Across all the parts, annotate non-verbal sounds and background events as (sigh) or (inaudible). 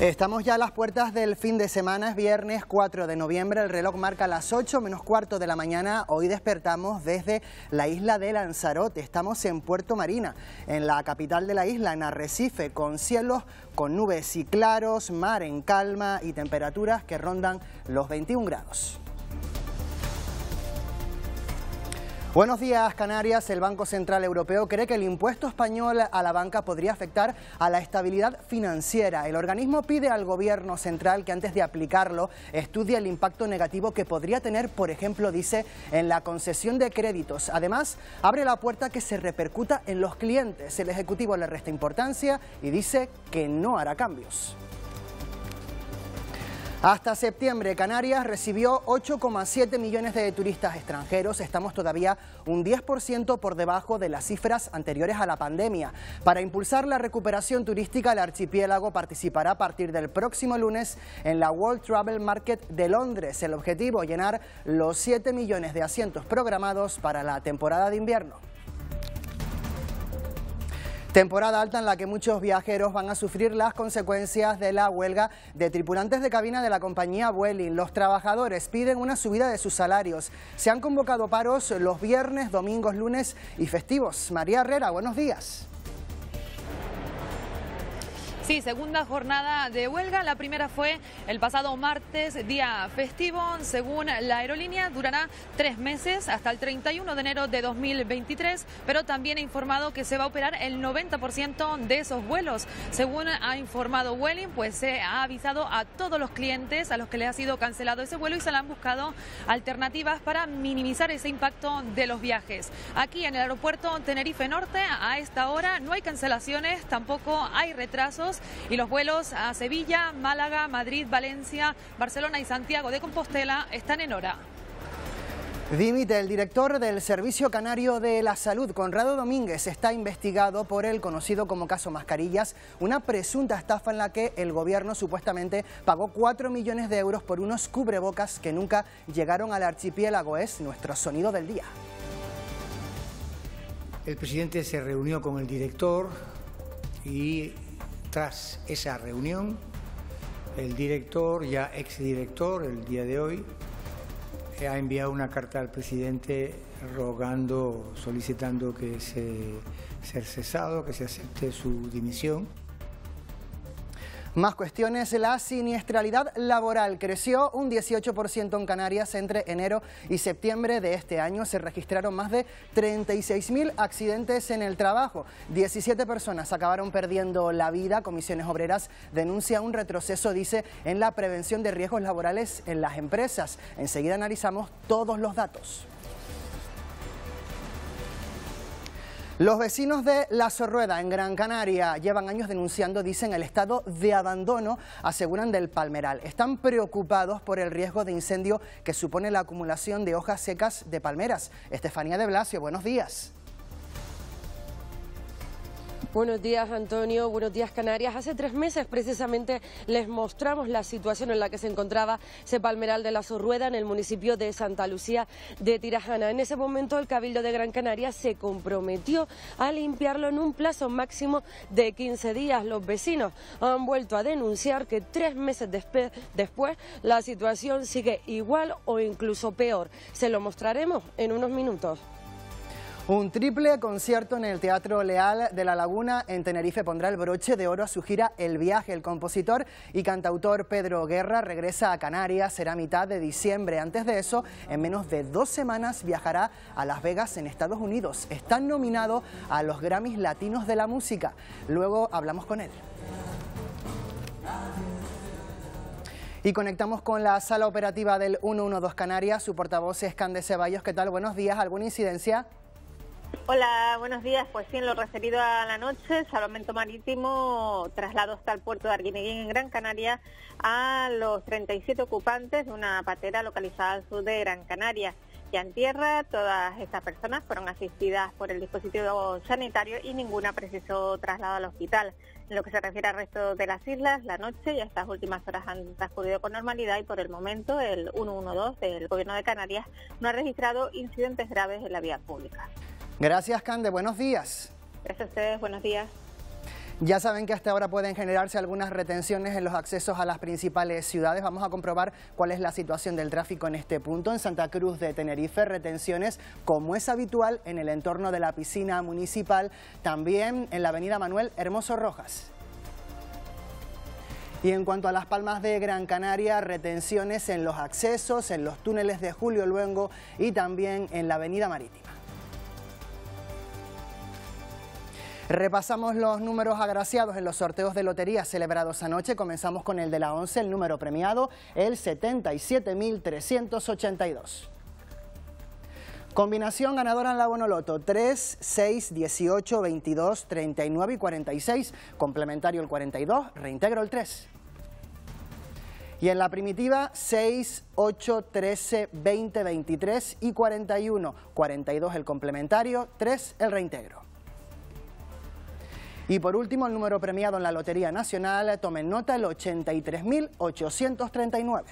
Estamos ya a las puertas del fin de semana, es viernes 4 de noviembre, el reloj marca las 8 menos cuarto de la mañana. Hoy despertamos desde la isla de Lanzarote, estamos en Puerto Marina, en la capital de la isla, en Arrecife, con cielos, con nubes y claros, mar en calma y temperaturas que rondan los 21 grados. Buenos días, Canarias. El Banco Central Europeo cree que el impuesto español a la banca podría afectar a la estabilidad financiera. El organismo pide al gobierno central que antes de aplicarlo estudie el impacto negativo que podría tener, por ejemplo, dice, en la concesión de créditos. Además, abre la puerta que se repercuta en los clientes. El Ejecutivo le resta importancia y dice que no hará cambios. Hasta septiembre, Canarias recibió 8,7 millones de turistas extranjeros. Estamos todavía un 10% por debajo de las cifras anteriores a la pandemia. Para impulsar la recuperación turística, el archipiélago participará a partir del próximo lunes en la World Travel Market de Londres. El objetivo, llenar los 7 millones de asientos programados para la temporada de invierno. Temporada alta en la que muchos viajeros van a sufrir las consecuencias de la huelga de tripulantes de cabina de la compañía Vueling. Los trabajadores piden una subida de sus salarios. Se han convocado paros los viernes, domingos, lunes y festivos. María Herrera, buenos días. Sí, segunda jornada de huelga. La primera fue el pasado martes, día festivo. Según la aerolínea, durará tres meses hasta el 31 de enero de 2023, pero también ha informado que se va a operar el 90% de esos vuelos. Según ha informado Welling, pues se ha avisado a todos los clientes a los que les ha sido cancelado ese vuelo y se le han buscado alternativas para minimizar ese impacto de los viajes. Aquí en el aeropuerto Tenerife Norte, a esta hora, no hay cancelaciones, tampoco hay retrasos y los vuelos a Sevilla, Málaga, Madrid, Valencia, Barcelona y Santiago de Compostela están en hora. Dímite, el director del Servicio Canario de la Salud, Conrado Domínguez, está investigado por el conocido como caso Mascarillas, una presunta estafa en la que el gobierno supuestamente pagó 4 millones de euros por unos cubrebocas que nunca llegaron al archipiélago. Es nuestro sonido del día. El presidente se reunió con el director y tras esa reunión, el director, ya exdirector, el día de hoy, eh, ha enviado una carta al presidente rogando, solicitando que se sea cesado, que se acepte su dimisión. Más cuestiones, la siniestralidad laboral creció un 18% en Canarias entre enero y septiembre de este año. Se registraron más de 36.000 accidentes en el trabajo. 17 personas acabaron perdiendo la vida. Comisiones Obreras denuncia un retroceso, dice, en la prevención de riesgos laborales en las empresas. Enseguida analizamos todos los datos. Los vecinos de La Sorrueda, en Gran Canaria, llevan años denunciando, dicen, el estado de abandono, aseguran del palmeral. Están preocupados por el riesgo de incendio que supone la acumulación de hojas secas de palmeras. Estefanía de Blasio, buenos días. Buenos días, Antonio. Buenos días, Canarias. Hace tres meses, precisamente, les mostramos la situación en la que se encontraba ese palmeral de la Sorrueda en el municipio de Santa Lucía de Tirajana. En ese momento, el Cabildo de Gran Canaria se comprometió a limpiarlo en un plazo máximo de 15 días. Los vecinos han vuelto a denunciar que tres meses después la situación sigue igual o incluso peor. Se lo mostraremos en unos minutos. Un triple concierto en el Teatro Leal de La Laguna en Tenerife pondrá el broche de oro a su gira El viaje. El compositor y cantautor Pedro Guerra regresa a Canarias, será mitad de diciembre. Antes de eso, en menos de dos semanas viajará a Las Vegas en Estados Unidos. Está nominado a los Grammys Latinos de la Música. Luego hablamos con él. Y conectamos con la sala operativa del 112 Canarias. Su portavoz es Cande Ceballos. ¿Qué tal? Buenos días. ¿Alguna incidencia? Hola, buenos días. Pues sí, en lo referido a la noche, salvamento marítimo traslado hasta el puerto de Arguineguín en Gran Canaria a los 37 ocupantes de una patera localizada al sur de Gran Canaria. Y en tierra todas estas personas fueron asistidas por el dispositivo sanitario y ninguna precisó traslado al hospital. En lo que se refiere al resto de las islas, la noche y estas últimas horas han transcurrido con normalidad y por el momento el 112 del Gobierno de Canarias no ha registrado incidentes graves en la vía pública. Gracias, Cande. Buenos días. Gracias a ustedes. Buenos días. Ya saben que hasta ahora pueden generarse algunas retenciones en los accesos a las principales ciudades. Vamos a comprobar cuál es la situación del tráfico en este punto. En Santa Cruz de Tenerife, retenciones como es habitual en el entorno de la piscina municipal, también en la avenida Manuel Hermoso Rojas. Y en cuanto a las palmas de Gran Canaria, retenciones en los accesos, en los túneles de Julio Luengo y también en la avenida Marítima. Repasamos los números agraciados en los sorteos de lotería celebrados anoche. Comenzamos con el de la 11, el número premiado, el 77.382. Combinación ganadora en la Bonoloto, 3, 6, 18, 22, 39 y 46, complementario el 42, reintegro el 3. Y en la primitiva, 6, 8, 13, 20, 23 y 41, 42 el complementario, 3 el reintegro. Y por último, el número premiado en la Lotería Nacional, tomen nota, el 83.839.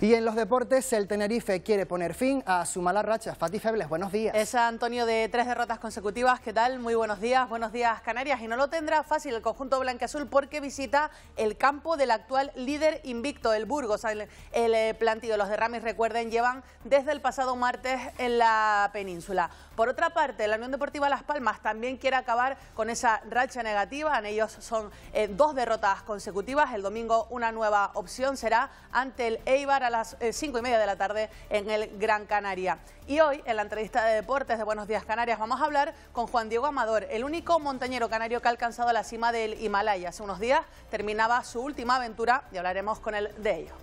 Y en los deportes, el Tenerife quiere poner fin a su mala racha. Fati Febles, buenos días. Es Antonio de tres derrotas consecutivas. ¿Qué tal? Muy buenos días. Buenos días, Canarias. Y no lo tendrá fácil el conjunto blanqueazul porque visita el campo del actual líder invicto, el Burgos. El, eh, plantillo, los derrames, recuerden, llevan desde el pasado martes en la península. Por otra parte, la Unión Deportiva Las Palmas también quiere acabar con esa racha negativa. En ellos son eh, dos derrotas consecutivas. El domingo una nueva opción será ante el Eibar a las eh, cinco y media de la tarde en el Gran Canaria. Y hoy, en la entrevista de deportes de Buenos Días Canarias, vamos a hablar con Juan Diego Amador, el único montañero canario que ha alcanzado la cima del Himalaya. Hace unos días terminaba su última aventura y hablaremos con él de ello.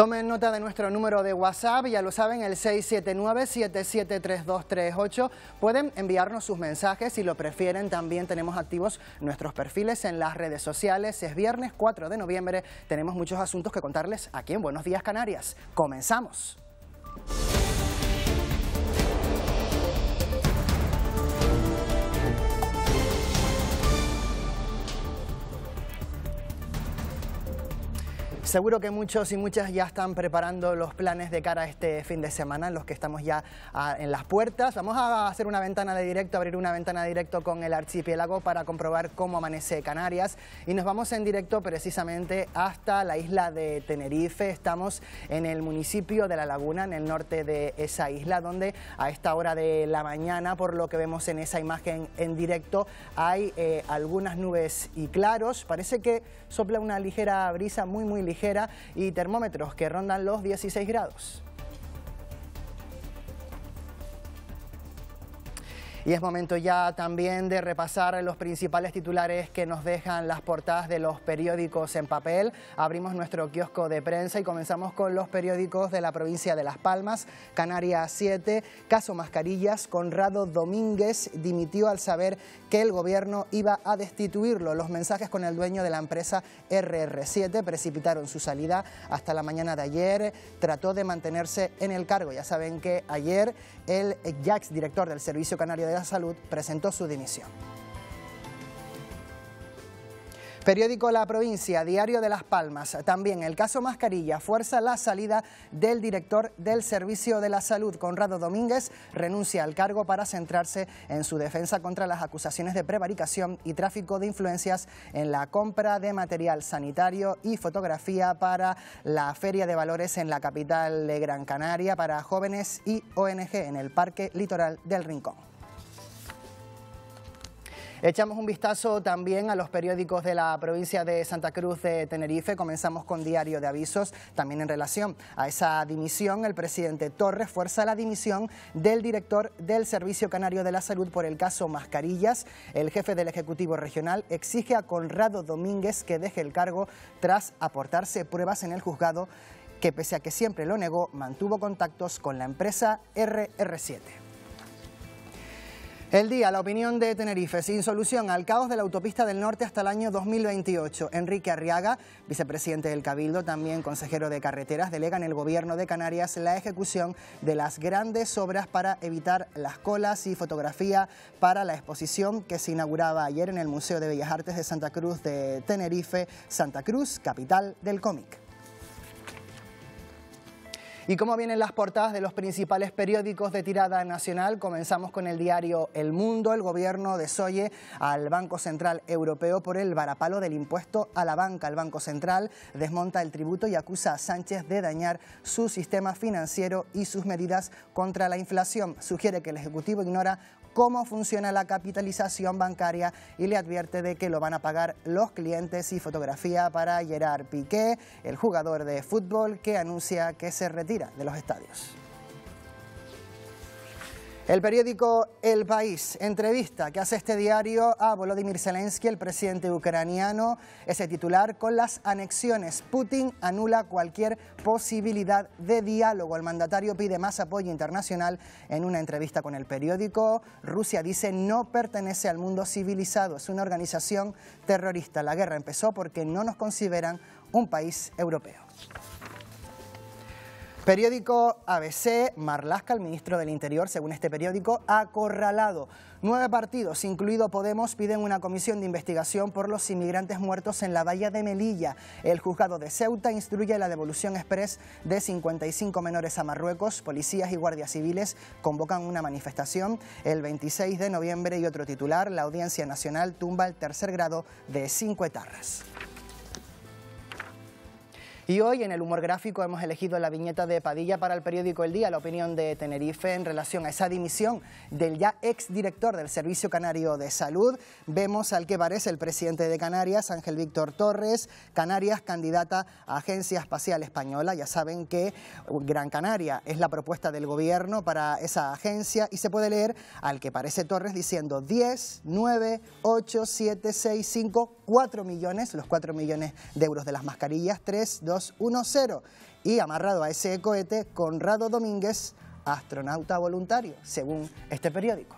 Tomen nota de nuestro número de WhatsApp, ya lo saben, el 679-773238. Pueden enviarnos sus mensajes si lo prefieren. También tenemos activos nuestros perfiles en las redes sociales. Es viernes 4 de noviembre. Tenemos muchos asuntos que contarles aquí en Buenos Días Canarias. Comenzamos. Seguro que muchos y muchas ya están preparando los planes de cara a este fin de semana, los que estamos ya ah, en las puertas. Vamos a hacer una ventana de directo, abrir una ventana de directo con el archipiélago para comprobar cómo amanece Canarias. Y nos vamos en directo precisamente hasta la isla de Tenerife. Estamos en el municipio de La Laguna, en el norte de esa isla, donde a esta hora de la mañana, por lo que vemos en esa imagen en directo, hay eh, algunas nubes y claros. Parece que sopla una ligera brisa muy, muy ligera y termómetros que rondan los 16 grados. Y es momento ya también de repasar los principales titulares que nos dejan las portadas de los periódicos en papel. Abrimos nuestro kiosco de prensa y comenzamos con los periódicos de la provincia de Las Palmas, Canarias 7, caso mascarillas, Conrado Domínguez dimitió al saber que el gobierno iba a destituirlo. Los mensajes con el dueño de la empresa RR7 precipitaron su salida hasta la mañana de ayer. Trató de mantenerse en el cargo. Ya saben que ayer el Jax, director del Servicio Canario de de la Salud presentó su dimisión. Periódico La Provincia, Diario de Las Palmas, también el caso Mascarilla fuerza la salida del director del Servicio de la Salud, Conrado Domínguez, renuncia al cargo para centrarse en su defensa contra las acusaciones de prevaricación y tráfico de influencias en la compra de material sanitario y fotografía para la Feria de Valores en la capital de Gran Canaria para jóvenes y ONG en el Parque Litoral del Rincón. Echamos un vistazo también a los periódicos de la provincia de Santa Cruz de Tenerife. Comenzamos con Diario de Avisos. También en relación a esa dimisión, el presidente Torres fuerza la dimisión del director del Servicio Canario de la Salud por el caso Mascarillas. El jefe del Ejecutivo Regional exige a Conrado Domínguez que deje el cargo tras aportarse pruebas en el juzgado que pese a que siempre lo negó, mantuvo contactos con la empresa RR7. El día, la opinión de Tenerife, sin solución al caos de la autopista del norte hasta el año 2028. Enrique Arriaga, vicepresidente del Cabildo, también consejero de carreteras, delega en el gobierno de Canarias la ejecución de las grandes obras para evitar las colas y fotografía para la exposición que se inauguraba ayer en el Museo de Bellas Artes de Santa Cruz de Tenerife, Santa Cruz, capital del cómic. ¿Y cómo vienen las portadas de los principales periódicos de tirada nacional? Comenzamos con el diario El Mundo. El gobierno desoye al Banco Central Europeo por el varapalo del impuesto a la banca. El Banco Central desmonta el tributo y acusa a Sánchez de dañar su sistema financiero y sus medidas contra la inflación. Sugiere que el Ejecutivo ignora cómo funciona la capitalización bancaria y le advierte de que lo van a pagar los clientes y fotografía para Gerard Piqué, el jugador de fútbol que anuncia que se retira de los estadios. El periódico El País entrevista que hace este diario a Volodymyr Zelensky, el presidente ucraniano, ese titular con las anexiones. Putin anula cualquier posibilidad de diálogo. El mandatario pide más apoyo internacional en una entrevista con el periódico. Rusia dice no pertenece al mundo civilizado, es una organización terrorista. La guerra empezó porque no nos consideran un país europeo. Periódico ABC, Marlasca, el ministro del Interior, según este periódico, ha acorralado. Nueve partidos, incluido Podemos, piden una comisión de investigación por los inmigrantes muertos en la valla de Melilla. El juzgado de Ceuta instruye la devolución express de 55 menores a Marruecos. Policías y guardias civiles convocan una manifestación el 26 de noviembre y otro titular, la Audiencia Nacional tumba el tercer grado de cinco etarras. Y hoy en el humor gráfico hemos elegido la viñeta de Padilla para el periódico El Día, la opinión de Tenerife en relación a esa dimisión del ya ex director del Servicio Canario de Salud. Vemos al que parece el presidente de Canarias, Ángel Víctor Torres, Canarias candidata a Agencia Espacial Española. Ya saben que Gran Canaria es la propuesta del gobierno para esa agencia y se puede leer al que parece Torres diciendo 10, 9, 8, 7, 6, 5, 4 millones, los 4 millones de euros de las mascarillas 3, 2, 1, 0. Y amarrado a ese cohete, Conrado Domínguez, astronauta voluntario, según este periódico.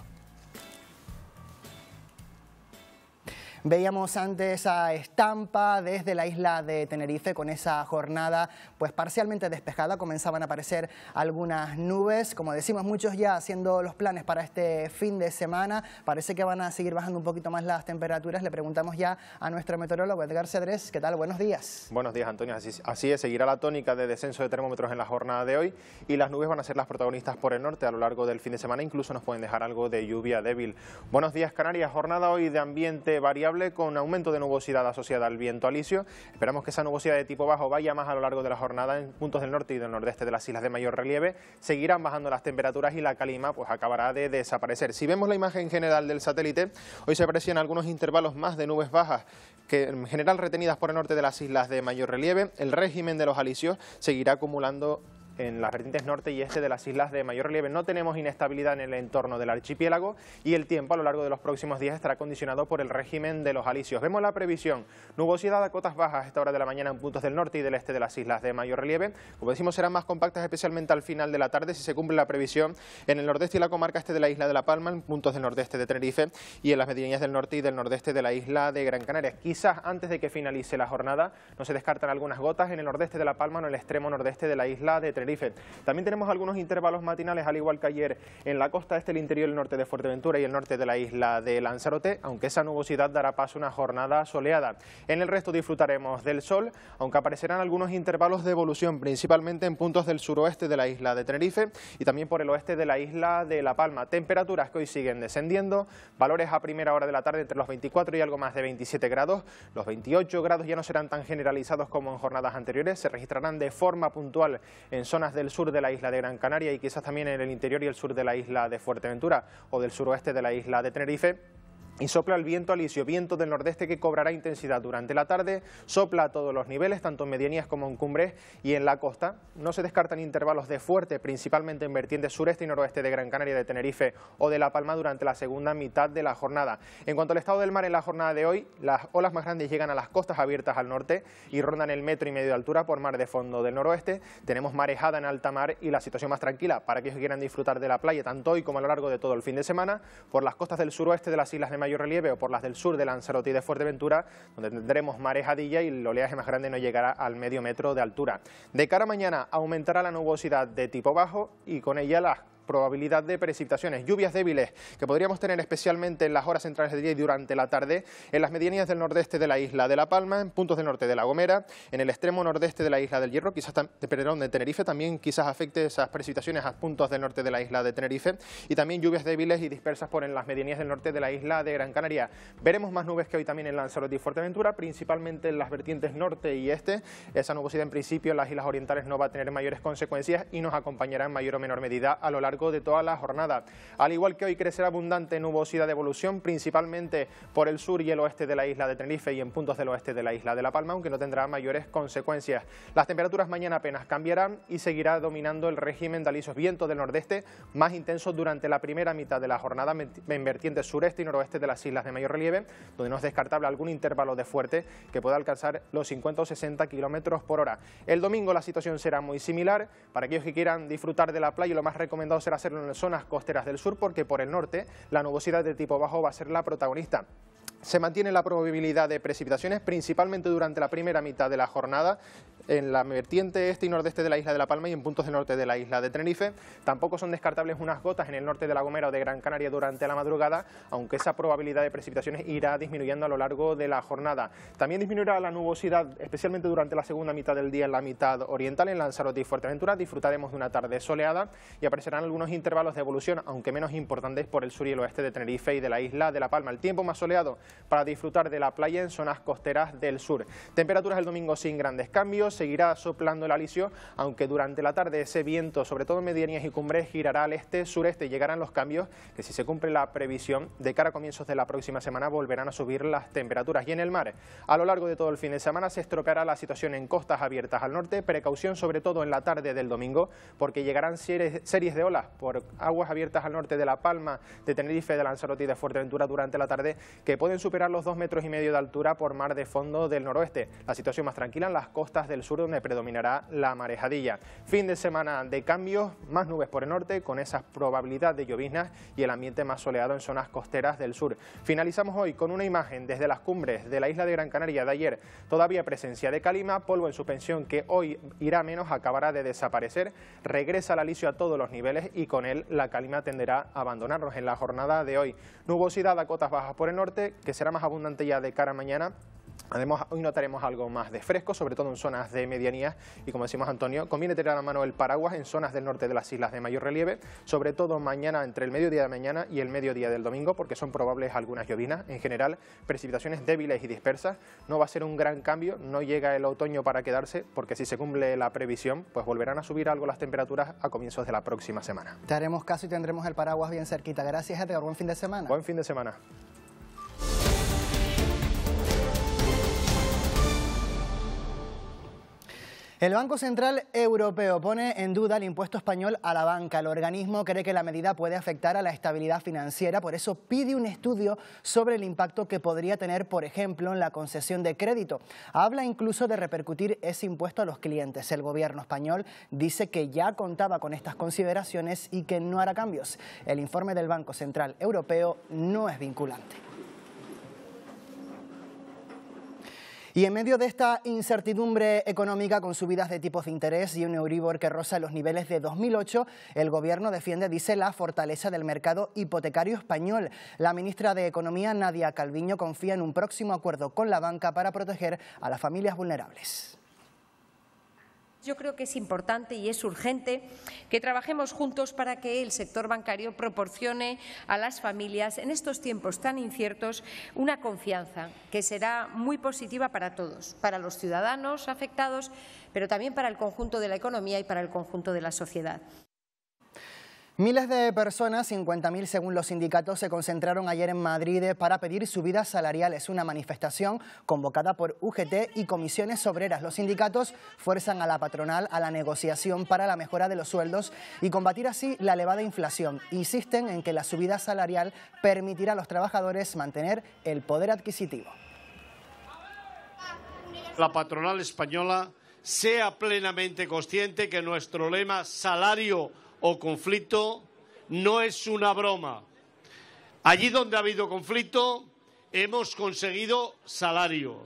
Veíamos antes esa estampa desde la isla de Tenerife con esa jornada pues parcialmente despejada, comenzaban a aparecer algunas nubes, como decimos muchos ya haciendo los planes para este fin de semana, parece que van a seguir bajando un poquito más las temperaturas, le preguntamos ya a nuestro meteorólogo Edgar Cedrés, ¿qué tal? Buenos días. Buenos días Antonio, así, así es, seguirá la tónica de descenso de termómetros en la jornada de hoy y las nubes van a ser las protagonistas por el norte a lo largo del fin de semana, incluso nos pueden dejar algo de lluvia débil. Buenos días Canarias, jornada hoy de ambiente variable con aumento de nubosidad asociada al viento alisio. Esperamos que esa nubosidad de tipo bajo vaya más a lo largo de la jornada en puntos del norte y del nordeste de las islas de mayor relieve. Seguirán bajando las temperaturas y la calima pues acabará de desaparecer. Si vemos la imagen general del satélite, hoy se aprecian algunos intervalos más de nubes bajas que en general retenidas por el norte de las islas de mayor relieve. El régimen de los alisios seguirá acumulando en las vertientes norte y este de las islas de mayor relieve. No tenemos inestabilidad en el entorno del archipiélago y el tiempo a lo largo de los próximos días estará condicionado por el régimen de los alisios. Vemos la previsión, nubosidad a cotas bajas a esta hora de la mañana en puntos del norte y del este de las islas de mayor relieve. Como decimos, serán más compactas especialmente al final de la tarde si se cumple la previsión en el nordeste y la comarca este de la isla de La Palma, en puntos del nordeste de Tenerife y en las medianías del norte y del nordeste de la isla de Gran Canaria. Quizás antes de que finalice la jornada no se descartan algunas gotas en el nordeste de La Palma o en el extremo nordeste de la isla de Tenerife. Tenerife. También tenemos algunos intervalos matinales, al igual que ayer, en la costa este, el interior el norte de Fuerteventura y el norte de la isla de Lanzarote, aunque esa nubosidad dará paso a una jornada soleada. En el resto disfrutaremos del sol, aunque aparecerán algunos intervalos de evolución, principalmente en puntos del suroeste de la isla de Tenerife y también por el oeste de la isla de La Palma. Temperaturas que hoy siguen descendiendo, valores a primera hora de la tarde entre los 24 y algo más de 27 grados. Los 28 grados ya no serán tan generalizados como en jornadas anteriores, se registrarán de forma puntual en zonas del sur de la isla de Gran Canaria y quizás también en el interior y el sur de la isla de Fuerteventura o del suroeste de la isla de Tenerife y sopla el viento alisio viento del nordeste que cobrará intensidad durante la tarde, sopla a todos los niveles, tanto en medianías como en cumbres y en la costa. No se descartan intervalos de fuerte, principalmente en vertientes sureste y noroeste de Gran Canaria, de Tenerife o de La Palma durante la segunda mitad de la jornada. En cuanto al estado del mar en la jornada de hoy, las olas más grandes llegan a las costas abiertas al norte y rondan el metro y medio de altura por mar de fondo del noroeste. Tenemos marejada en alta mar y la situación más tranquila para aquellos que quieran disfrutar de la playa, tanto hoy como a lo largo de todo el fin de semana, por las costas del suroeste de las Islas de relieve o por las del sur de Lanzarote y de Fuerteventura, donde tendremos marejadilla y el oleaje más grande no llegará al medio metro de altura. De cara a mañana aumentará la nubosidad de tipo bajo y con ella las probabilidad de precipitaciones, lluvias débiles que podríamos tener especialmente en las horas centrales del día y durante la tarde, en las medianías del nordeste de la isla de La Palma, en puntos del norte de La Gomera, en el extremo nordeste de la isla del Hierro, quizás perdón, de Tenerife, también quizás afecte esas precipitaciones a puntos del norte de la isla de Tenerife y también lluvias débiles y dispersas por en las medianías del norte de la isla de Gran Canaria. Veremos más nubes que hoy también en Lanzarote y Fuerteventura, principalmente en las vertientes norte y este. Esa nubosidad en principio en las islas orientales no va a tener mayores consecuencias y nos acompañará en mayor o menor medida a lo largo de toda la jornada. Al igual que hoy crecerá abundante nubosidad de evolución, principalmente por el sur y el oeste de la isla de Tenerife y en puntos del oeste de la isla de La Palma, aunque no tendrá mayores consecuencias. Las temperaturas mañana apenas cambiarán y seguirá dominando el régimen de alisos vientos del nordeste, más intenso durante la primera mitad de la jornada en vertientes sureste y noroeste de las islas de mayor relieve, donde no es descartable algún intervalo de fuerte que pueda alcanzar los 50 o 60 kilómetros por hora. El domingo la situación será muy similar. Para aquellos que quieran disfrutar de la playa, lo más recomendado hacerlo en las zonas costeras del sur porque por el norte la nubosidad de tipo bajo va a ser la protagonista. Se mantiene la probabilidad de precipitaciones, principalmente durante la primera mitad de la jornada, en la vertiente este y nordeste de la isla de La Palma y en puntos del norte de la isla de Tenerife. Tampoco son descartables unas gotas en el norte de La Gomera o de Gran Canaria durante la madrugada, aunque esa probabilidad de precipitaciones irá disminuyendo a lo largo de la jornada. También disminuirá la nubosidad, especialmente durante la segunda mitad del día en la mitad oriental, en Lanzarote y Fuerteventura. Disfrutaremos de una tarde soleada y aparecerán algunos intervalos de evolución, aunque menos importantes, por el sur y el oeste de Tenerife y de la isla de La Palma. El tiempo más soleado para disfrutar de la playa en zonas costeras del sur. Temperaturas el domingo sin grandes cambios, seguirá soplando el alisio, aunque durante la tarde ese viento, sobre todo en medianías y cumbres, girará al este-sureste. Llegarán los cambios que si se cumple la previsión, de cara a comienzos de la próxima semana volverán a subir las temperaturas. Y en el mar, a lo largo de todo el fin de semana se estropeará la situación en costas abiertas al norte, precaución sobre todo en la tarde del domingo, porque llegarán series de olas por aguas abiertas al norte de La Palma, de Tenerife, de Lanzarote y de Fuerteventura durante la tarde, que pueden superar los dos metros y medio de altura por mar de fondo del noroeste. La situación más tranquila en las costas del sur donde predominará la marejadilla. Fin de semana de cambios, más nubes por el norte con esa probabilidad de lloviznas y el ambiente más soleado en zonas costeras del sur. Finalizamos hoy con una imagen desde las cumbres de la isla de Gran Canaria de ayer. Todavía presencia de calima, polvo en suspensión que hoy irá menos, acabará de desaparecer. Regresa la alisio a todos los niveles y con él la calima tenderá a abandonarnos en la jornada de hoy. Nubosidad a cotas bajas por el norte que será más abundante ya de cara a mañana. Además, hoy notaremos algo más de fresco, sobre todo en zonas de medianías y como decimos Antonio, conviene tener a la mano el paraguas en zonas del norte de las islas de mayor relieve, sobre todo mañana entre el mediodía de mañana y el mediodía del domingo, porque son probables algunas llovinas, en general precipitaciones débiles y dispersas, no va a ser un gran cambio, no llega el otoño para quedarse, porque si se cumple la previsión, pues volverán a subir algo las temperaturas a comienzos de la próxima semana. Te haremos caso y tendremos el paraguas bien cerquita. Gracias, Edgar, buen fin de semana. Buen fin de semana. El Banco Central Europeo pone en duda el impuesto español a la banca. El organismo cree que la medida puede afectar a la estabilidad financiera, por eso pide un estudio sobre el impacto que podría tener, por ejemplo, en la concesión de crédito. Habla incluso de repercutir ese impuesto a los clientes. El gobierno español dice que ya contaba con estas consideraciones y que no hará cambios. El informe del Banco Central Europeo no es vinculante. Y en medio de esta incertidumbre económica con subidas de tipos de interés y un Euribor que roza los niveles de 2008, el gobierno defiende, dice, la fortaleza del mercado hipotecario español. La ministra de Economía, Nadia Calviño, confía en un próximo acuerdo con la banca para proteger a las familias vulnerables yo creo que es importante y es urgente que trabajemos juntos para que el sector bancario proporcione a las familias, en estos tiempos tan inciertos, una confianza que será muy positiva para todos, para los ciudadanos afectados, pero también para el conjunto de la economía y para el conjunto de la sociedad. Miles de personas, 50.000 según los sindicatos, se concentraron ayer en Madrid para pedir subidas salariales, una manifestación convocada por UGT y comisiones obreras. Los sindicatos fuerzan a la patronal a la negociación para la mejora de los sueldos y combatir así la elevada inflación. Insisten en que la subida salarial permitirá a los trabajadores mantener el poder adquisitivo. La patronal española sea plenamente consciente que nuestro lema salario o conflicto no es una broma. Allí donde ha habido conflicto hemos conseguido salario.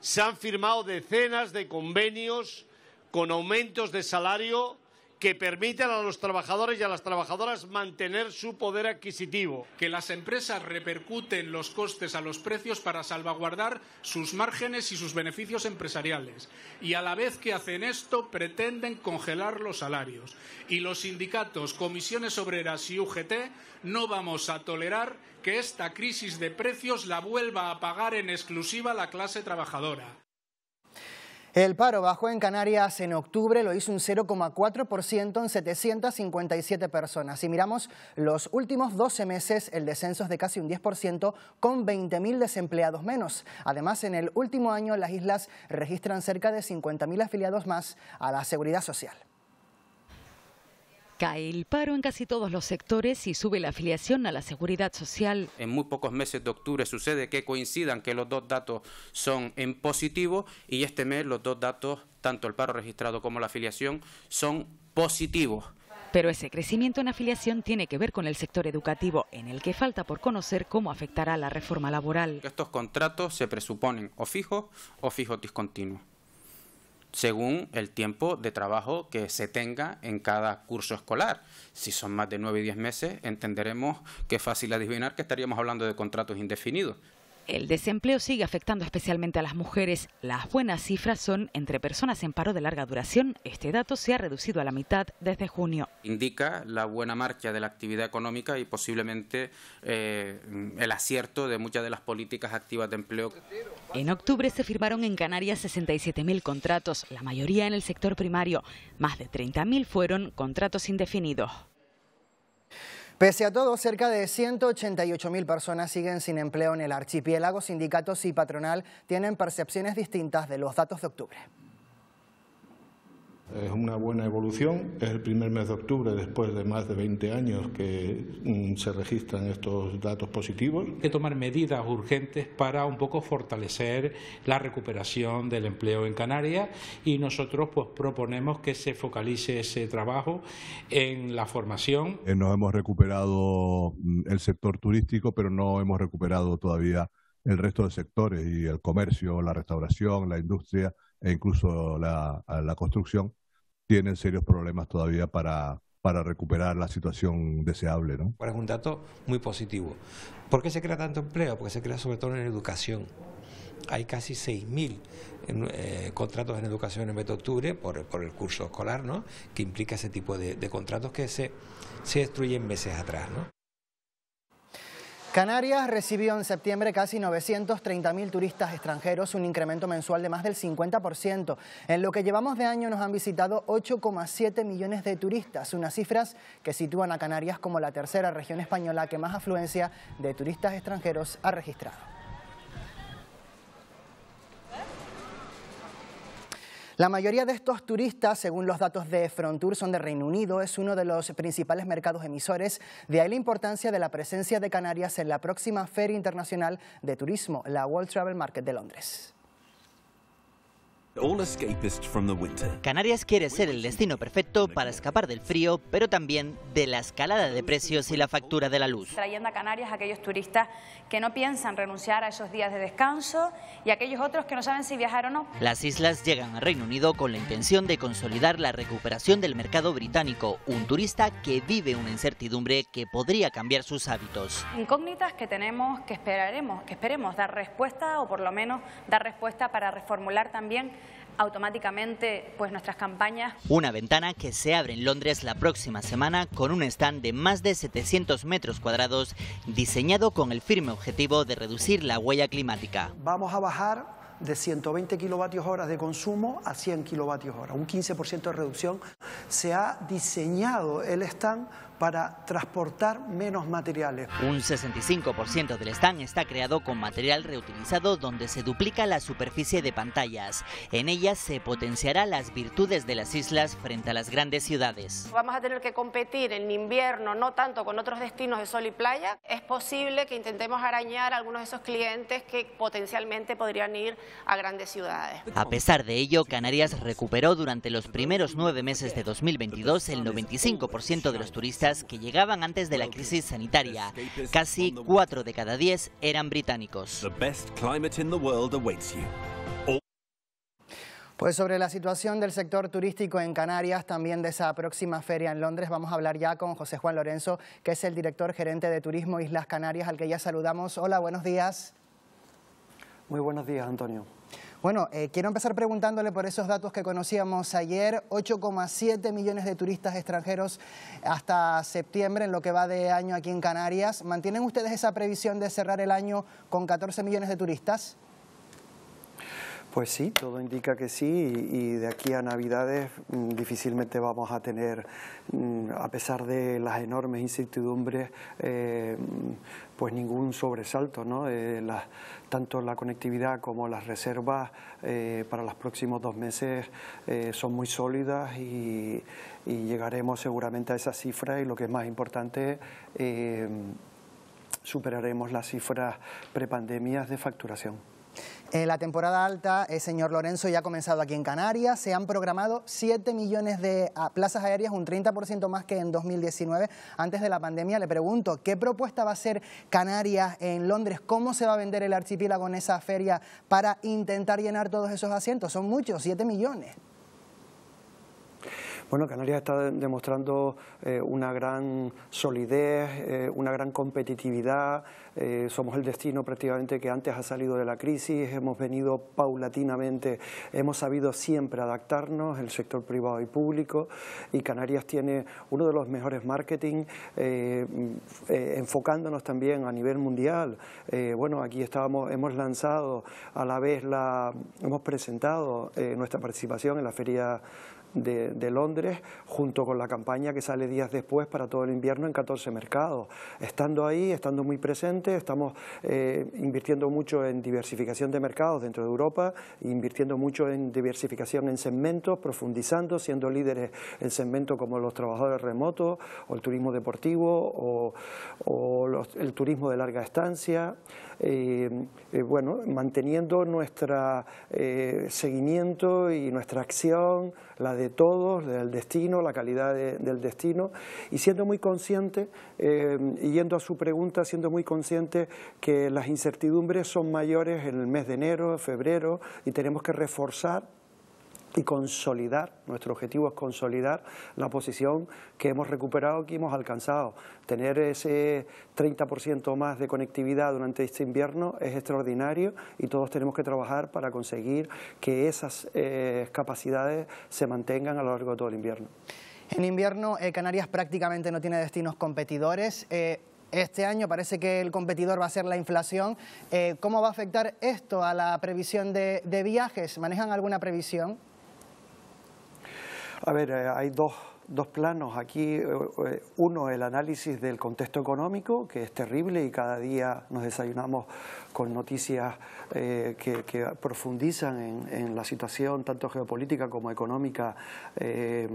Se han firmado decenas de convenios con aumentos de salario que permitan a los trabajadores y a las trabajadoras mantener su poder adquisitivo. Que las empresas repercuten los costes a los precios para salvaguardar sus márgenes y sus beneficios empresariales. Y a la vez que hacen esto, pretenden congelar los salarios. Y los sindicatos, comisiones obreras y UGT no vamos a tolerar que esta crisis de precios la vuelva a pagar en exclusiva la clase trabajadora. El paro bajó en Canarias en octubre, lo hizo un 0,4% en 757 personas. Si miramos los últimos 12 meses, el descenso es de casi un 10% con 20.000 desempleados menos. Además, en el último año las islas registran cerca de 50.000 afiliados más a la seguridad social. Cae el paro en casi todos los sectores y sube la afiliación a la seguridad social. En muy pocos meses de octubre sucede que coincidan que los dos datos son en positivo y este mes los dos datos, tanto el paro registrado como la afiliación, son positivos. Pero ese crecimiento en afiliación tiene que ver con el sector educativo, en el que falta por conocer cómo afectará la reforma laboral. Estos contratos se presuponen o fijos o fijos discontinuos según el tiempo de trabajo que se tenga en cada curso escolar. Si son más de nueve y diez meses, entenderemos que es fácil adivinar que estaríamos hablando de contratos indefinidos. El desempleo sigue afectando especialmente a las mujeres. Las buenas cifras son entre personas en paro de larga duración. Este dato se ha reducido a la mitad desde junio. Indica la buena marcha de la actividad económica y posiblemente eh, el acierto de muchas de las políticas activas de empleo. En octubre se firmaron en Canarias 67.000 contratos, la mayoría en el sector primario. Más de 30.000 fueron contratos indefinidos. Pese a todo, cerca de 188.000 personas siguen sin empleo en el archipiélago. Sindicatos y patronal tienen percepciones distintas de los datos de octubre. Es una buena evolución, es el primer mes de octubre después de más de 20 años que mm, se registran estos datos positivos. Hay que tomar medidas urgentes para un poco fortalecer la recuperación del empleo en Canarias y nosotros pues proponemos que se focalice ese trabajo en la formación. Eh, nos hemos recuperado mm, el sector turístico, pero no hemos recuperado todavía el resto de sectores y el comercio, la restauración, la industria e incluso la, la construcción tienen serios problemas todavía para, recuperar la situación deseable. ¿no? es un dato muy positivo. ¿Por qué se crea tanto empleo? Porque se crea sobre todo en educación. Hay casi 6.000 eh, contratos en educación en el mes de octubre por, el curso escolar, ¿no? que implica ese tipo de, de contratos que se, se destruyen meses atrás. ¿no? Canarias recibió en septiembre casi 930.000 turistas extranjeros, un incremento mensual de más del 50%. En lo que llevamos de año nos han visitado 8,7 millones de turistas, unas cifras que sitúan a Canarias como la tercera región española que más afluencia de turistas extranjeros ha registrado. La mayoría de estos turistas, según los datos de Frontour, son de Reino Unido. Es uno de los principales mercados emisores. De ahí la importancia de la presencia de Canarias en la próxima Feria Internacional de Turismo, la World Travel Market de Londres. Canarias quiere ser el destino perfecto para escapar del frío, pero también de la escalada de precios y la factura de la luz. Trayendo a Canarias a aquellos turistas que no piensan renunciar a esos días de descanso y a aquellos otros que no saben si viajar o no. Las islas llegan al Reino Unido con la intención de consolidar la recuperación del mercado británico, un turista que vive una incertidumbre que podría cambiar sus hábitos. Incógnitas que tenemos, que esperaremos, que esperemos dar respuesta o por lo menos dar respuesta para reformular también automáticamente pues nuestras campañas. Una ventana que se abre en Londres la próxima semana con un stand de más de 700 metros cuadrados diseñado con el firme objetivo de reducir la huella climática. Vamos a bajar de 120 kilovatios horas de consumo a 100 kilovatios horas, un 15% de reducción. Se ha diseñado el stand para transportar menos materiales. Un 65% del stand está creado con material reutilizado donde se duplica la superficie de pantallas. En ellas se potenciará las virtudes de las islas frente a las grandes ciudades. Vamos a tener que competir en invierno, no tanto con otros destinos de sol y playa. Es posible que intentemos arañar a algunos de esos clientes que potencialmente podrían ir a grandes ciudades. A pesar de ello, Canarias recuperó durante los primeros nueve meses de 2022 el 95% de los turistas que llegaban antes de la crisis sanitaria. Casi 4 de cada 10 eran británicos. Pues sobre la situación del sector turístico en Canarias, también de esa próxima feria en Londres, vamos a hablar ya con José Juan Lorenzo, que es el director gerente de Turismo Islas Canarias, al que ya saludamos. Hola, buenos días. Muy buenos días, Antonio. Bueno, eh, quiero empezar preguntándole por esos datos que conocíamos ayer, 8,7 millones de turistas extranjeros hasta septiembre, en lo que va de año aquí en Canarias. ¿Mantienen ustedes esa previsión de cerrar el año con 14 millones de turistas? Pues sí, todo indica que sí y, de aquí a Navidades mm, difícilmente vamos a tener, mm, a pesar de las enormes incertidumbres, eh, mm, pues ningún sobresalto, ¿no? Eh, tanto la conectividad como las reservas eh, para los próximos dos meses son muy sólidas y, y, llegaremos seguramente a esa cifra y lo que es más importante superaremos las cifras prepandemias de facturación. Eh, la temporada alta, eh, señor Lorenzo, ya ha comenzado aquí en Canarias. Se han programado 7 millones de ah, plazas aéreas, un 30% más que en 2019, antes de la pandemia. Le pregunto, ¿qué propuesta va a hacer Canarias en Londres? ¿Cómo se va a vender el archipiélago en esa feria para intentar llenar todos esos asientos? Son muchos, 7 millones. Bueno, Canarias está demostrando eh, una gran solidez, eh, una gran competitividad, eh, somos el destino prácticamente que antes ha salido de la crisis, hemos venido paulatinamente, hemos sabido siempre adaptarnos, el sector privado y público, y Canarias tiene uno de los mejores marketing, enfocándonos también a nivel mundial. bueno, aquí estábamos, hemos lanzado a la vez, la, hemos presentado nuestra participación en la Feria de, Londres, junto con la campaña que sale días después para todo el invierno en 14 mercados. Estando ahí, estando muy presentes, estamos eh, invirtiendo mucho en diversificación de mercados dentro de Europa, invirtiendo mucho en diversificación en segmentos, profundizando, siendo líderes en segmentos como los trabajadores remotos, o el turismo deportivo, o, el turismo de larga estancia. Eh, eh, bueno, manteniendo nuestro eh, seguimiento y nuestra acción, la de todos, del destino, la calidad del destino, y siendo muy consciente, yendo a su pregunta, siendo muy consciente que las incertidumbres son mayores en el mes de enero, febrero, y tenemos que reforzar y consolidar, nuestro objetivo es consolidar la posición que hemos recuperado, que hemos alcanzado. Tener ese 30% más de conectividad durante este invierno es extraordinario y todos tenemos que trabajar para conseguir que esas eh, capacidades se mantengan a lo largo de todo el invierno. En invierno eh, Canarias prácticamente no tiene destinos competidores. Eh, este año parece que el competidor va a ser la inflación. ¿Cómo va a afectar esto a la previsión de viajes? ¿Manejan alguna previsión? A ver, eh, hay dos, dos planos aquí. Eh, eh, uno, el análisis del contexto económico, que es terrible y cada día nos desayunamos con noticias eh, que, profundizan en, la situación tanto geopolítica como económica eh,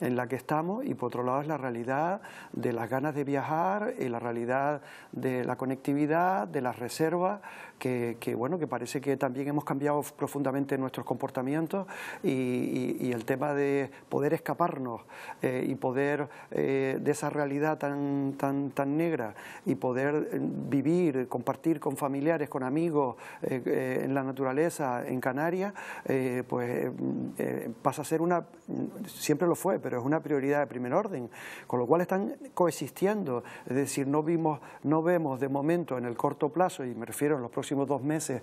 en la que estamos y por otro lado es la realidad de las ganas de viajar y la realidad de la conectividad, de las reservas, que, bueno, que parece que también hemos cambiado profundamente nuestros comportamientos y, el tema de poder escaparnos eh, y poder de esa realidad tan, tan, tan negra y poder vivir, compartir con familiares con amigos, eh, eh, en la naturaleza, en Canarias, eh, pues pasa a ser una, siempre lo fue, pero es una prioridad de primer orden, con lo cual están coexistiendo, es decir, no, vimos, no vemos de momento en el corto plazo, y me refiero en los próximos dos meses,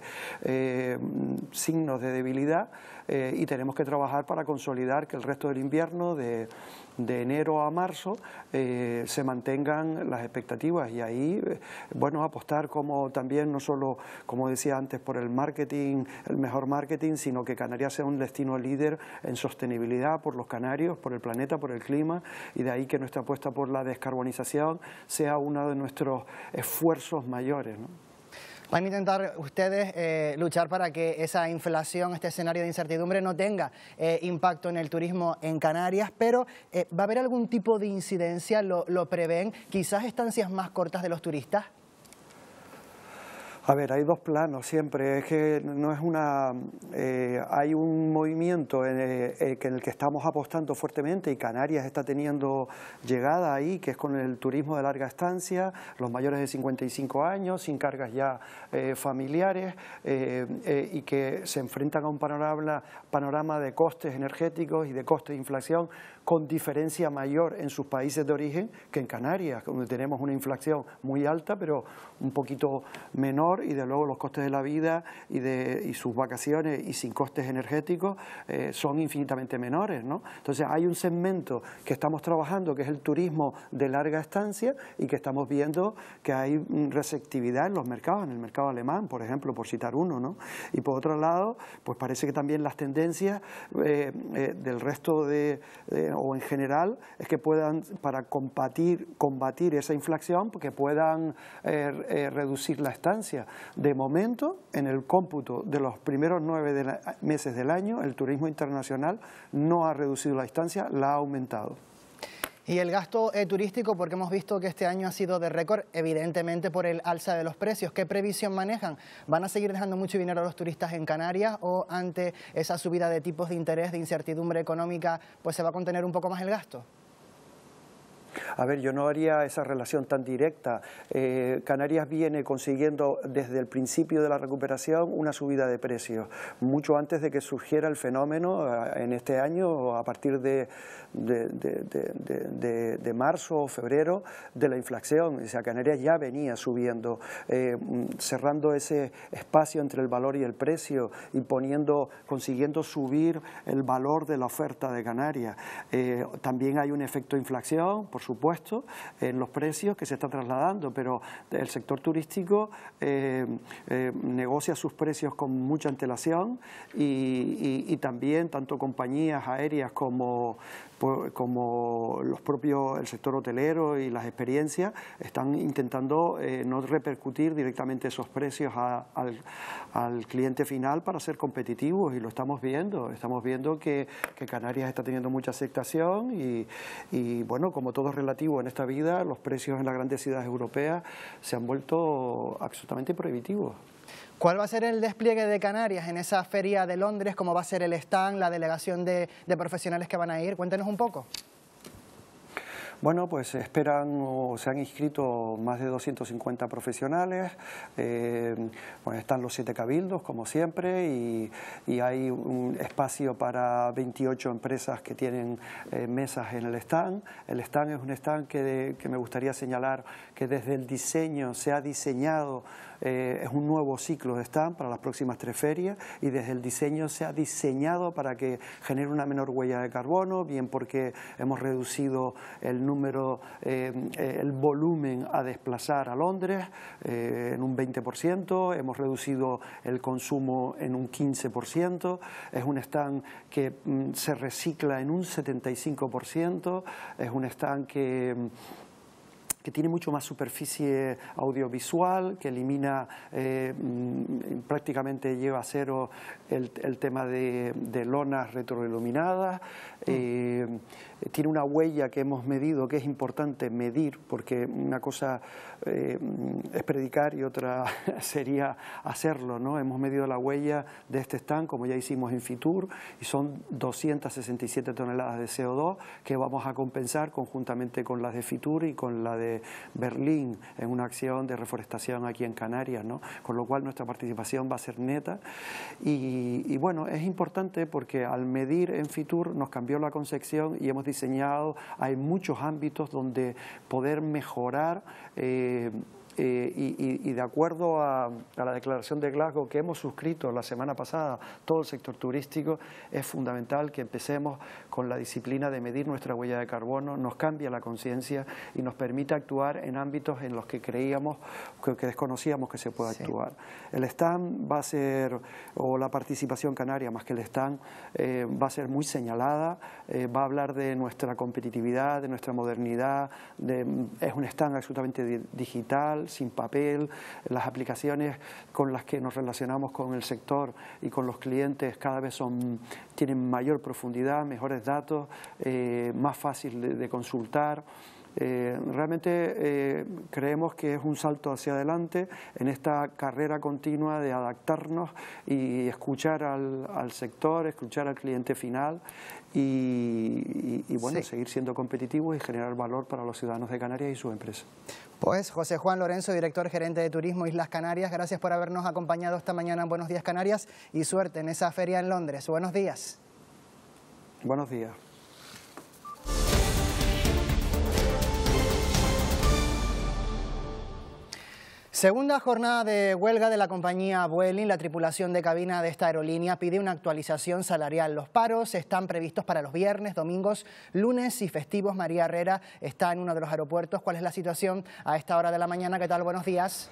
signos de debilidad, eh, y tenemos que trabajar para consolidar que el resto del invierno, de, de enero a marzo, eh, se mantengan las expectativas y ahí, eh, bueno, apostar como también, no solo, como decía antes, por el marketing, el mejor marketing, sino que Canarias sea un destino líder en sostenibilidad por los canarios, por el planeta, por el clima y de ahí que nuestra apuesta por la descarbonización sea uno de nuestros esfuerzos mayores. ¿no? Van a intentar ustedes eh, luchar para que esa inflación, este escenario de incertidumbre no tenga eh, impacto en el turismo en Canarias, pero eh, ¿va a haber algún tipo de incidencia? ¿Lo prevén? ¿Quizás estancias más cortas de los turistas? A ver, hay dos planos siempre. Es que no es una. Eh, hay un movimiento eh, eh, en, el que estamos apostando fuertemente y Canarias está teniendo llegada ahí, que es con el turismo de larga estancia, los mayores de 55 años, sin cargas ya familiares y que se enfrentan a un panorama, panorama de costes energéticos y de costes de inflación con diferencia mayor en sus países de origen que en Canarias, donde tenemos una inflación muy alta, pero un poquito menor, y de luego los costes de la vida y, de, sus vacaciones y sin costes energéticos eh, son infinitamente menores. ¿no? Entonces hay un segmento que estamos trabajando, que es el turismo de larga estancia, y que estamos viendo que hay receptividad en los mercados, en el mercado alemán, por ejemplo, por citar uno. ¿no? Y por otro lado, pues parece que también las tendencias eh, eh, del resto de o en general es que puedan, para combatir, combatir esa inflación, que puedan eh, eh, reducir la estancia. De momento, en el cómputo de los primeros nueve meses del año, el turismo internacional no ha reducido la estancia, la ha aumentado. Y el gasto eh, turístico, porque hemos visto que este año ha sido de récord, evidentemente por el alza de los precios. ¿Qué previsión manejan? ¿Van a seguir dejando mucho dinero a los turistas en Canarias o ante esa subida de tipos de interés, de incertidumbre económica, pues se va a contener un poco más el gasto? A ver, yo no haría esa relación tan directa. Eh, Canarias viene consiguiendo desde el principio de la recuperación una subida de precios, mucho antes de que surgiera el fenómeno eh, en este año, a partir de, marzo o febrero, de la inflación. O sea, Canarias ya venía subiendo, eh, cerrando ese espacio entre el valor y el precio y consiguiendo subir el valor de la oferta de Canarias. también hay un efecto de inflación, por supuesto, en los precios que se están trasladando, pero el sector turístico eh, eh, negocia sus precios con mucha antelación y también tanto compañías aéreas como como los propios, el sector hotelero y las experiencias, están intentando eh, no repercutir directamente esos precios al, cliente final para ser competitivos y lo estamos viendo. Estamos viendo que, Canarias está teniendo mucha aceptación y, y, bueno, como todo es relativo en esta vida, los precios en las grandes ciudades europeas se han vuelto absolutamente prohibitivos. ¿Cuál va a ser el despliegue de Canarias en esa feria de Londres? ¿Cómo va a ser el stand, la delegación de, profesionales que van a ir? Cuéntenos un poco. Bueno, pues esperan o se han inscrito más de 250 profesionales, eh, bueno, están los siete cabildos como siempre y, hay un espacio para 28 empresas que tienen eh, mesas en el stand. El stand es un stand que, que, me gustaría señalar que desde el diseño se ha diseñado eh, es un nuevo ciclo de stand para las próximas tres ferias y desde el diseño se ha diseñado para que genere una menor huella de carbono, bien porque hemos reducido el número, eh, el volumen a desplazar a Londres eh, en un 20%, hemos reducido el consumo en un 15%, es un stand que mm, se recicla en un 75%, es un stand que... Mm, que tiene mucho más superficie audiovisual, que elimina, eh, mm, prácticamente lleva a cero el, tema de, lonas retroiluminadas. Mm. Eh, tiene una huella que hemos medido, que es importante medir, porque una cosa eh, es predicar y otra (laughs) sería hacerlo. ¿no? Hemos medido la huella de este stand, como ya hicimos en Fitur, y son 267 toneladas de CO2 que vamos a compensar conjuntamente con las de Fitur y con la de Berlín, en una acción de reforestación aquí en Canarias. ¿no? Con lo cual nuestra participación va a ser neta. Y, y bueno, es importante porque al medir en Fitur nos cambió la concepción y hemos diseñado, hay muchos ámbitos donde poder mejorar eh, eh, y, de acuerdo a, la declaración de Glasgow que hemos suscrito la semana pasada, todo el sector turístico, es fundamental que empecemos con la disciplina de medir nuestra huella de carbono, nos cambia la conciencia y nos permite actuar en ámbitos en los que creíamos, que, desconocíamos que se puede actuar. El stand va a ser, o la participación canaria más que el stand, eh, va a ser muy señalada, eh, va a hablar de nuestra competitividad, de nuestra modernidad, es un stand absolutamente digital, sin papel, las aplicaciones con las que nos relacionamos con el sector y con los clientes cada vez son, tienen mayor profundidad, mejores datos, eh, más fácil de, consultar. Eh, realmente eh, creemos que es un salto hacia adelante en esta carrera continua de adaptarnos y escuchar al, sector, escuchar al cliente final y, bueno, seguir siendo competitivos y generar valor para los ciudadanos de Canarias y sus empresas. Pues José Juan Lorenzo, director gerente de Turismo Islas Canarias, gracias por habernos acompañado esta mañana en Buenos Días Canarias y suerte en esa feria en Londres. Buenos días. Buenos días. Segunda jornada de huelga de la compañía Vueling, la tripulación de cabina de esta aerolínea pide una actualización salarial. Los paros están previstos para los viernes, domingos, lunes y festivos. María Herrera está en uno de los aeropuertos. ¿Cuál es la situación a esta hora de la mañana? ¿Qué tal? Buenos días.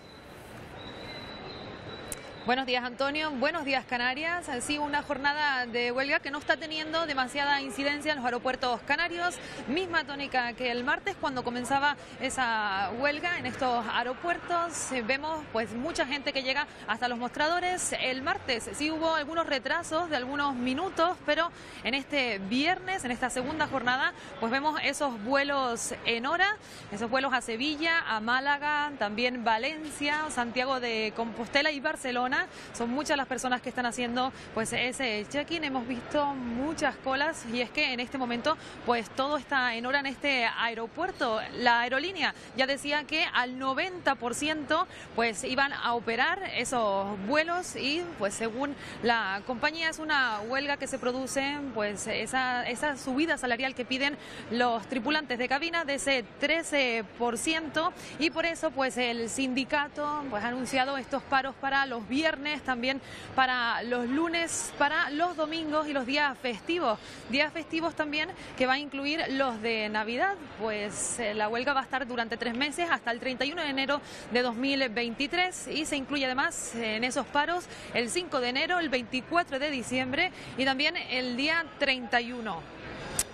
Buenos días, Antonio. Buenos días, Canarias. Sí, una jornada de huelga que no está teniendo demasiada incidencia en los aeropuertos canarios. Misma tónica que el martes, cuando comenzaba esa huelga en estos aeropuertos. Eh, vemos pues mucha gente que llega hasta los mostradores. El martes sí hubo algunos retrasos de algunos minutos, pero en este viernes, en esta segunda jornada, pues vemos esos vuelos en hora, esos vuelos a Sevilla, a Málaga, también Valencia, Santiago de Compostela y Barcelona son muchas las personas que están haciendo pues ese check-in. Hemos visto muchas colas y es que en este momento pues todo está en hora en este aeropuerto. La aerolínea ya decía que al 90% pues iban a operar esos vuelos y pues según la compañía es una huelga que se produce pues esa, esa subida salarial que piden los tripulantes de cabina de ese 13% y por eso pues el sindicato pues ha anunciado estos paros para los bienes también para los lunes, para los domingos y los días festivos. Días festivos también que va a incluir los de Navidad, pues eh, la huelga va a estar durante tres meses hasta el 31 de enero de 2023 y se incluye además eh, en esos paros el 5 de enero, el 24 de diciembre y también el día 31.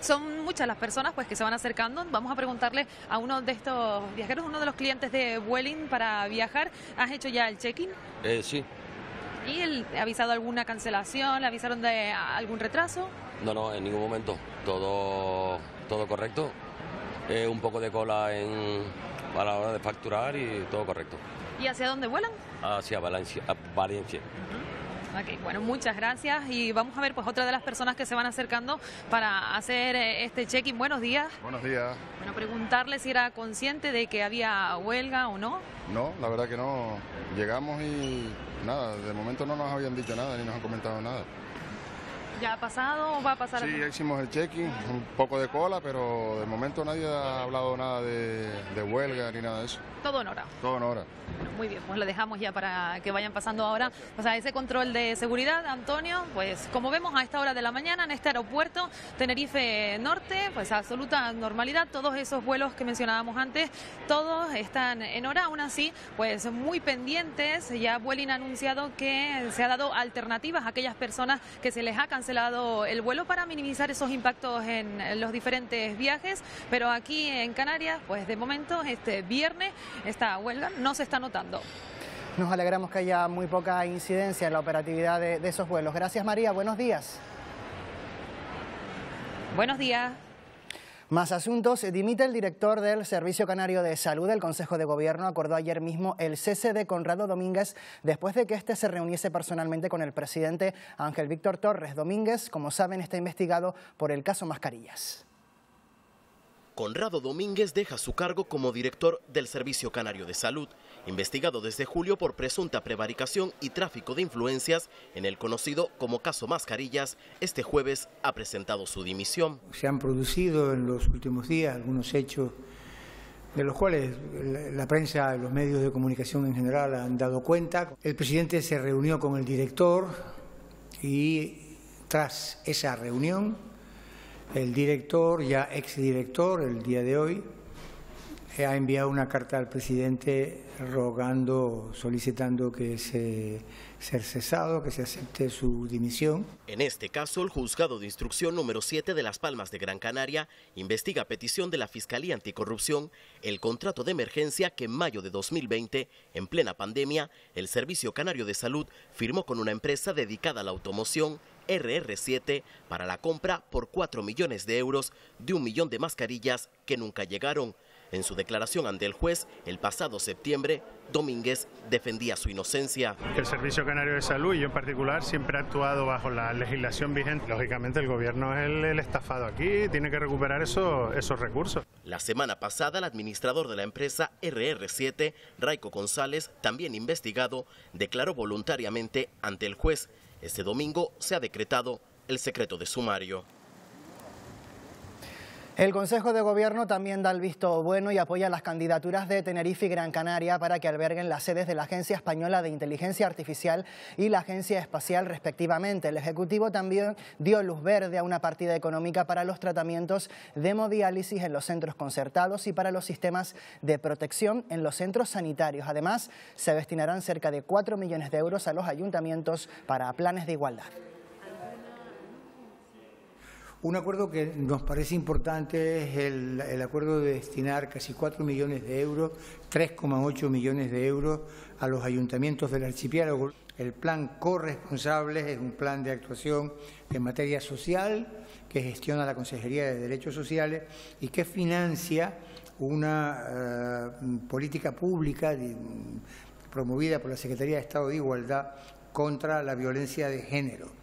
Son muchas las personas pues que se van acercando. Vamos a preguntarle a uno de estos viajeros, uno de los clientes de Vueling para viajar. ¿Has hecho ya el check-in? Eh, sí, ¿Y ha avisado alguna cancelación? ¿Le avisaron de algún retraso? No, no, en ningún momento. Todo, todo correcto. Eh, un poco de cola en, a la hora de facturar y todo correcto. ¿Y hacia dónde vuelan? Hacia Valencia bueno, muchas gracias y vamos a ver pues otra de las personas que se van acercando para hacer eh, este check-in. Buenos días. Buenos días. Bueno, preguntarle si era consciente de que había huelga o no. No, la verdad que no. Llegamos y nada, de momento no nos habían dicho nada ni nos han comentado nada. ¿Ya ha pasado o va a pasar? Sí, hicimos el check-in, un poco de cola, pero de momento nadie ha hablado nada de, huelga ni nada de eso. Todo en hora. Todo en hora. muy bien, pues lo dejamos ya para que vayan pasando ahora. O sea, ese control de seguridad, Antonio, pues como vemos a esta hora de la mañana en este aeropuerto Tenerife Norte, pues absoluta normalidad. Todos esos vuelos que mencionábamos antes, todos están en hora, aún así, pues muy pendientes. Ya Vueling ha anunciado que se ha dado alternativas a aquellas personas que se les ha cancelado este lado el vuelo para minimizar esos impactos en los diferentes viajes, pero aquí en Canarias, pues de momento, este viernes, esta huelga no se está notando. Nos alegramos que haya muy poca incidencia en la operatividad de esos vuelos. Gracias María, buenos días. Buenos días. Más asuntos. Dimite el director del Servicio Canario de Salud. El Consejo de Gobierno acordó ayer mismo el cese de Conrado Domínguez después de que éste se reuniese personalmente con el presidente Ángel Víctor Torres. Domínguez, como saben, está investigado por el caso Mascarillas. Conrado Domínguez deja su cargo como director del Servicio Canario de Salud investigado desde julio por presunta prevaricación y tráfico de influencias en el conocido como caso Mascarillas, este jueves ha presentado su dimisión. Se han producido en los últimos días algunos hechos de los cuales la prensa, los medios de comunicación en general han dado cuenta. El presidente se reunió con el director y tras esa reunión, el director, ya exdirector, el día de hoy, eh, ha enviado una carta al presidente rogando, solicitando que se ser cesado, que se acepte su dimisión. En este caso, el juzgado de instrucción número 7 de Las Palmas de Gran Canaria investiga a petición de la Fiscalía Anticorrupción el contrato de emergencia que en mayo de 2020, en plena pandemia, el Servicio Canario de Salud firmó con una empresa dedicada a la automoción RR7 para la compra por 4 millones de euros de un millón de mascarillas que nunca llegaron. En su declaración ante el juez, el pasado septiembre, Domínguez defendía su inocencia. El Servicio Canario de Salud, y yo en particular, siempre ha actuado bajo la legislación vigente. Lógicamente el gobierno es el, estafado aquí, tiene que recuperar esos recursos. La semana pasada, el administrador de la empresa RR7, Raico González, también investigado, declaró voluntariamente ante el juez. Este domingo se ha decretado el secreto de sumario. El Consejo de Gobierno también da el visto bueno y apoya las candidaturas de Tenerife y Gran Canaria para que alberguen las sedes de la Agencia Española de Inteligencia Artificial y la Agencia Espacial respectivamente. El Ejecutivo también dio luz verde a una partida económica para los tratamientos de hemodiálisis en los centros concertados y para los sistemas de protección en los centros sanitarios. Además, se destinarán cerca de 4 millones de euros a los ayuntamientos para planes de igualdad. Un acuerdo que nos parece importante es el, acuerdo de destinar casi 4 millones de euros, 3,8 millones de euros a los ayuntamientos del archipiélago. El plan corresponsable es un plan de actuación en materia social que gestiona la Consejería de Derechos Sociales y que financia una eh, política pública promovida por la Secretaría de Estado de Igualdad contra la violencia de género.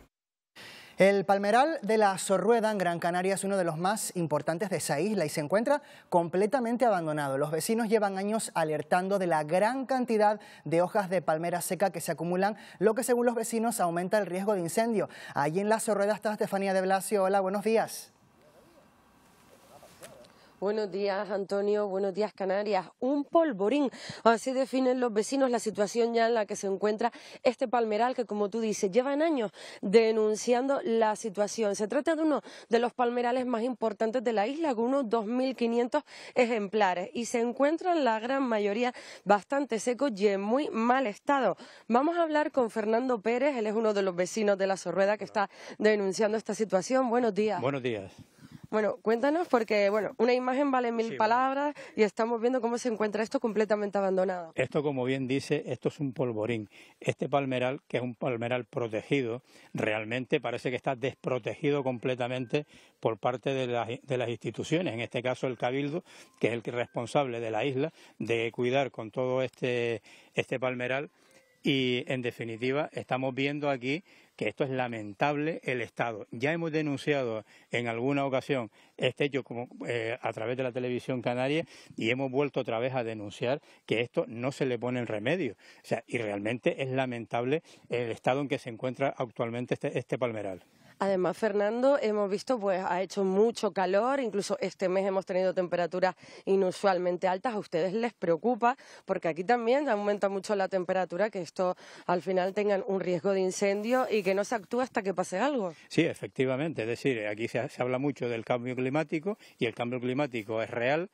El palmeral de la Sorrueda en Gran Canaria es uno de los más importantes de esa isla y se encuentra completamente abandonado. Los vecinos llevan años alertando de la gran cantidad de hojas de palmera seca que se acumulan, lo que según los vecinos aumenta el riesgo de incendio. Allí en la Sorrueda está Estefanía de Blasio. Hola, buenos días. Buenos días, Antonio. Buenos días, Canarias. Un polvorín. Así definen los vecinos la situación ya en la que se encuentra este palmeral que, como tú dices, llevan años denunciando la situación. Se trata de uno de los palmerales más importantes de la isla, con unos 2.500 ejemplares. Y se encuentran la gran mayoría bastante secos y en muy mal estado. Vamos a hablar con Fernando Pérez. Él es uno de los vecinos de la Sorrueda que está denunciando esta situación. Buenos días. Buenos días. Bueno, cuéntanos porque, bueno, una imagen vale mil palabras y estamos viendo cómo se encuentra esto completamente abandonado. Esto, como bien dice, esto es un polvorín. Este palmeral, que es un palmeral protegido, realmente parece que está desprotegido completamente por parte de las, instituciones, en este caso el Cabildo, que es el responsable de la isla, de cuidar con todo este, este palmeral y en definitiva estamos viendo aquí que esto es lamentable el Estado. Ya hemos denunciado en alguna ocasión este hecho como, eh, a través de la televisión canaria y hemos vuelto otra vez a denunciar que esto no se le pone en remedio. O sea, y realmente es lamentable el estado en que se encuentra actualmente este, este palmeral. Además, Fernando, hemos visto, pues ha hecho mucho calor, incluso este mes hemos tenido temperaturas inusualmente altas. ¿A ustedes les preocupa? Porque aquí también aumenta mucho la temperatura, que esto al final tenga un riesgo de incendio y que no se actúe hasta que pase algo. Sí, efectivamente. Es decir, aquí se habla mucho del cambio climático y el cambio climático es real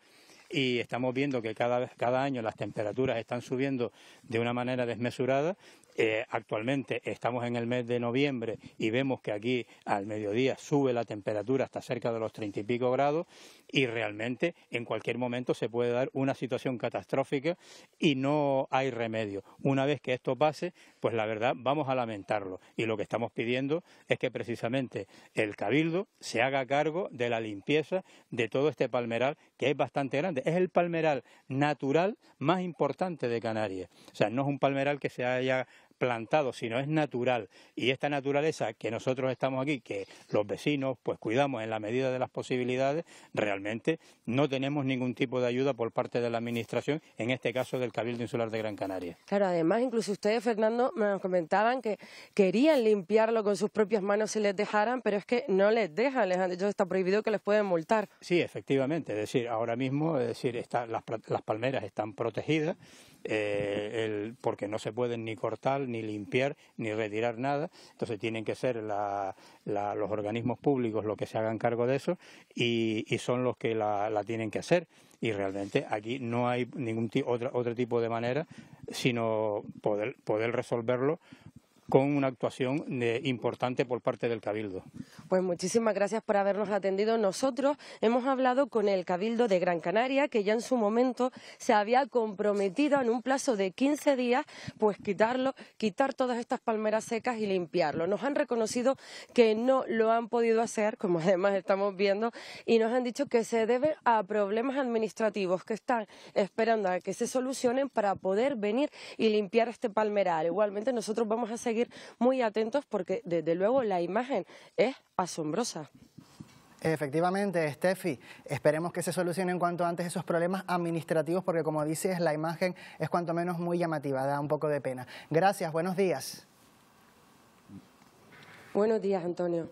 y estamos viendo que cada, cada año las temperaturas están subiendo de una manera desmesurada. Eh, actualmente estamos en el mes de noviembre y vemos que aquí al mediodía sube la temperatura hasta cerca de los treinta y pico grados y realmente en cualquier momento se puede dar una situación catastrófica y no hay remedio. Una vez que esto pase, pues la verdad vamos a lamentarlo y lo que estamos pidiendo es que precisamente el Cabildo se haga cargo de la limpieza de todo este palmeral que es bastante grande. Es el palmeral natural más importante de Canarias. O sea, no es un palmeral que se haya plantado, sino es natural. Y esta naturaleza que nosotros estamos aquí, que los vecinos pues cuidamos en la medida de las posibilidades, realmente no tenemos ningún tipo de ayuda por parte de la Administración, en este caso del Cabildo Insular de Gran Canaria. Claro, además, incluso ustedes, Fernando, nos comentaban que querían limpiarlo con sus propias manos si les dejaran, pero es que no les dejan, les han dicho está prohibido que les pueden multar. Sí, efectivamente, es decir, ahora mismo, es decir, está, las, las palmeras están protegidas, eh, porque no se pueden ni cortar, ni limpiar, ni retirar nada. Entonces tienen que ser los organismos públicos los que se hagan cargo de eso y, son los que la, la tienen que hacer y realmente aquí no hay ningún otro, otro tipo de manera sino poder resolverlo con una actuación eh, importante por parte del Cabildo. Pues muchísimas gracias por habernos atendido. Nosotros hemos hablado con el Cabildo de Gran Canaria, que ya en su momento se había comprometido en un plazo de 15 días, pues quitarlo, quitar todas estas palmeras secas y limpiarlo. Nos han reconocido que no lo han podido hacer, como además estamos viendo, y nos han dicho que se debe a problemas administrativos que están esperando a que se solucionen para poder venir y limpiar este palmeral. Igualmente nosotros vamos a seguir muy atentos porque desde luego la imagen es asombrosa. Efectivamente, Steffi, esperemos que se solucionen cuanto antes esos problemas administrativos porque como dices, la imagen es cuanto menos muy llamativa, da un poco de pena. Gracias, buenos días. Buenos días, Antonio.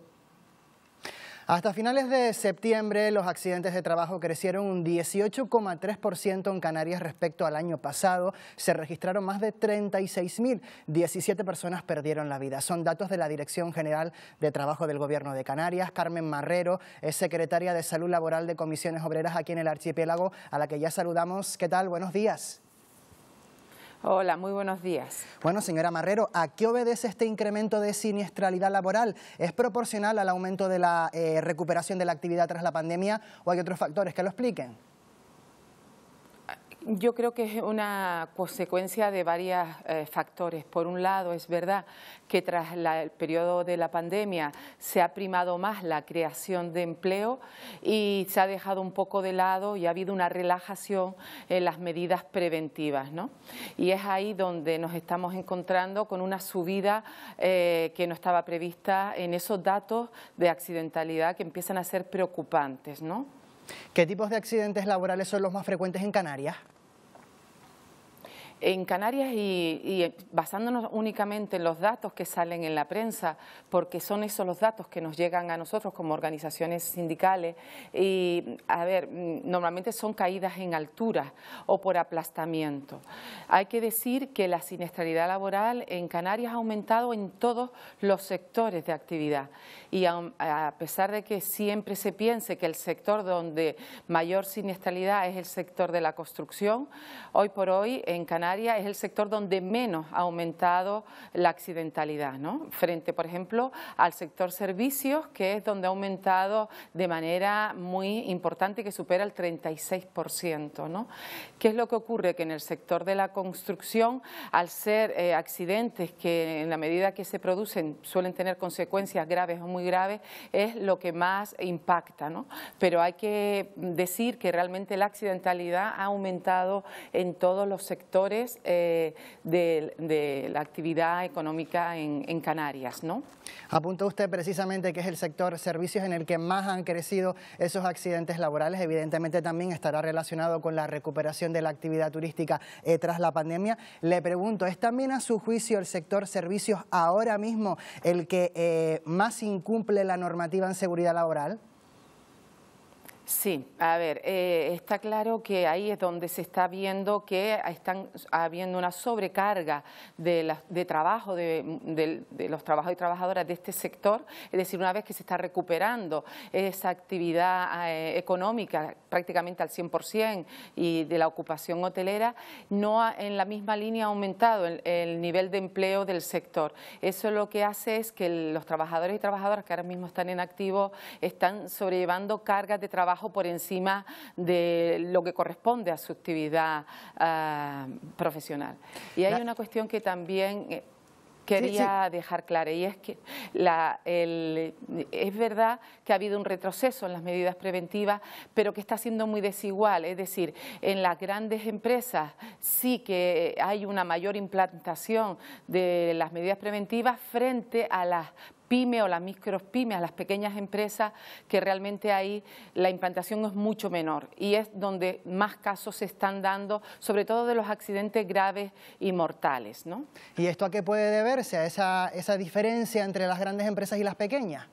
Hasta finales de septiembre, los accidentes de trabajo crecieron un 18,3% en Canarias respecto al año pasado. Se registraron más de 36.017 17 personas perdieron la vida. Son datos de la Dirección General de Trabajo del Gobierno de Canarias. Carmen Marrero es secretaria de Salud Laboral de Comisiones Obreras aquí en el archipiélago, a la que ya saludamos. ¿Qué tal? Buenos días. Hola, muy buenos días. Bueno, señora Marrero, ¿a qué obedece este incremento de siniestralidad laboral? ¿Es proporcional al aumento de la eh, recuperación de la actividad tras la pandemia o hay otros factores que lo expliquen? Yo creo que es una consecuencia de varios eh, factores. Por un lado, es verdad que tras el periodo de la pandemia se ha primado más la creación de empleo y se ha dejado un poco de lado y ha habido una relajación en las medidas preventivas. Y es ahí donde nos estamos encontrando con una subida eh, que no estaba prevista en esos datos de accidentalidad que empiezan a ser preocupantes. ¿no? ¿Qué tipos de accidentes laborales son los más frecuentes en Canarias? En Canarias y, basándonos únicamente en los datos que salen en la prensa, porque son esos los datos que nos llegan a nosotros como organizaciones sindicales, y a ver, normalmente son caídas en altura o por aplastamiento. Hay que decir que la siniestralidad laboral en Canarias ha aumentado en todos los sectores de actividad y a pesar de que siempre se piense que el sector donde mayor siniestralidad es el sector de la construcción, hoy por hoy en Canarias es el sector donde menos ha aumentado la accidentalidad, frente, por ejemplo, al sector servicios, que es donde ha aumentado de manera muy importante, que supera el 36%. ¿Qué es lo que ocurre? Que en el sector de la construcción, al ser eh, accidentes que en la medida que se producen suelen tener consecuencias graves o muy graves, es lo que más impacta. Pero hay que decir que realmente la accidentalidad ha aumentado en todos los sectores eh, de, la actividad económica en, Canarias. ¿no? Apunta usted precisamente que es el sector servicios en el que más han crecido esos accidentes laborales. Evidentemente también estará relacionado con la recuperación de la actividad turística eh, tras la pandemia. Le pregunto, ¿es también a su juicio el sector servicios ahora mismo el que eh, más incumple la normativa en seguridad laboral? Sí, a ver, eh, está claro que ahí es donde se está viendo que están habiendo una sobrecarga de, trabajo de, los trabajadores y trabajadoras de este sector, es decir, una vez que se está recuperando esa actividad eh, económica prácticamente al 100% y de la ocupación hotelera, no en la misma línea ha aumentado el, el, nivel de empleo del sector. Eso lo que hace es que los trabajadores y trabajadoras que ahora mismo están en activo están sobrellevando cargas de trabajo por encima de lo que corresponde a su actividad ah, profesional. Y hay una cuestión que también eh, quería dejar clara y es que es verdad que ha habido un retroceso en las medidas preventivas, pero que está siendo muy desigual. Es decir, en las grandes empresas sí que hay una mayor implantación de las medidas preventivas frente a las pyme o las microspyme a las pequeñas empresas, que realmente ahí la implantación es mucho menor y es donde más casos se están dando, sobre todo de los accidentes graves y mortales. ¿Y esto a qué puede deberse, a esa, diferencia entre las grandes empresas y las pequeñas?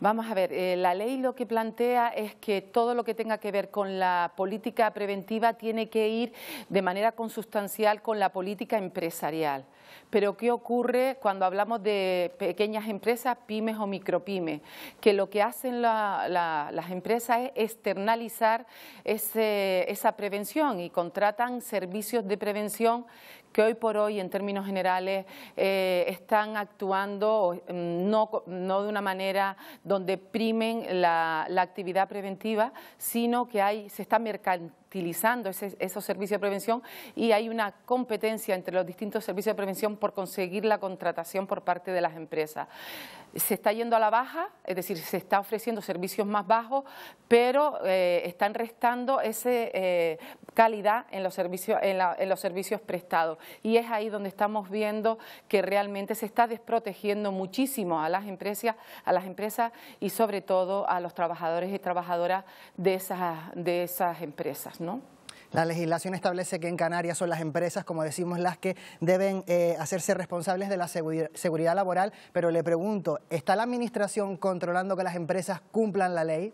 Vamos a ver, eh, la ley lo que plantea es que todo lo que tenga que ver con la política preventiva tiene que ir de manera consustancial con la política empresarial. Pero ¿qué ocurre cuando hablamos de pequeñas empresas, pymes o micropymes? Que lo que hacen las empresas es externalizar esa prevención y contratan servicios de prevención que hoy por hoy, en términos generales, eh, están actuando mm, no, de una manera donde primen la, actividad preventiva, sino que se está mercantilizando esos servicios de prevención y hay una competencia entre los distintos servicios de prevención por conseguir la contratación por parte de las empresas se está yendo a la baja, es decir, se está ofreciendo servicios más bajos, pero eh, están restando esa eh, calidad en los, servicios, en los servicios prestados. Y es ahí donde estamos viendo que realmente se está desprotegiendo muchísimo a las empresas, a las empresas y sobre todo a los trabajadores y trabajadoras de esas, de esas empresas. La legislación establece que en Canarias son las empresas, como decimos, las que deben eh, hacerse responsables de la seguridad laboral, pero le pregunto, ¿está la Administración controlando que las empresas cumplan la ley?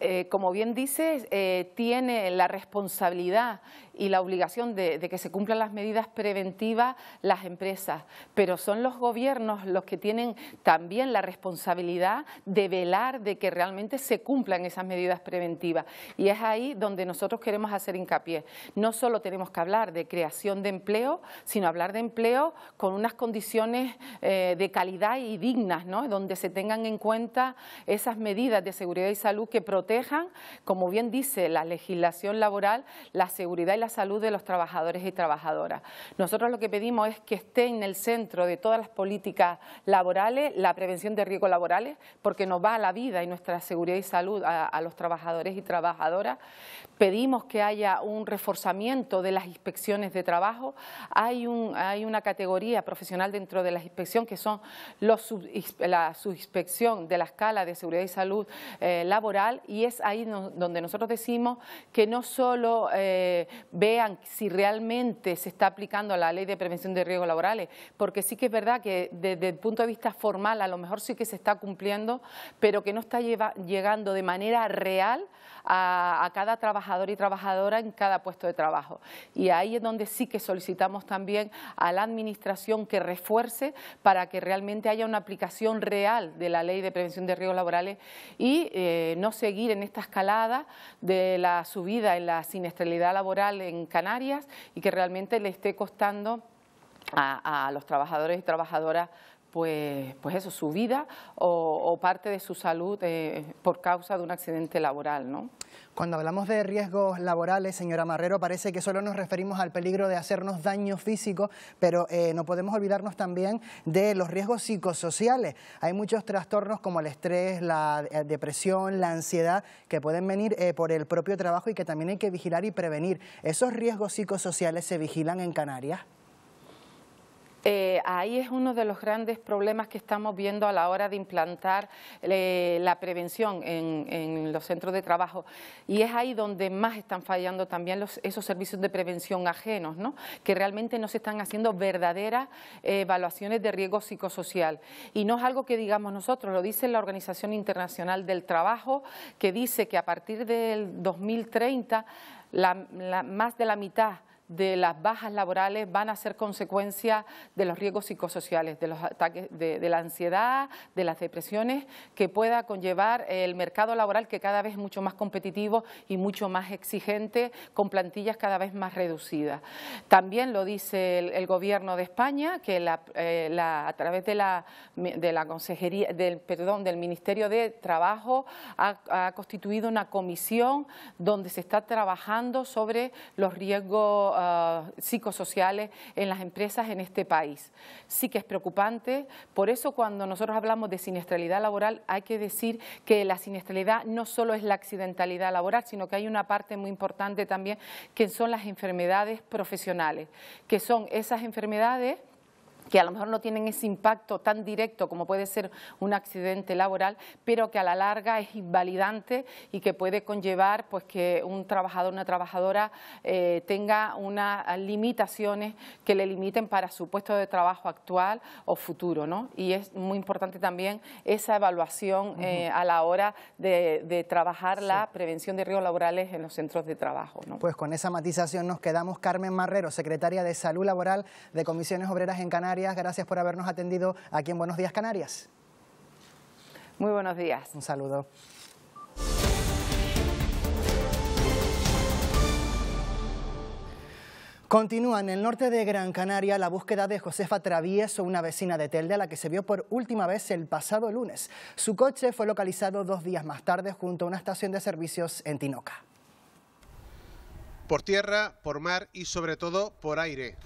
Eh, como bien dice, eh, tiene la responsabilidad y la obligación de, que se cumplan las medidas preventivas las empresas, pero son los gobiernos los que tienen también la responsabilidad de velar de que realmente se cumplan esas medidas preventivas. Y es ahí donde nosotros queremos hacer hincapié. No solo tenemos que hablar de creación de empleo, sino hablar de empleo con unas condiciones eh, de calidad y dignas, donde se tengan en cuenta esas medidas de seguridad y salud que protegen protejan, como bien dice la legislación laboral, la seguridad y la salud de los trabajadores y trabajadoras. Nosotros lo que pedimos es que esté en el centro de todas las políticas laborales la prevención de riesgos laborales, porque nos va a la vida y nuestra seguridad y salud a los trabajadores y trabajadoras, pedimos que haya un reforzamiento de las inspecciones de trabajo. Hay, una categoría profesional dentro de la inspección que son la subinspección de la escala de seguridad y salud eh, laboral y es ahí donde nosotros decimos que no solo eh, vean si realmente se está aplicando la ley de prevención de riesgos laborales, porque sí que es verdad que desde el punto de vista formal a lo mejor sí que se está cumpliendo, pero que no está llegando de manera real a cada trabajador trabajador y trabajadora en cada puesto de trabajo. Y ahí es donde sí que solicitamos también a la Administración que refuerce para que realmente haya una aplicación real de la Ley de Prevención de Riesgos Laborales y eh, no seguir en esta escalada de la subida en la siniestralidad laboral en Canarias y que realmente le esté costando a los trabajadores y trabajadoras pues, pues, eso, su vida o, parte de su salud eh, por causa de un accidente laboral. Cuando hablamos de riesgos laborales, señora Marrero, parece que solo nos referimos al peligro de hacernos daño físico, pero eh, no podemos olvidarnos también de los riesgos psicosociales. Hay muchos trastornos como el estrés, la eh, depresión, la ansiedad, que pueden venir por el propio trabajo y que también hay que vigilar y prevenir. ¿Esos riesgos psicosociales se vigilan en Canarias? Eh, ahí es uno de los grandes problemas que estamos viendo a la hora de implantar eh, la prevención en, los centros de trabajo y es ahí donde más están fallando también esos servicios de prevención ajenos, ¿no? que realmente no se están haciendo verdaderas eh, evaluaciones de riesgo psicosocial y no es algo que digamos nosotros, lo dice la Organización Internacional del Trabajo que dice que a partir del 2030 más de la mitad de las bajas laborales van a ser consecuencia de los riesgos psicosociales, de los ataques de, la ansiedad, de las depresiones que pueda conllevar el mercado laboral que cada vez es mucho más competitivo y mucho más exigente con plantillas cada vez más reducidas. También lo dice el, Gobierno de España que eh, a través de la, de la consejería, del, perdón, del Ministerio de Trabajo ha constituido una comisión donde se está trabajando sobre los riesgos Ah, psicosociales en las empresas en este país. Sí que es preocupante, por eso cuando nosotros hablamos de siniestralidad laboral hay que decir que la siniestralidad no solo es la accidentalidad laboral, sino que hay una parte muy importante también que son las enfermedades profesionales, que son esas enfermedades que a lo mejor no tienen ese impacto tan directo como puede ser un accidente laboral, pero que a la larga es invalidante y que puede conllevar pues, que un trabajador, una trabajadora eh, tenga unas limitaciones que le limiten para su puesto de trabajo actual o futuro. Y es muy importante también esa evaluación eh, a la hora de, trabajar la prevención de riesgos laborales en los centros de trabajo. ¿no? Pues con esa matización nos quedamos. Carmen Marrero, secretaria de Salud Laboral de Comisiones Obreras en Canarias. Gracias por habernos atendido aquí en Buenos Días Canarias. Muy buenos días. Un saludo. Continúa en el norte de Gran Canaria la búsqueda de Josefa Travieso, una vecina de Telde, a la que se vio por última vez el pasado lunes. Su coche fue localizado dos días más tarde junto a una estación de servicios en Tinoca. Por tierra, por mar y sobre todo por aire.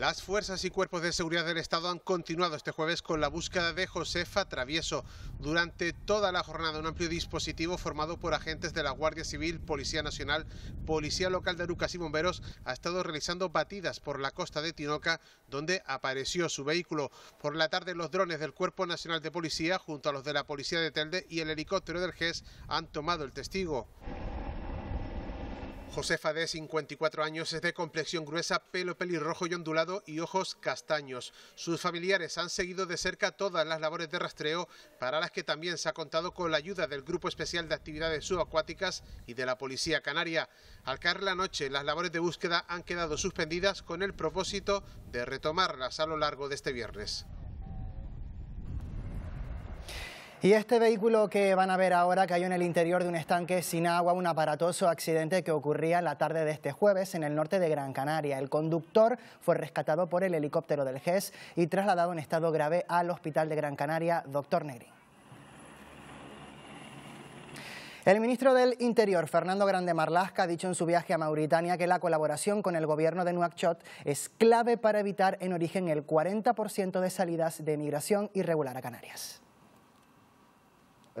Las fuerzas y cuerpos de seguridad del Estado han continuado este jueves con la búsqueda de Josefa Travieso. Durante toda la jornada, un amplio dispositivo formado por agentes de la Guardia Civil, Policía Nacional, Policía Local de Arucas y Bomberos ha estado realizando batidas por la costa de Tinoca, donde apareció su vehículo. Por la tarde, los drones del Cuerpo Nacional de Policía, junto a los de la Policía de Telde y el helicóptero del GES, han tomado el testigo. Josefa, de 54 años, es de complexión gruesa, pelo pelirrojo y ondulado y ojos castaños. Sus familiares han seguido de cerca todas las labores de rastreo, para las que también se ha contado con la ayuda del Grupo Especial de Actividades Subacuáticas y de la Policía Canaria. Al caer la noche, las labores de búsqueda han quedado suspendidas con el propósito de retomarlas a lo largo de este viernes. Y este vehículo que van a ver ahora cayó en el interior de un estanque sin agua, un aparatoso accidente que ocurría la tarde de este jueves en el norte de Gran Canaria. El conductor fue rescatado por el helicóptero del GES y trasladado en estado grave al Hospital de Gran Canaria, doctor Negri. El ministro del Interior, Fernando Grande Marlasca, ha dicho en su viaje a Mauritania que la colaboración con el gobierno de Nuakchot es clave para evitar en origen el 40% de salidas de migración irregular a Canarias.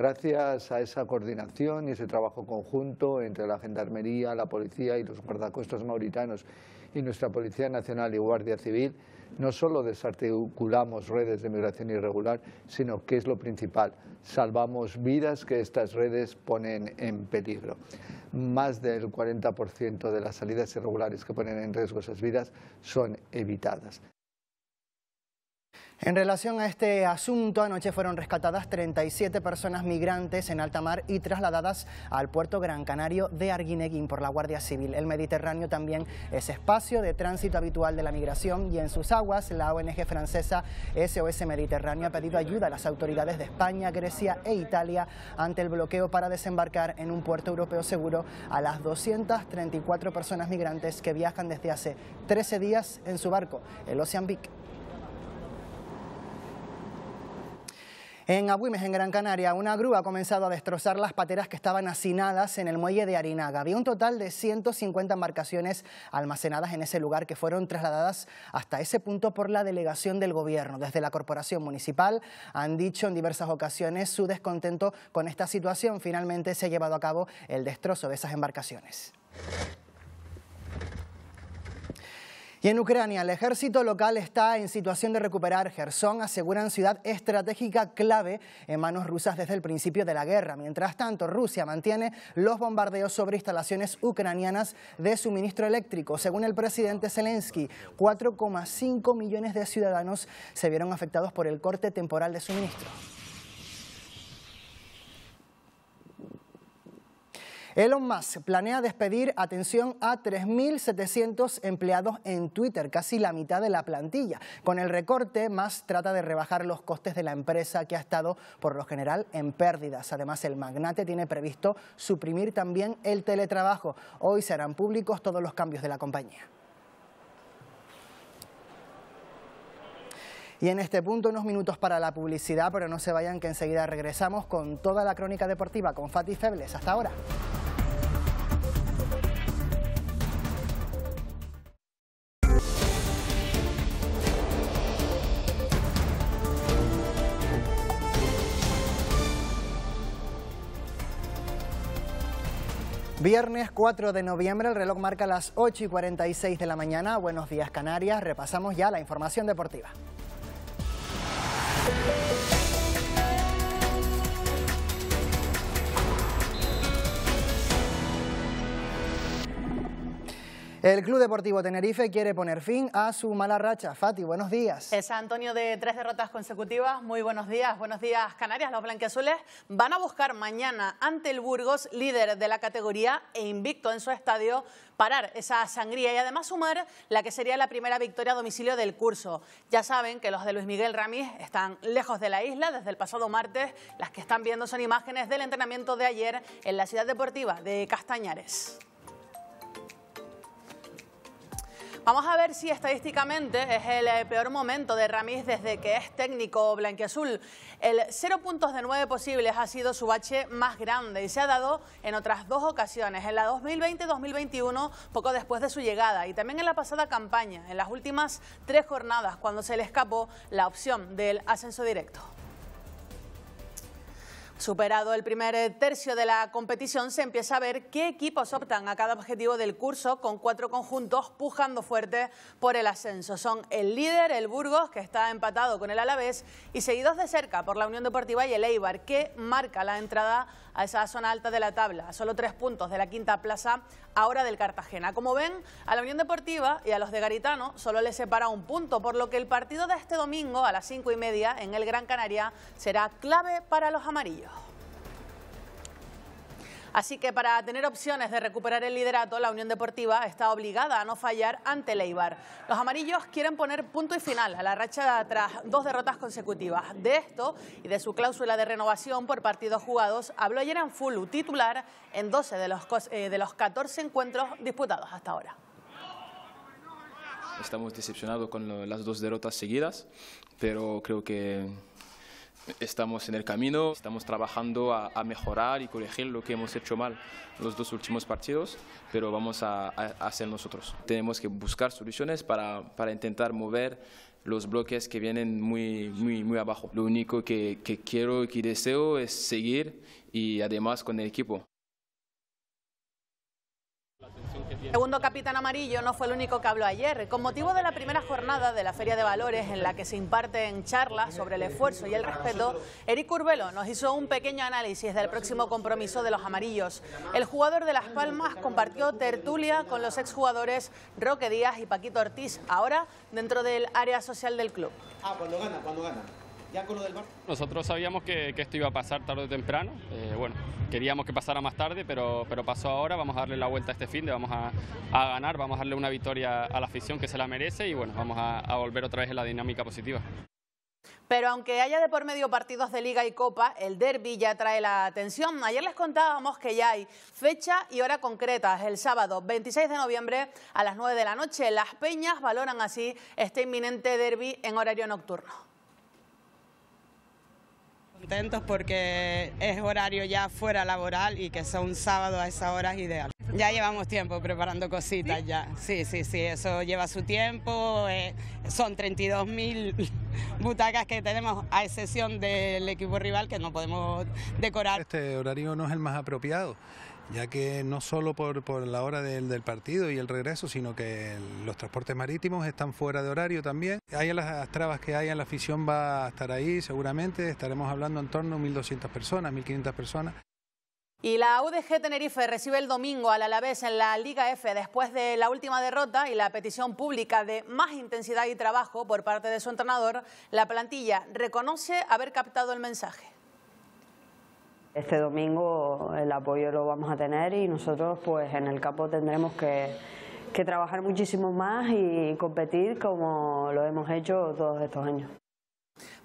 Gracias a esa coordinación y ese trabajo conjunto entre la Gendarmería, la Policía y los guardacostas mauritanos y nuestra Policía Nacional y Guardia Civil, no solo desarticulamos redes de migración irregular, sino que es lo principal, salvamos vidas que estas redes ponen en peligro. Más del 40% de las salidas irregulares que ponen en riesgo esas vidas son evitadas. En relación a este asunto, anoche fueron rescatadas 37 personas migrantes en alta mar y trasladadas al puerto Gran Canario de Arguineguín por la Guardia Civil. El Mediterráneo también es espacio de tránsito habitual de la migración y en sus aguas la ONG francesa SOS Mediterráneo ha pedido ayuda a las autoridades de España, Grecia e Italia ante el bloqueo para desembarcar en un puerto europeo seguro a las 234 personas migrantes que viajan desde hace 13 días en su barco, el Ocean Vic. En Abuimes, en Gran Canaria, una grúa ha comenzado a destrozar las pateras que estaban hacinadas en el muelle de Arinaga. Había un total de 150 embarcaciones almacenadas en ese lugar que fueron trasladadas hasta ese punto por la delegación del gobierno. Desde la corporación municipal han dicho en diversas ocasiones su descontento con esta situación. Finalmente se ha llevado a cabo el destrozo de esas embarcaciones. Y en Ucrania, el ejército local está en situación de recuperar Gerson, aseguran ciudad estratégica clave en manos rusas desde el principio de la guerra. Mientras tanto, Rusia mantiene los bombardeos sobre instalaciones ucranianas de suministro eléctrico. Según el presidente Zelensky, 4,5 millones de ciudadanos se vieron afectados por el corte temporal de suministro. Elon Musk planea despedir, atención, a 3.700 empleados en Twitter, casi la mitad de la plantilla. Con el recorte, Musk trata de rebajar los costes de la empresa que ha estado, por lo general, en pérdidas. Además, el magnate tiene previsto suprimir también el teletrabajo. Hoy serán públicos todos los cambios de la compañía. Y en este punto unos minutos para la publicidad, pero no se vayan que enseguida regresamos con toda la crónica deportiva con Fatih Febles. Hasta ahora. Viernes 4 de noviembre, el reloj marca las 8 y 46 de la mañana. Buenos días, Canarias. Repasamos ya la información deportiva. El Club Deportivo Tenerife quiere poner fin a su mala racha. Fati, buenos días. Es Antonio de tres derrotas consecutivas. Muy buenos días. Buenos días, Canarias. Los blanqueazules van a buscar mañana ante el Burgos, líder de la categoría e invicto en su estadio, parar esa sangría y además sumar la que sería la primera victoria a domicilio del curso. Ya saben que los de Luis Miguel Ramírez están lejos de la isla desde el pasado martes. Las que están viendo son imágenes del entrenamiento de ayer en la ciudad deportiva de Castañares. Vamos a ver si estadísticamente es el eh, peor momento de Ramírez desde que es técnico blanquiazul. El 0 puntos de 9 posibles ha sido su bache más grande y se ha dado en otras dos ocasiones, en la 2020-2021, poco después de su llegada, y también en la pasada campaña, en las últimas tres jornadas, cuando se le escapó la opción del ascenso directo. Superado el primer eh, tercio de la competición, se empieza a ver qué equipos optan a cada objetivo del curso, con cuatro conjuntos pujando fuerte por el ascenso. Son el líder, el Burgos, que está empatado con el Alavés, y seguidos de cerca por la Unión Deportiva y el Eibar, que marca la entrada a esa zona alta de la tabla, solo tres puntos de la quinta plaza ahora del Cartagena. Como ven, a la Unión Deportiva y a los de Garitano solo les separa un punto, por lo que el partido de este domingo a las cinco y media en el Gran Canaria será clave para los amarillos. Así que para tener opciones de recuperar el liderato, la Unión Deportiva está obligada a no fallar ante Leibar. Los amarillos quieren poner punto y final a la racha tras dos derrotas consecutivas. De esto y de su cláusula de renovación por partidos jugados, habló ayer en Fulu, titular en 12 de los, eh, de los 14 encuentros disputados hasta ahora. Estamos decepcionados con las dos derrotas seguidas, pero creo que estamos en el camino, estamos trabajando a, mejorar y corregir lo que hemos hecho mal los dos últimos partidos, pero vamos a, a hacer nosotros. Tenemos que buscar soluciones para, para, intentar mover los bloques que vienen muy, muy, muy abajo. Lo único que, que quiero y que deseo es seguir y además con el equipo. segundo capitán amarillo no fue el único que habló ayer. Con motivo de la primera jornada de la Feria de Valores, en la que se imparten charlas sobre el esfuerzo y el respeto, Eric Urbelo nos hizo un pequeño análisis del próximo compromiso de los amarillos. El jugador de Las Palmas compartió tertulia con los exjugadores Roque Díaz y Paquito Ortiz, ahora dentro del área social del club. Ah, cuando gana, cuando gana ya Nosotros sabíamos que, esto iba a pasar tarde o temprano. Eh, bueno, queríamos que pasara más tarde, pero, pero pasó ahora. Vamos a darle la vuelta a este fin de, vamos a, ganar, vamos a darle una victoria a la afición que se la merece y bueno, vamos a, volver otra vez en la dinámica positiva. Pero aunque haya de por medio partidos de Liga y Copa, el derby ya trae la atención. Ayer les contábamos que ya hay fecha y hora concretas. El sábado 26 de noviembre a las 9 de la noche, las Peñas valoran así este inminente derby en horario nocturno. Contentos porque es horario ya fuera laboral y que sea un sábado a esa hora es ideal. Ya llevamos tiempo preparando cositas ya. Sí, sí, sí, eso lleva su tiempo. Eh, son 32.000 mil (laughs) butacas que tenemos a excepción del equipo rival que no podemos decorar. Este horario no es el más apropiado ya que no solo por, la hora del, partido y el regreso, sino que los transportes marítimos están fuera de horario también. Hay las trabas que hay en la afición va a estar ahí seguramente, estaremos hablando en torno a 1.200 personas, 1.500 personas. Y la UDG Tenerife recibe el domingo al Alavés en la Liga F después de la última derrota y la petición pública de más intensidad y trabajo por parte de su entrenador. La plantilla reconoce haber captado el mensaje. Este domingo el apoyo lo vamos a tener y nosotros pues en el campo tendremos que, que trabajar muchísimo más y competir como lo hemos hecho todos estos años.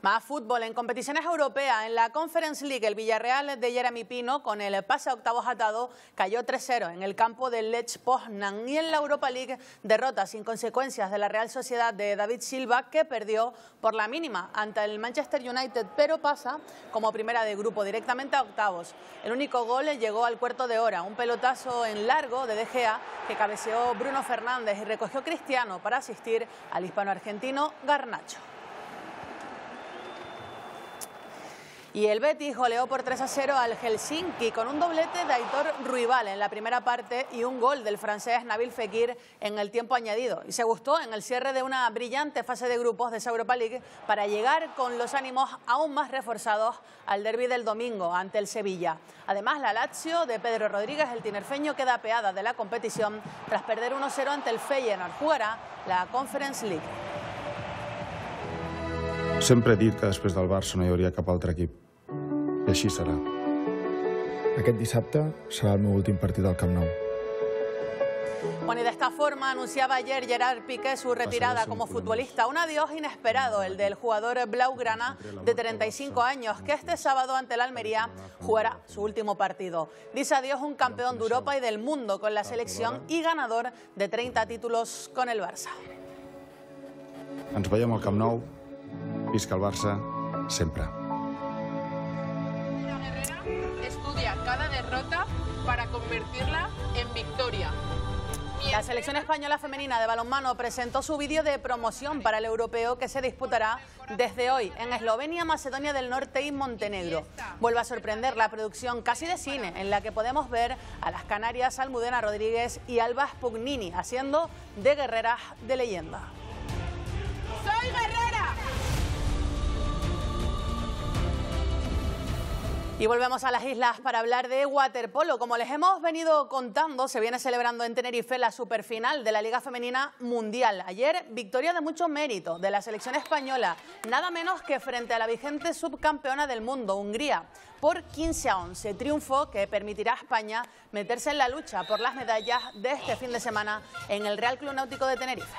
Más fútbol en competiciones europeas. En la Conference League, el Villarreal de Jeremy Pino, con el pase a octavos atado, cayó 3-0 en el campo del Lech Poznan. Y en la Europa League, derrota sin consecuencias de la Real Sociedad de David Silva, que perdió por la mínima ante el Manchester United, pero pasa como primera de grupo directamente a octavos. El único gol llegó al cuarto de hora. Un pelotazo en largo de De Gea, que cabeceó Bruno Fernández y recogió Cristiano para asistir al hispano argentino Garnacho. Y el Betis goleó por 3 a 0 al Helsinki con un doblete de Aitor Ruibal en la primera parte y un gol del francés Nabil Fekir en el tiempo añadido. Y se gustó en el cierre de una brillante fase de grupos de esa Europa League para llegar con los ánimos aún más reforzados al derby del domingo ante el Sevilla. Además, la Lazio de Pedro Rodríguez, el tinerfeño, queda apeada de la competición tras perder 1-0 ante el Feyenoord. fuera la Conference League. Siempre he dit que después del Barça no habría hauria otro equipo. I així serà. Aquest dissabte serà el partit al Camp Nou. Bueno, y de esta forma anunciaba ayer Gerard Piqué su retirada como futbolista. Un adiós inesperado, el del jugador Blaugrana de 35 años, que este sábado ante la Almería jugará su último partido. Dice adiós un campeón de Europa y del mundo con la ah, selección y ganador de 30 títulos con el Barça. Ens veiem al Camp Nou. Visca el Barça sempre estudia cada derrota para convertirla en victoria. La selección española femenina de balonmano presentó su vídeo de promoción para el europeo que se disputará desde hoy en Eslovenia, Macedonia del Norte y Montenegro. Vuelve a sorprender la producción casi de cine en la que podemos ver a las canarias Almudena Rodríguez y Alba Spugnini haciendo de guerreras de leyenda. Soy Y volvemos a las islas para hablar de waterpolo. Como les hemos venido contando, se viene celebrando en Tenerife la superfinal de la Liga Femenina Mundial. Ayer, victoria de mucho mérito de la selección española, nada menos que frente a la vigente subcampeona del mundo, Hungría, por 15 a 11. Triunfo que permitirá a España meterse en la lucha por las medallas de este fin de semana en el Real Club Náutico de Tenerife.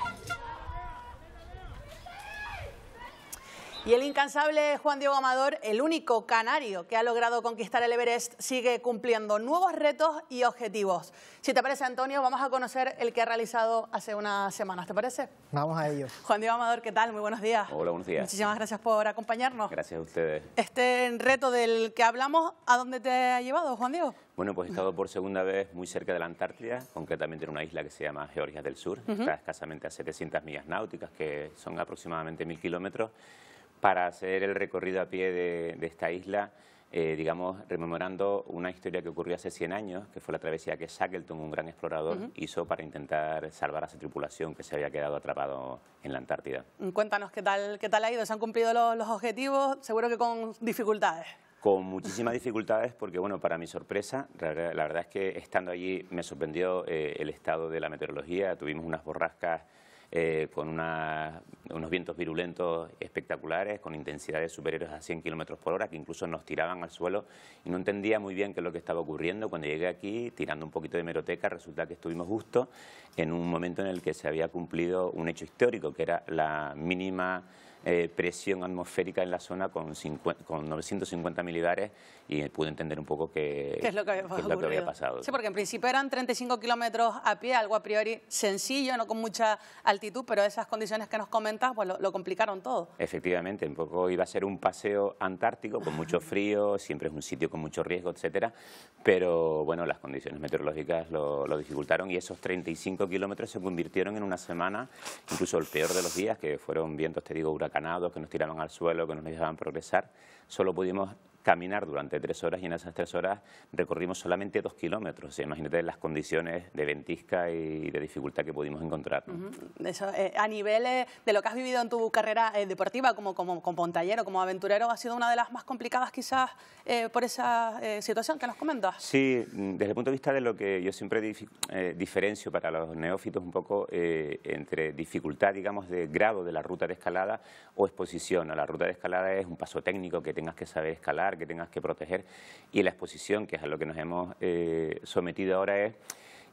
Y el incansable Juan Diego Amador, el único canario que ha logrado conquistar el Everest, sigue cumpliendo nuevos retos y objetivos. Si te parece, Antonio, vamos a conocer el que ha realizado hace unas semanas, ¿te parece? Vamos a ello. Juan Diego Amador, ¿qué tal? Muy buenos días. Hola, buenos días. Muchísimas gracias por acompañarnos. Gracias a ustedes. Este reto del que hablamos, ¿a dónde te ha llevado, Juan Diego? Bueno, pues he estado por segunda vez muy cerca de la Antártida, concretamente en una isla que se llama Georgia del Sur. Está escasamente a 700 millas náuticas, que son aproximadamente 1.000 kilómetros para hacer el recorrido a pie de, esta isla, eh, digamos, rememorando una historia que ocurrió hace 100 años, que fue la travesía que Shackleton, un gran explorador, hizo para intentar salvar a su tripulación que se había quedado atrapado en la Antártida. Cuéntanos qué tal, tal ha ido, se han cumplido los, objetivos, seguro que con dificultades con muchísimas dificultades porque, bueno, para mi sorpresa, la verdad, es que estando allí me sorprendió eh, el estado de la meteorología, tuvimos unas borrascas eh, con unos vientos virulentos espectaculares, con intensidades superiores a 100 kilómetros por hora, que incluso nos tiraban al suelo y no entendía muy bien qué es lo que estaba ocurriendo. Cuando llegué aquí, tirando un poquito de meroteca, resulta que estuvimos justo en un momento en el que se había cumplido un hecho histórico, que era la mínima eh, presión atmosférica en la zona con, con 950 milibares y pude entender un poco qué, es lo que, había, pasado. Sí, porque en principio eran 35 kilómetros a pie, algo a priori sencillo, no con mucha altitud, pero esas condiciones que nos comentas pues lo, complicaron todo. Efectivamente, un poco iba a ser un paseo antártico con mucho frío, siempre es un sitio con mucho riesgo, etcétera, pero bueno, las condiciones meteorológicas lo, lo dificultaron y esos 35 kilómetros se convirtieron en una semana, incluso el peor de los días, que fueron vientos, te digo, huracanes que nos tiraban al suelo, que nos dejaban progresar, solo pudimos caminar durante tres horas y en esas tres horas recorrimos solamente dos kilómetros. imagínate las condiciones de ventisca y de dificultad que pudimos encontrar. Eh, a nivel de lo que has vivido en tu carrera eh, deportiva como, como, pontallero, como aventurero, ha sido una de las más complicadas quizás eh, por esa situación que nos comentas. Sí, mm, desde el punto de vista de lo que yo siempre diferencio para los neófitos un poco entre dificultad, digamos, de grado de la ruta de escalada o exposición. la ruta de escalada es un paso técnico que tengas que saber escalar, que tengas que proteger. Y la exposición, que es a lo que nos hemos eh, sometido ahora, es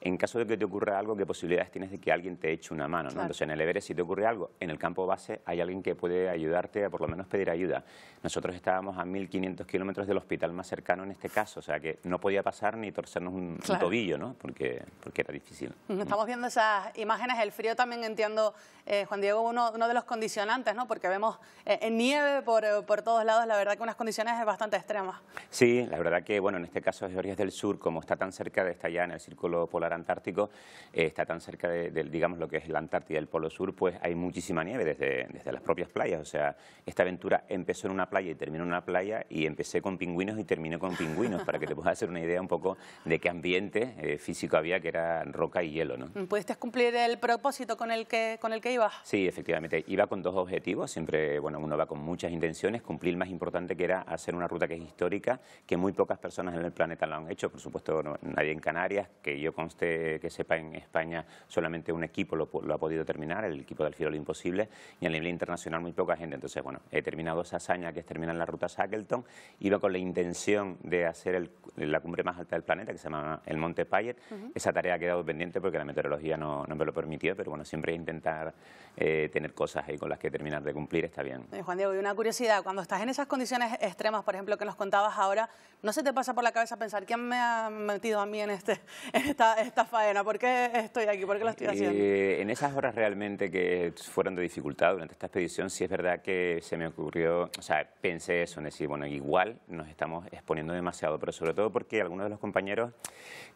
en caso de que te ocurra algo, ¿qué posibilidades tienes de que alguien te eche una mano? Entonces, en el Everest, si te ocurre algo, en el campo base hay alguien que puede ayudarte a por lo menos pedir ayuda. Nosotros estábamos a 1.500 kilómetros del hospital más cercano en este caso, o sea que no podía pasar ni torcernos un, tobillo, ¿no? Porque, porque era difícil. Mm. Estamos viendo esas imágenes, el frío también entiendo, eh, Juan Diego, uno, de los condicionantes, ¿no? Porque vemos eh, nieve eh, por, todos lados, la verdad que unas condiciones bastante extremas. Sí, la verdad que, bueno, en este caso de Orías del Sur, como está tan cerca de estar allá en el círculo polar Antártico eh, está tan cerca de, digamos, lo que es la Antártida y el Polo Sur, pues hay muchísima nieve desde, desde las propias playas. O sea, esta aventura empezó en una playa y terminó en una playa y empecé con pingüinos y terminé con pingüinos, para que te puedas hacer una idea un poco de qué ambiente eh, físico había, que era roca y hielo. ¿no? ¿Pudiste cumplir el propósito con el, que, con el que ibas? Sí, efectivamente. Iba con dos objetivos. Siempre, bueno, uno va con muchas intenciones. Cumplir el más importante, que era hacer una ruta que es histórica, que muy pocas personas en el planeta la han hecho. Por supuesto, nadie en Canarias, que yo conste que sepa, en España solamente un equipo lo, ha podido terminar, el equipo del lo Imposible, y a nivel internacional muy poca gente. Entonces, bueno, he terminado esa hazaña que es terminar la ruta Shackleton. Iba con la intención de hacer la cumbre más alta del planeta, que se llama el Monte Payet. Esa tarea ha quedado pendiente porque la meteorología no, no me lo permitió, pero bueno, siempre intentar eh, tener cosas ahí con las que terminar de cumplir está bien. Eh, Juan Diego, y una curiosidad, cuando estás en esas condiciones extremas, por ejemplo, que nos contabas ahora, ¿no se te pasa por la cabeza pensar quién me ha metido a mí en, este, (laughs) en esta esta faena? ¿Por qué estoy aquí? ¿Por qué lo estoy eh, haciendo? en esas horas realmente que fueron de dificultad durante esta expedición, sí es verdad que se me ocurrió, o sea, pensé eso, en decir, bueno, igual nos estamos exponiendo demasiado, pero sobre todo porque algunos de los compañeros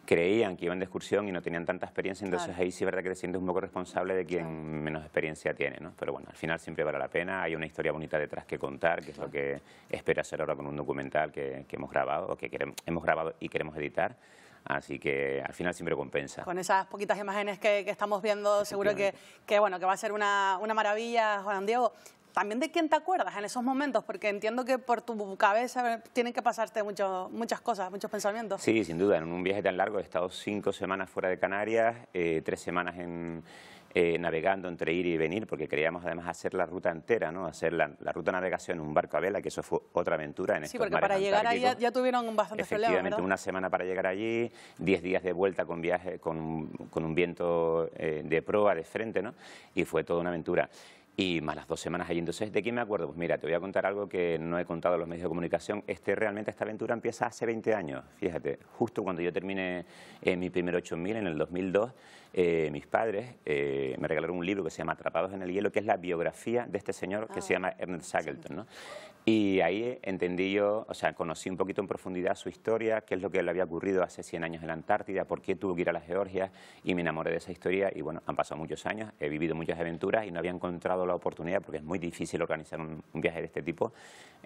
creían que iban de excursión y no tenían tanta experiencia, entonces ahí sí es verdad que te sientes un poco responsable de quien menos experiencia tiene, ¿no? Pero bueno, al final siempre vale la pena, hay una historia bonita detrás que contar, que es lo que espero hacer ahora con un documental que, hemos grabado, que queremos, hemos grabado y queremos editar. Así que al final siempre compensa. Con esas poquitas imágenes que, estamos viendo, seguro que, que, va a ser una, maravilla, Juan Diego también de quién te acuerdas en esos momentos, porque entiendo que por tu cabeza tienen que pasarte muchas cosas, muchos pensamientos. Sí, sin duda, en un viaje tan largo he estado cinco semanas fuera de Canarias, eh, tres semanas en, eh, navegando entre ir y venir, porque queríamos además hacer la ruta entera, ¿no? hacer la, ruta de navegación en un barco a vela, que eso fue otra aventura en ese momento. Sí, porque para llegar allí ya, tuvieron bastante Efectivamente, una semana para llegar allí, ...diez días de vuelta con viaje, con, un viento eh, de proa de frente, ¿no? y fue toda una aventura. Y más las dos semanas allí. Entonces, ¿de qué me acuerdo? Pues mira, te voy a contar algo que no he contado a los medios de comunicación. Este, realmente esta aventura empieza hace 20 años, fíjate. Justo cuando yo terminé eh, mi primer 8000, en el 2002, eh, mis padres eh, me regalaron un libro que se llama Atrapados en el Hielo, que es la biografía de este señor que se ah, llama Ernest Shackleton. Y ahí entendí yo, o sea, conocí un poquito en profundidad su historia, qué es lo que le había ocurrido hace 100 años en la Antártida, por qué tuvo que ir a las Georgias y me enamoré de esa historia. Y bueno, han pasado muchos años, he vivido muchas aventuras y no había encontrado la oportunidad, porque es muy difícil organizar un, viaje de este tipo,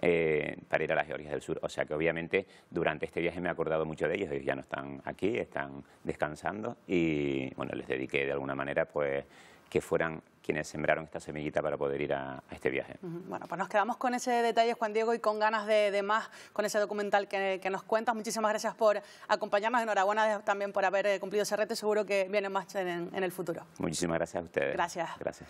eh, para ir a las Georgias del Sur. O sea que obviamente durante este viaje me he acordado mucho de ellos, ellos ya no están aquí, están descansando y bueno, les dediqué de alguna manera, pues que fueran quienes sembraron esta semillita para poder ir a, este viaje. Bueno, pues nos quedamos con ese detalle, Juan Diego, y con ganas de, más con ese documental que, nos cuentas. Muchísimas gracias por acompañarnos. Enhorabuena también por haber eh, cumplido ese reto. Seguro que viene más en, en el futuro. Muchísimas gracias a ustedes. Gracias. Gracias.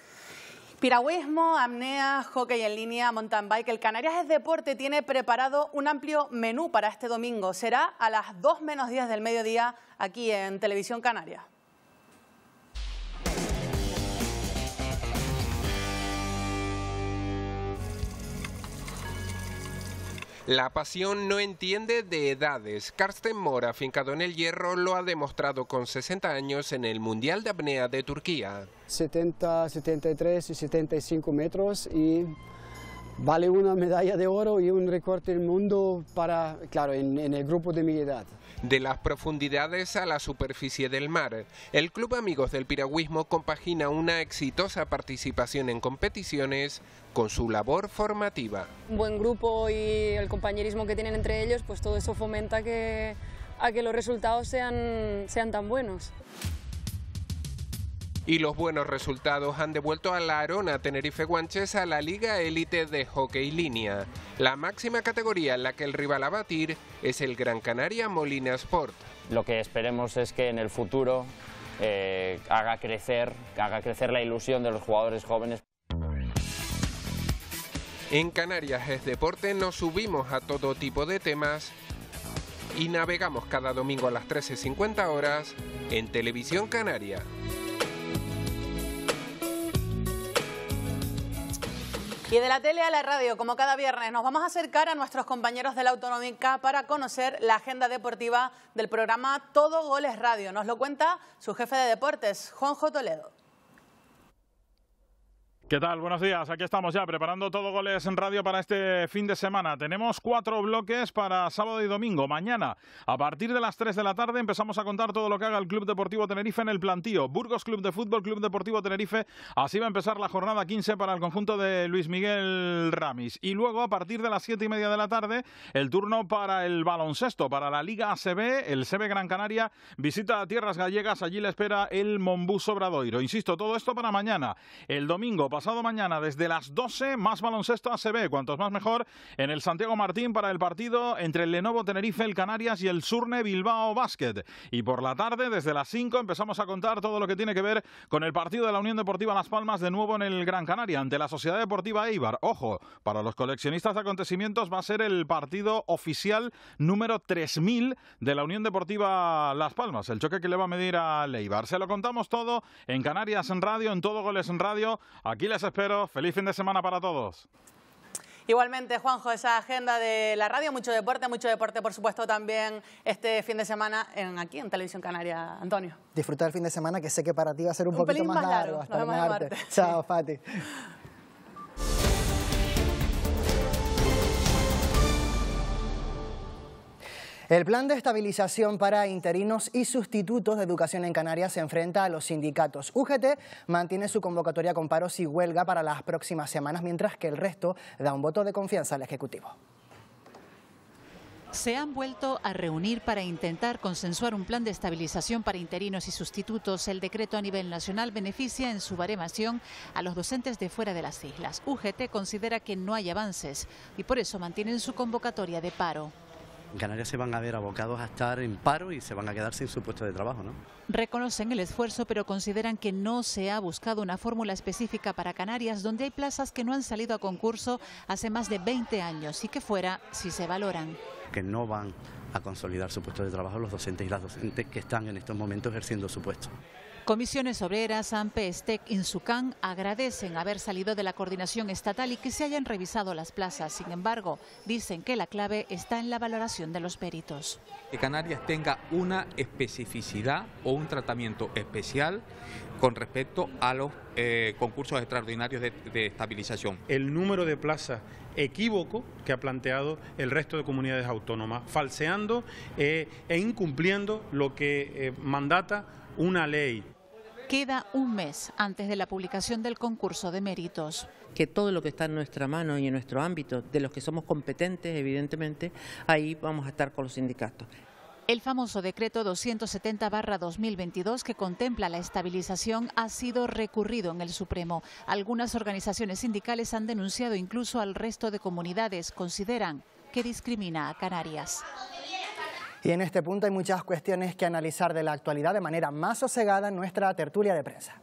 Piragüismo, apnea, hockey en línea, mountain bike. El Canarias es Deporte tiene preparado un amplio menú para este domingo. Será a las dos menos 10 del mediodía aquí en Televisión Canarias. La pasión no entiende de edades. Karsten Mora, fincado en el hierro, lo ha demostrado con 60 años en el Mundial de Apnea de Turquía. 70, 73 y 75 metros y vale una medalla de oro y un recorte del mundo para, claro, en el grupo de mi edad. De las profundidades a la superficie del mar, el Club Amigos del Piragüismo compagina una exitosa participación en competiciones con su labor formativa. Un buen grupo y el compañerismo que tienen entre ellos, pues todo eso fomenta que, a que los resultados sean, sean tan buenos. Y los buenos resultados han devuelto a la Arona Tenerife Guanches a la Liga Élite de Hockey Línea, la máxima categoría en la que el rival a batir es el Gran Canaria Molina Sport. Lo que esperemos es que en el futuro eh, haga, crecer, haga crecer la ilusión de los jugadores jóvenes. En Canarias es Deporte nos subimos a todo tipo de temas y navegamos cada domingo a las 13.50 horas en Televisión Canaria. Y de la tele a la radio, como cada viernes, nos vamos a acercar a nuestros compañeros de la Autonómica para conocer la agenda deportiva del programa Todo Goles Radio. Nos lo cuenta su jefe de deportes, Juanjo Toledo. ¿Qué tal? Buenos días. Aquí estamos ya preparando todo goles en radio para este fin de semana. Tenemos cuatro bloques para sábado y domingo. Mañana, a partir de las 3 de la tarde, empezamos a contar todo lo que haga el Club Deportivo Tenerife en el plantío. Burgos Club de Fútbol, Club Deportivo Tenerife. Así va a empezar la jornada 15 para el conjunto de Luis Miguel Ramis. Y luego, a partir de las 7 y media de la tarde, el turno para el baloncesto, para la Liga ACB. El CB Gran Canaria visita a tierras gallegas. Allí le espera el Mombú Sobradoiro. Insisto, todo esto para mañana. El domingo, mañana desde las 12, más baloncesto ve cuantos más mejor, en el Santiago Martín para el partido entre el Lenovo Tenerife, el Canarias y el Surne Bilbao Basket. Y por la tarde, desde las 5, empezamos a contar todo lo que tiene que ver con el partido de la Unión Deportiva Las Palmas de nuevo en el Gran Canaria, ante la Sociedad Deportiva Eibar. Ojo, para los coleccionistas de acontecimientos va a ser el partido oficial número 3000 de la Unión Deportiva Las Palmas, el choque que le va a medir a Eibar. Se lo contamos todo en Canarias en Radio, en Todo Goles en Radio, aquí les espero. Feliz fin de semana para todos. Igualmente, Juanjo, esa agenda de la radio, mucho deporte, mucho deporte, por supuesto, también este fin de semana en, aquí en Televisión Canaria. Antonio. Disfrutar el fin de semana, que sé que para ti va a ser un, poquito más, largo. largo hasta el Chao, (laughs) Fati. El plan de estabilización para interinos y sustitutos de educación en Canarias se enfrenta a los sindicatos. UGT mantiene su convocatoria con paros y huelga para las próximas semanas, mientras que el resto da un voto de confianza al Ejecutivo. Se han vuelto a reunir para intentar consensuar un plan de estabilización para interinos y sustitutos. El decreto a nivel nacional beneficia en su baremación a los docentes de fuera de las islas. UGT considera que no hay avances y por eso mantienen su convocatoria de paro en Canarias se van a ver abocados a estar en paro y se van a quedar sin su puesto de trabajo. ¿no? Reconocen el esfuerzo, pero consideran que no se ha buscado una fórmula específica para Canarias, donde hay plazas que no han salido a concurso hace más de 20 años y que fuera si se valoran. Que no van a consolidar su puesto de trabajo los docentes y las docentes que están en estos momentos ejerciendo su puesto. Comisiones Obreras, AMPE, ESTEC, INSUCAN agradecen haber salido de la coordinación estatal y que se hayan revisado las plazas. Sin embargo, dicen que la clave está en la valoración de los peritos. Que Canarias tenga una especificidad o un tratamiento especial con respecto a los eh, concursos extraordinarios de, estabilización. El número de plazas equívoco que ha planteado el resto de comunidades autónomas, falseando eh, e incumpliendo lo que eh, mandata una ley. Queda un mes antes de la publicación del concurso de méritos. Que todo lo que está en nuestra mano y en nuestro ámbito, de los que somos competentes, evidentemente, ahí vamos a estar con los sindicatos. El famoso decreto 270-2022 que contempla la estabilización ha sido recurrido en el Supremo. Algunas organizaciones sindicales han denunciado incluso al resto de comunidades. Consideran que discrimina a Canarias. Y en este punto hay muchas cuestiones que analizar de la actualidad de manera más sosegada en nuestra tertulia de prensa.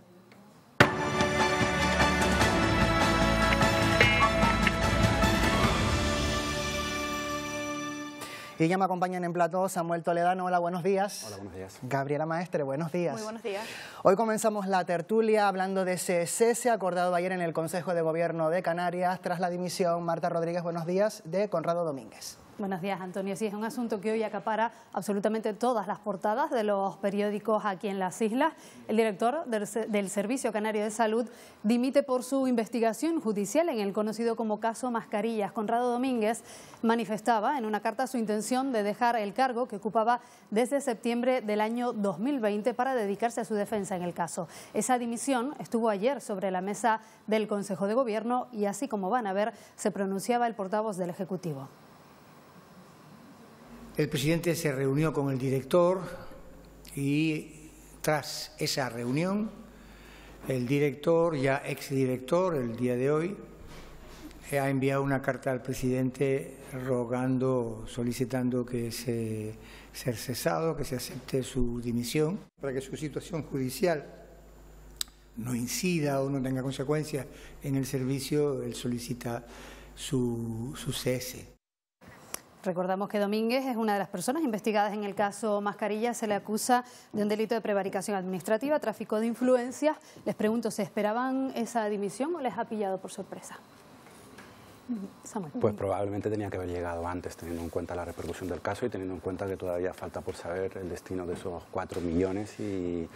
Y ya me acompañan en plató Samuel Toledano, hola, buenos días. Hola, buenos días. Gabriela Maestre, buenos días. Muy buenos días. Hoy comenzamos la tertulia hablando de ese cese acordado ayer en el Consejo de Gobierno de Canarias tras la dimisión, Marta Rodríguez, buenos días, de Conrado Domínguez. Buenos días, Antonio. Sí, es un asunto que hoy acapara absolutamente todas las portadas de los periódicos aquí en las islas. El director del Servicio Canario de Salud dimite por su investigación judicial en el conocido como caso Mascarillas. Conrado Domínguez manifestaba en una carta su intención de dejar el cargo que ocupaba desde septiembre del año 2020 para dedicarse a su defensa en el caso. Esa dimisión estuvo ayer sobre la mesa del Consejo de Gobierno y así como van a ver, se pronunciaba el portavoz del Ejecutivo. El presidente se reunió con el director y tras esa reunión, el director, ya exdirector, el día de hoy, eh, ha enviado una carta al presidente rogando, solicitando que se sea cesado, que se acepte su dimisión, para que su situación judicial no incida o no tenga consecuencias en el servicio, él solicita su, su cese. Recordamos que Domínguez es una de las personas investigadas en el caso Mascarilla. Se le acusa de un delito de prevaricación administrativa, tráfico de influencias. Les pregunto, ¿se esperaban esa dimisión o les ha pillado por sorpresa? Pues probablemente tenía que haber llegado antes, teniendo en cuenta la repercusión del caso y teniendo en cuenta que todavía falta por saber el destino de esos cuatro millones y,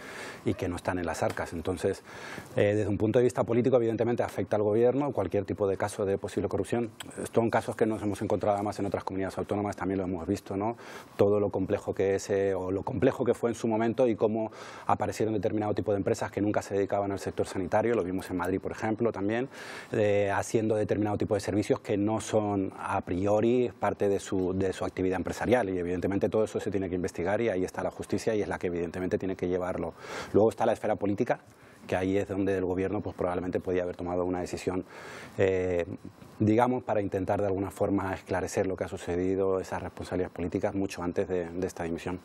que no están en las arcas. Entonces, eh, desde un punto de vista político, evidentemente afecta al gobierno cualquier tipo de caso de posible corrupción. Son casos que nos hemos encontrado además en otras comunidades autónomas, también lo hemos visto, ¿no? Todo lo complejo que es eh, o lo complejo que fue en su momento y cómo aparecieron determinado tipo de empresas que nunca se dedicaban al sector sanitario, lo vimos en Madrid, por ejemplo, también, eh, haciendo determinado tipo de servicios que no son a priori parte de su, de su actividad empresarial y evidentemente todo eso se tiene que investigar y ahí está la justicia y es la que evidentemente tiene que llevarlo. Luego está la esfera política, que ahí es donde el gobierno pues, probablemente podía haber tomado una decisión, eh, digamos, para intentar de alguna forma esclarecer lo que ha sucedido, esas responsabilidades políticas, mucho antes de esta dimisión.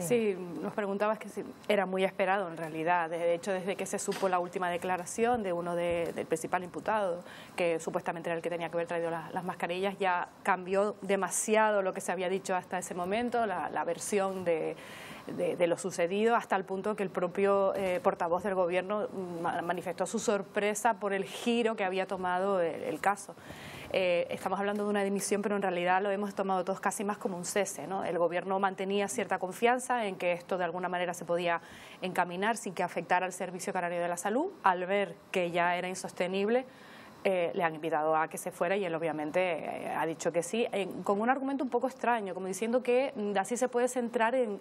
Sí, nos preguntabas que era muy esperado en realidad. De hecho, desde que se supo la última declaración de uno del principal imputado, que supuestamente era el que tenía que haber traído las, mascarillas, ya cambió demasiado lo que se había dicho hasta ese momento, la, versión de, lo sucedido, hasta el punto que el propio eh, portavoz del gobierno manifestó su sorpresa por el giro que había tomado el caso. Eh, estamos hablando de una dimisión, pero en realidad lo hemos tomado todos casi más como un cese. El gobierno mantenía cierta confianza en que esto de alguna manera se podía encaminar sin que afectara al Servicio Canario de la Salud. Al ver que ya era insostenible, eh, le han invitado a que se fuera y él obviamente eh, ha dicho que sí, con un argumento un poco extraño, como diciendo que mm, así se puede centrar en,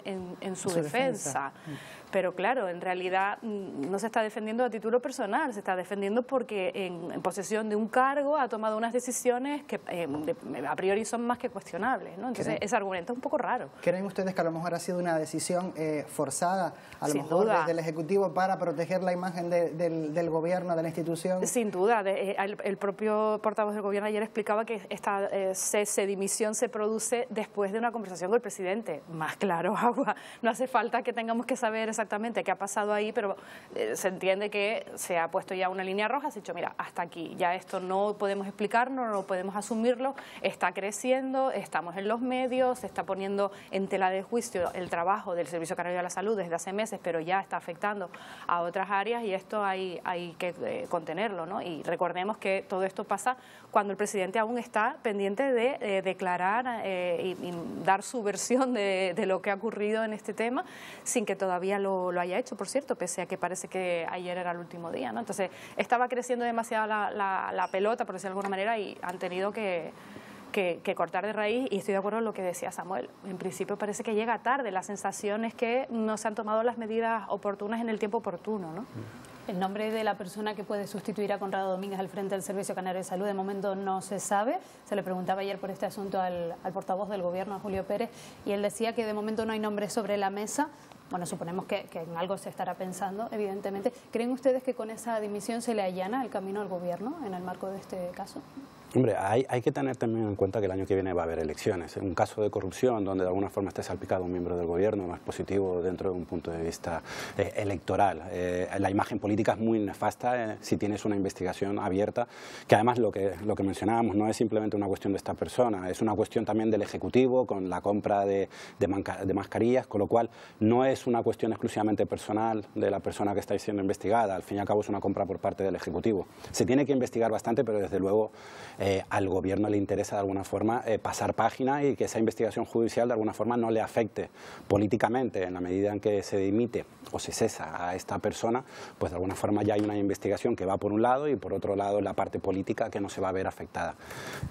su, defensa. Mm pero claro, en realidad mm, no se está defendiendo a título personal, se está defendiendo porque en, posesión de un cargo ha tomado unas decisiones que em, a priori son más que cuestionables. Entonces, ese argumento es un poco raro. ¿Creen ustedes que a lo mejor ha sido una decisión eh, forzada, a lo mejor desde el Ejecutivo, para proteger la imagen del, gobierno, de la institución? Sin duda. Eh, el, propio portavoz del gobierno ayer explicaba que esta cese eh, dimisión se produce después de una conversación con el presidente. Más claro, (laughs) agua. No hace falta que tengamos que saber esa exactamente qué ha pasado ahí, pero eh, se entiende que se ha puesto ya una línea roja, se ha dicho, mira, hasta aquí, ya esto no podemos explicarlo, no podemos asumirlo, está creciendo, estamos en los medios, se está poniendo en tela de juicio el trabajo del Servicio Canario de la Salud desde hace meses, pero ya está afectando a otras áreas y esto hay, que eh, contenerlo, ¿no? Y recordemos que todo esto pasa cuando el presidente aún está pendiente de eh, declarar eh, y, dar su versión de, lo que ha ocurrido en este tema, sin que todavía lo, haya hecho, por cierto, pese a que parece que ayer era el último día. ¿no? Entonces, estaba creciendo demasiado la, la, pelota, por decirlo de alguna manera, y han tenido que... cortar de raíz y estoy de acuerdo con lo que decía Samuel. En principio parece que llega tarde, la sensación es que no se han tomado las medidas oportunas en el tiempo oportuno. ¿no? El nombre de la persona que puede sustituir a Conrado Domínguez al frente del Servicio Canario de Salud de momento no se sabe. Se le preguntaba ayer por este asunto al, portavoz del Gobierno, a Julio Pérez, y él decía que de momento no hay nombre sobre la mesa. Bueno, suponemos que, que en algo se estará pensando, evidentemente. ¿Creen ustedes que con esa dimisión se le allana el camino al Gobierno en el marco de este caso? Hombre, hay, que tener también en cuenta que el año que viene va a haber elecciones. ¿eh? Un caso de corrupción donde de alguna forma esté salpicado un miembro del gobierno más positivo dentro de un punto de vista eh, electoral. Eh, la imagen política es muy nefasta si tienes una investigación abierta, que además lo que, lo que mencionábamos no es simplemente una cuestión de esta persona, es una cuestión también del Ejecutivo con la compra de, de, mascarillas, con lo cual no es una cuestión exclusivamente personal de la persona que está siendo investigada, al fin y al cabo es una compra por parte del Ejecutivo. Se tiene que investigar bastante, pero desde luego eh, al gobierno le interesa de alguna forma eh, pasar página y que esa investigación judicial de alguna forma no le afecte políticamente en la medida en que se dimite o se cesa a esta persona, pues de alguna forma ya hay una investigación que va por un lado y por otro lado la parte política que no se va a ver afectada.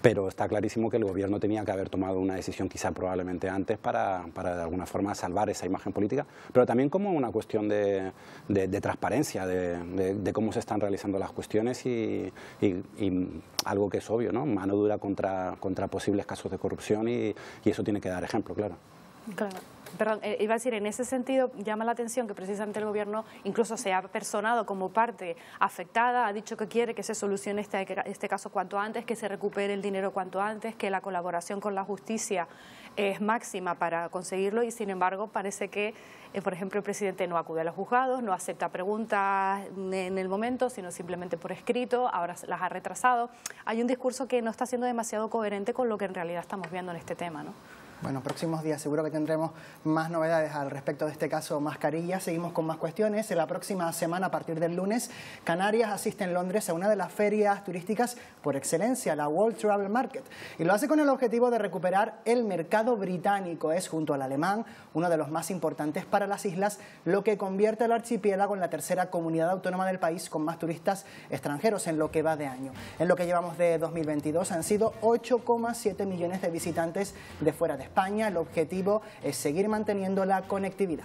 Pero está clarísimo que el gobierno tenía que haber tomado una decisión quizá probablemente antes para, para de alguna forma salvar esa imagen política, pero también como una cuestión de, de, transparencia, de, cómo se están realizando las cuestiones y algo que es obvio, Mano dura contra, posibles casos de corrupción y, eso tiene que dar ejemplo, claro. Claro. Perdón, eh, iba a decir, en ese sentido llama la atención que precisamente el gobierno incluso se ha personado como parte afectada, ha dicho que quiere que se solucione este, este caso cuanto antes, que se recupere el dinero cuanto antes, que la colaboración con la justicia es máxima para conseguirlo y sin embargo parece que eh, por ejemplo, el presidente no acude a los juzgados, no acepta preguntas en el momento, sino simplemente por escrito, ahora las ha retrasado. Hay un discurso que no está siendo demasiado coherente con lo que en realidad estamos viendo en este tema. ¿no? Bueno, próximos días seguro que tendremos más novedades al respecto de este caso mascarilla. Seguimos con más cuestiones. En la próxima semana, a partir del lunes, Canarias asiste en Londres a una de las ferias turísticas por excelencia, la World Travel Market. Y lo hace con el objetivo de recuperar el mercado británico. Es, junto al alemán, uno de los más importantes para las islas, lo que convierte al archipiélago en la tercera comunidad autónoma del país con más turistas extranjeros en lo que va de año. En lo que llevamos de 2022 han sido 8,7 millones de visitantes de fuera de España. España el objetivo es seguir manteniendo la conectividad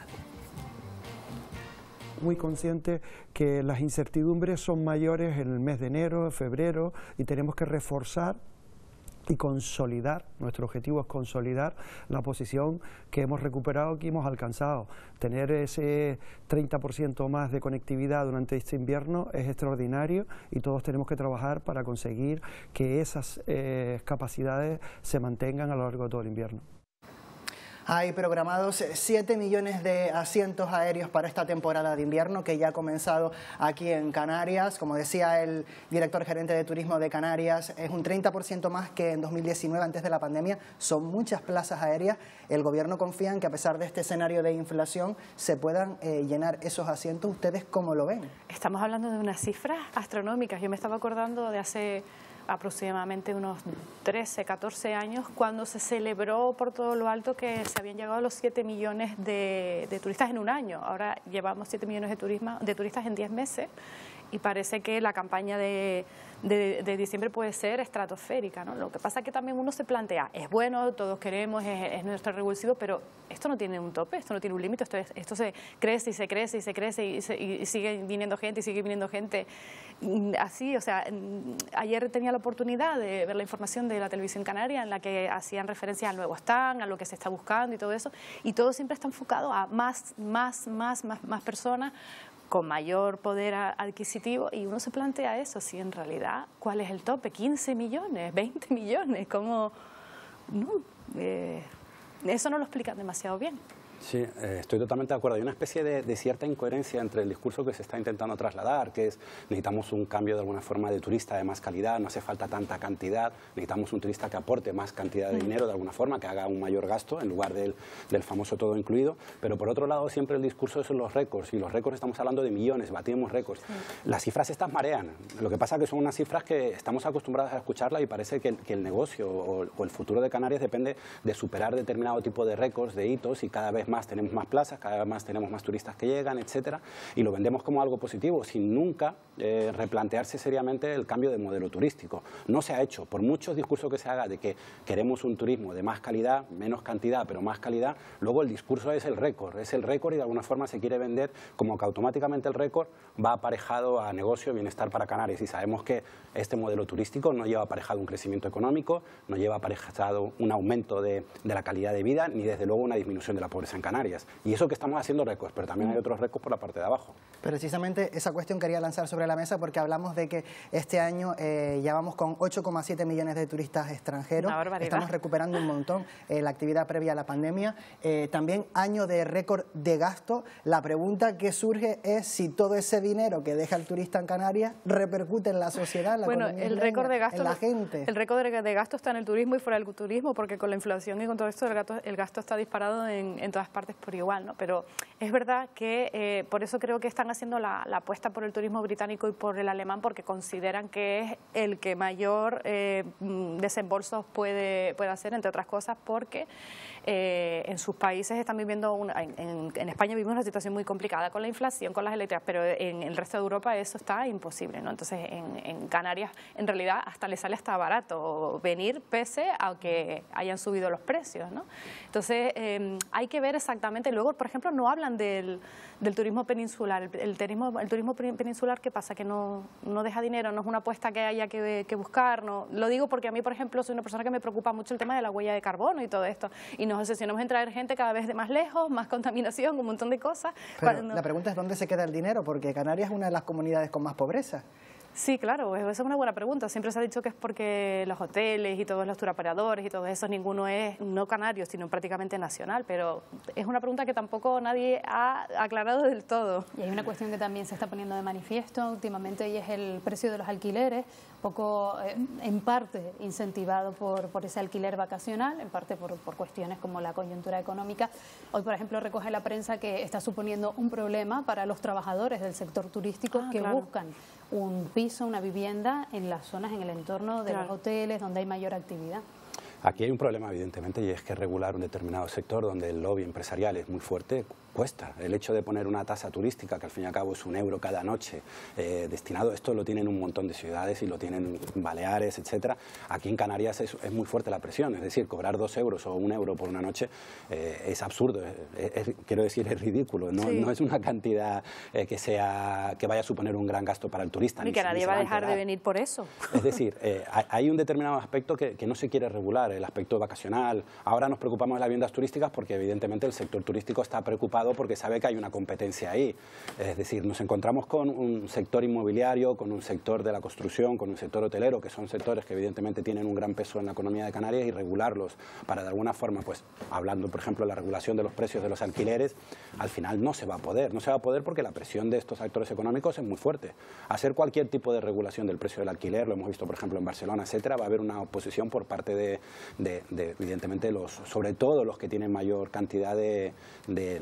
muy consciente que las incertidumbres son mayores en el mes de enero, febrero, y tenemos que reforzar y consolidar, nuestro objetivo es consolidar la posición que hemos recuperado, que hemos alcanzado. Tener ese 30% más de conectividad durante este invierno es extraordinario y todos tenemos que trabajar para conseguir que esas eh, capacidades se mantengan a lo largo de todo el invierno. Hay programados 7 millones de asientos aéreos para esta temporada de invierno que ya ha comenzado aquí en Canarias. Como decía el director gerente de turismo de Canarias, es un 30% más que en 2019 antes de la pandemia. Son muchas plazas aéreas. El gobierno confía en que a pesar de este escenario de inflación se puedan eh, llenar esos asientos. ¿Ustedes cómo lo ven? Estamos hablando de unas cifras astronómicas. Yo me estaba acordando de hace aproximadamente unos 13, 14 años, cuando se celebró por todo lo alto que se habían llegado a los 7 millones de, turistas en un año. Ahora llevamos 7 millones de, de turistas en 10 meses y parece que la campaña de de, diciembre puede ser estratosférica. ¿no? Lo que pasa es que también uno se plantea, es bueno, todos queremos, es, nuestro revulsivo, pero esto no tiene un tope, esto no tiene un límite, esto, esto se crece y se crece y se crece y, sigue viniendo gente y sigue viniendo gente. Así, o sea, ayer tenía la oportunidad de ver la información de la televisión canaria en la que hacían referencia al nuevo stand, a lo que se está buscando y todo eso, y todo siempre está enfocado a más, más, más, más, más personas con mayor poder adquisitivo y uno se plantea eso, si en realidad, ¿cuál es el tope? ¿15 millones? ¿20 millones? ¿Cómo? No, eh, eso no lo explican demasiado bien. Sí, eh, estoy totalmente de acuerdo. Hay una especie de, cierta incoherencia entre el discurso que se está intentando trasladar, que es necesitamos un cambio de alguna forma de turista de más calidad, no hace falta tanta cantidad, necesitamos un turista que aporte más cantidad de mm. dinero de alguna forma, que haga un mayor gasto en lugar del, famoso todo incluido. Pero por otro lado, siempre el discurso son los récords, y los récords estamos hablando de millones, batimos récords. Las cifras estas marean. Lo que pasa es que son unas cifras que estamos acostumbrados a escucharlas y parece que el, negocio o, o el futuro de Canarias depende de superar determinado tipo de récords, de hitos y cada vez más tenemos más plazas, cada vez más tenemos más turistas que llegan, etcétera, y lo vendemos como algo positivo, sin nunca eh, replantearse seriamente el cambio de modelo turístico. No se ha hecho, por muchos discursos que se haga de que queremos un turismo de más calidad, menos cantidad, pero más calidad, luego el discurso es el récord, es el récord y de alguna forma se quiere vender como que automáticamente el récord va aparejado a negocio, bienestar para Canarias, y sabemos que este modelo turístico no lleva aparejado un crecimiento económico, no lleva aparejado un aumento de la calidad de vida, ni desde luego una disminución de la pobreza en Canarias. Y eso que estamos haciendo récords, pero también hay otros récords por la parte de abajo. precisamente esa cuestión quería lanzar sobre la mesa porque hablamos de que este año eh, ya vamos con 8,7 millones de turistas extranjeros. Estamos recuperando un montón eh, la actividad previa a la pandemia. Eh, también año de récord de gasto. La pregunta que surge es si todo ese dinero que deja el turista en Canarias repercute en la sociedad, en la economía, el récord de gasto, la gente. El récord de gasto está en el turismo y fuera del turismo porque con la inflación y con todo esto el gasto, está disparado en, en todas partes por igual, ¿no? Pero es verdad que eh, por eso creo que están haciendo la, apuesta por el turismo británico y por el alemán porque consideran que es el que mayor desembolso eh, mm, desembolsos puede hacer, entre otras cosas, porque eh, en sus países están viviendo, una, en, España vivimos una situación muy complicada con la inflación, con las eléctricas, pero en, el resto de Europa eso está imposible, ¿no? Entonces en, Canarias en realidad hasta le sale hasta barato venir pese a que hayan subido los precios, ¿no? Entonces eh, hay que ver exactamente, luego por ejemplo no hablan del, del turismo peninsular. El, turismo, el turismo peninsular, ¿qué pasa? Que no, no deja dinero, no es una apuesta que haya que, buscar. No. Lo digo porque a mí, por ejemplo, soy una persona que me preocupa mucho el tema de la huella de carbono y todo esto. Y nos obsesionamos en traer gente cada vez de más lejos, más contaminación, un montón de cosas. la pregunta es dónde se queda el dinero, porque Canarias es una de las comunidades con más pobreza. Sí, claro, esa es una buena pregunta. Siempre se ha dicho que es porque los hoteles y todos los turaparadores y todo eso, ninguno es no canario, sino prácticamente nacional, pero es una pregunta que tampoco nadie ha aclarado del todo. Y hay una cuestión que también se está poniendo de manifiesto últimamente y es el precio de los alquileres poco, eh, en parte, incentivado por, por ese alquiler vacacional, en parte por, cuestiones como la coyuntura económica. Hoy, por ejemplo, recoge la prensa que está suponiendo un problema para los trabajadores del sector turístico ah, que buscan un piso, una vivienda en las zonas, en el entorno de los hoteles, donde hay mayor actividad. Aquí hay un problema, evidentemente, y es que regular un determinado sector donde el lobby empresarial es muy fuerte cuesta. El hecho de poner una tasa turística, que al fin y al cabo es un euro cada noche eh, destinado, esto lo tienen un montón de ciudades y lo tienen Baleares, etcétera. Aquí en Canarias es, muy fuerte la presión, es decir, cobrar dos euros o un euro por una noche eh, es absurdo, eh, eh, quiero decir, es ridículo, no, es una cantidad que, sea, que vaya a suponer un gran gasto para el turista. Ni, que nadie va a dejar de venir por eso. Es decir, hay un determinado aspecto que, que no se quiere regular, el aspecto vacacional. Ahora nos preocupamos de las viviendas turísticas porque evidentemente el sector turístico está preocupado porque sabe que hay una competencia ahí. Es decir, nos encontramos con un sector inmobiliario, con un sector de la construcción, con un sector hotelero, que son sectores que evidentemente tienen un gran peso en la economía de Canarias y regularlos para de alguna forma, pues hablando por ejemplo de la regulación de los precios de los alquileres, al final no se va a poder. No se va a poder porque la presión de estos actores económicos es muy fuerte. Hacer cualquier tipo de regulación del precio del alquiler, lo hemos visto por ejemplo en Barcelona, etcétera, va a haber una oposición por parte de, evidentemente, los, sobre todo los que tienen mayor cantidad de, de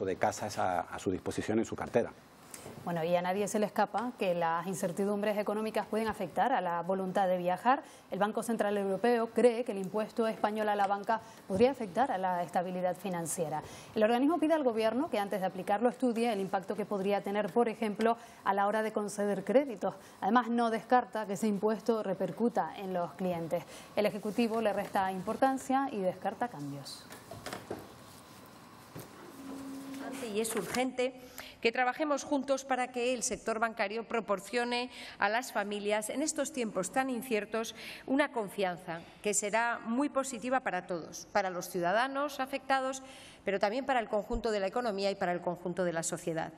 o de casas a su disposición en su cartera. Bueno, y a nadie se le escapa que las incertidumbres económicas pueden afectar a la voluntad de viajar. El Banco Central Europeo cree que el impuesto español a la banca podría afectar a la estabilidad financiera. El organismo pide al Gobierno que antes de aplicarlo estudie el impacto que podría tener, por ejemplo, a la hora de conceder créditos. Además, no descarta que ese impuesto repercuta en los clientes. El Ejecutivo le resta importancia y descarta cambios y es urgente que trabajemos juntos para que el sector bancario proporcione a las familias en estos tiempos tan inciertos una confianza que será muy positiva para todos, para los ciudadanos afectados, pero también para el conjunto de la economía y para el conjunto de la sociedad.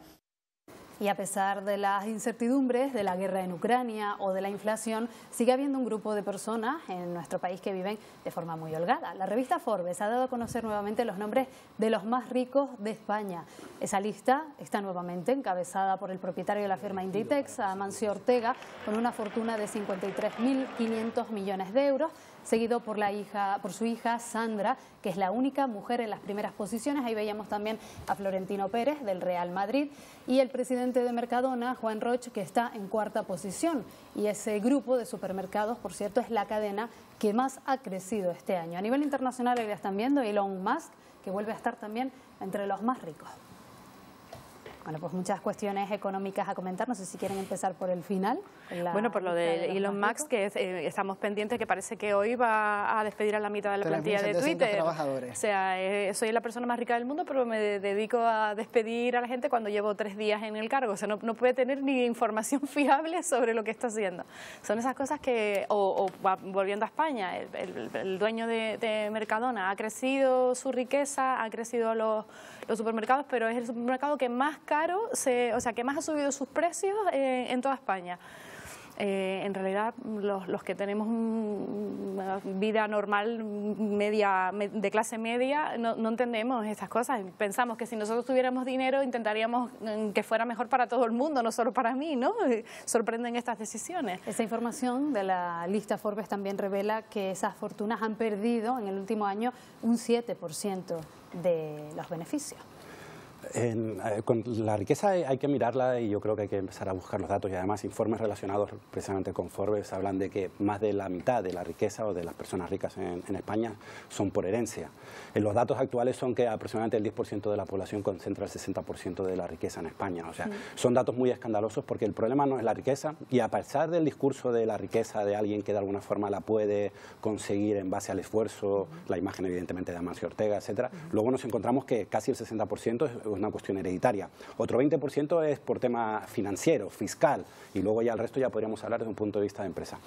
Y a pesar de las incertidumbres de la guerra en Ucrania o de la inflación, sigue habiendo un grupo de personas en nuestro país que viven de forma muy holgada. La revista Forbes ha dado a conocer nuevamente los nombres de los más ricos de España. Esa lista está nuevamente encabezada por el propietario de la firma Inditex, Amancio Ortega, con una fortuna de 53.500 millones de euros seguido por, su hija Sandra, que es la única mujer en las primeras posiciones. Ahí veíamos también a Florentino Pérez del Real Madrid y el presidente de Mercadona, Juan Roch, que está en cuarta posición. Y ese grupo de supermercados, por cierto, es la cadena que más ha crecido este año. A nivel internacional, ahí la están viendo, Elon Musk, que vuelve a estar también entre los más ricos. Bueno, pues muchas cuestiones económicas a comentar. No sé si quieren empezar por el final. bueno, por lo de, Elon Musk, que eh, estamos pendientes, que parece que hoy va a despedir a la mitad de la plantilla de Twitter. O sea, eh, soy la persona más rica del mundo, pero me dedico a despedir a la gente cuando llevo tres días en el cargo. O sea, no, puede tener ni información (laughs) fiable sobre lo que está haciendo. Son esas cosas que, o, volviendo a España, el, dueño de, de Mercadona ha crecido su riqueza, ha crecido los los supermercados, pero es el supermercado que más caro, se, o sea, que más ha subido sus precios eh, en toda España. Eh, en realidad, los, los que tenemos una vida normal, media, de clase media, no, no, entendemos estas cosas. Pensamos que si nosotros tuviéramos dinero, intentaríamos mm, que fuera mejor para todo el mundo, no solo para mí, ¿no? (laughs) Sorprenden estas decisiones. Esa información de la lista Forbes también revela que esas fortunas han perdido en el último año un 7% de los beneficios. Eh, con la riqueza hay, que mirarla y yo creo que hay que empezar a buscar los datos y además informes relacionados precisamente con Forbes hablan de que más de la mitad de la riqueza o de las personas ricas en, España son por herencia. En eh, los datos actuales son que aproximadamente el 10% de la población concentra el 60% de la riqueza en España. O sea, son datos muy escandalosos porque el problema no es la riqueza y a pesar del discurso de la riqueza de alguien que de alguna forma la puede conseguir en base al esfuerzo, la imagen evidentemente de Amancio Ortega, etcétera, luego nos encontramos que casi el 60% es una cuestión hereditaria. Otro 20% es por tema financiero, fiscal, y luego ya el resto ya podríamos hablar desde un punto de vista de empresa.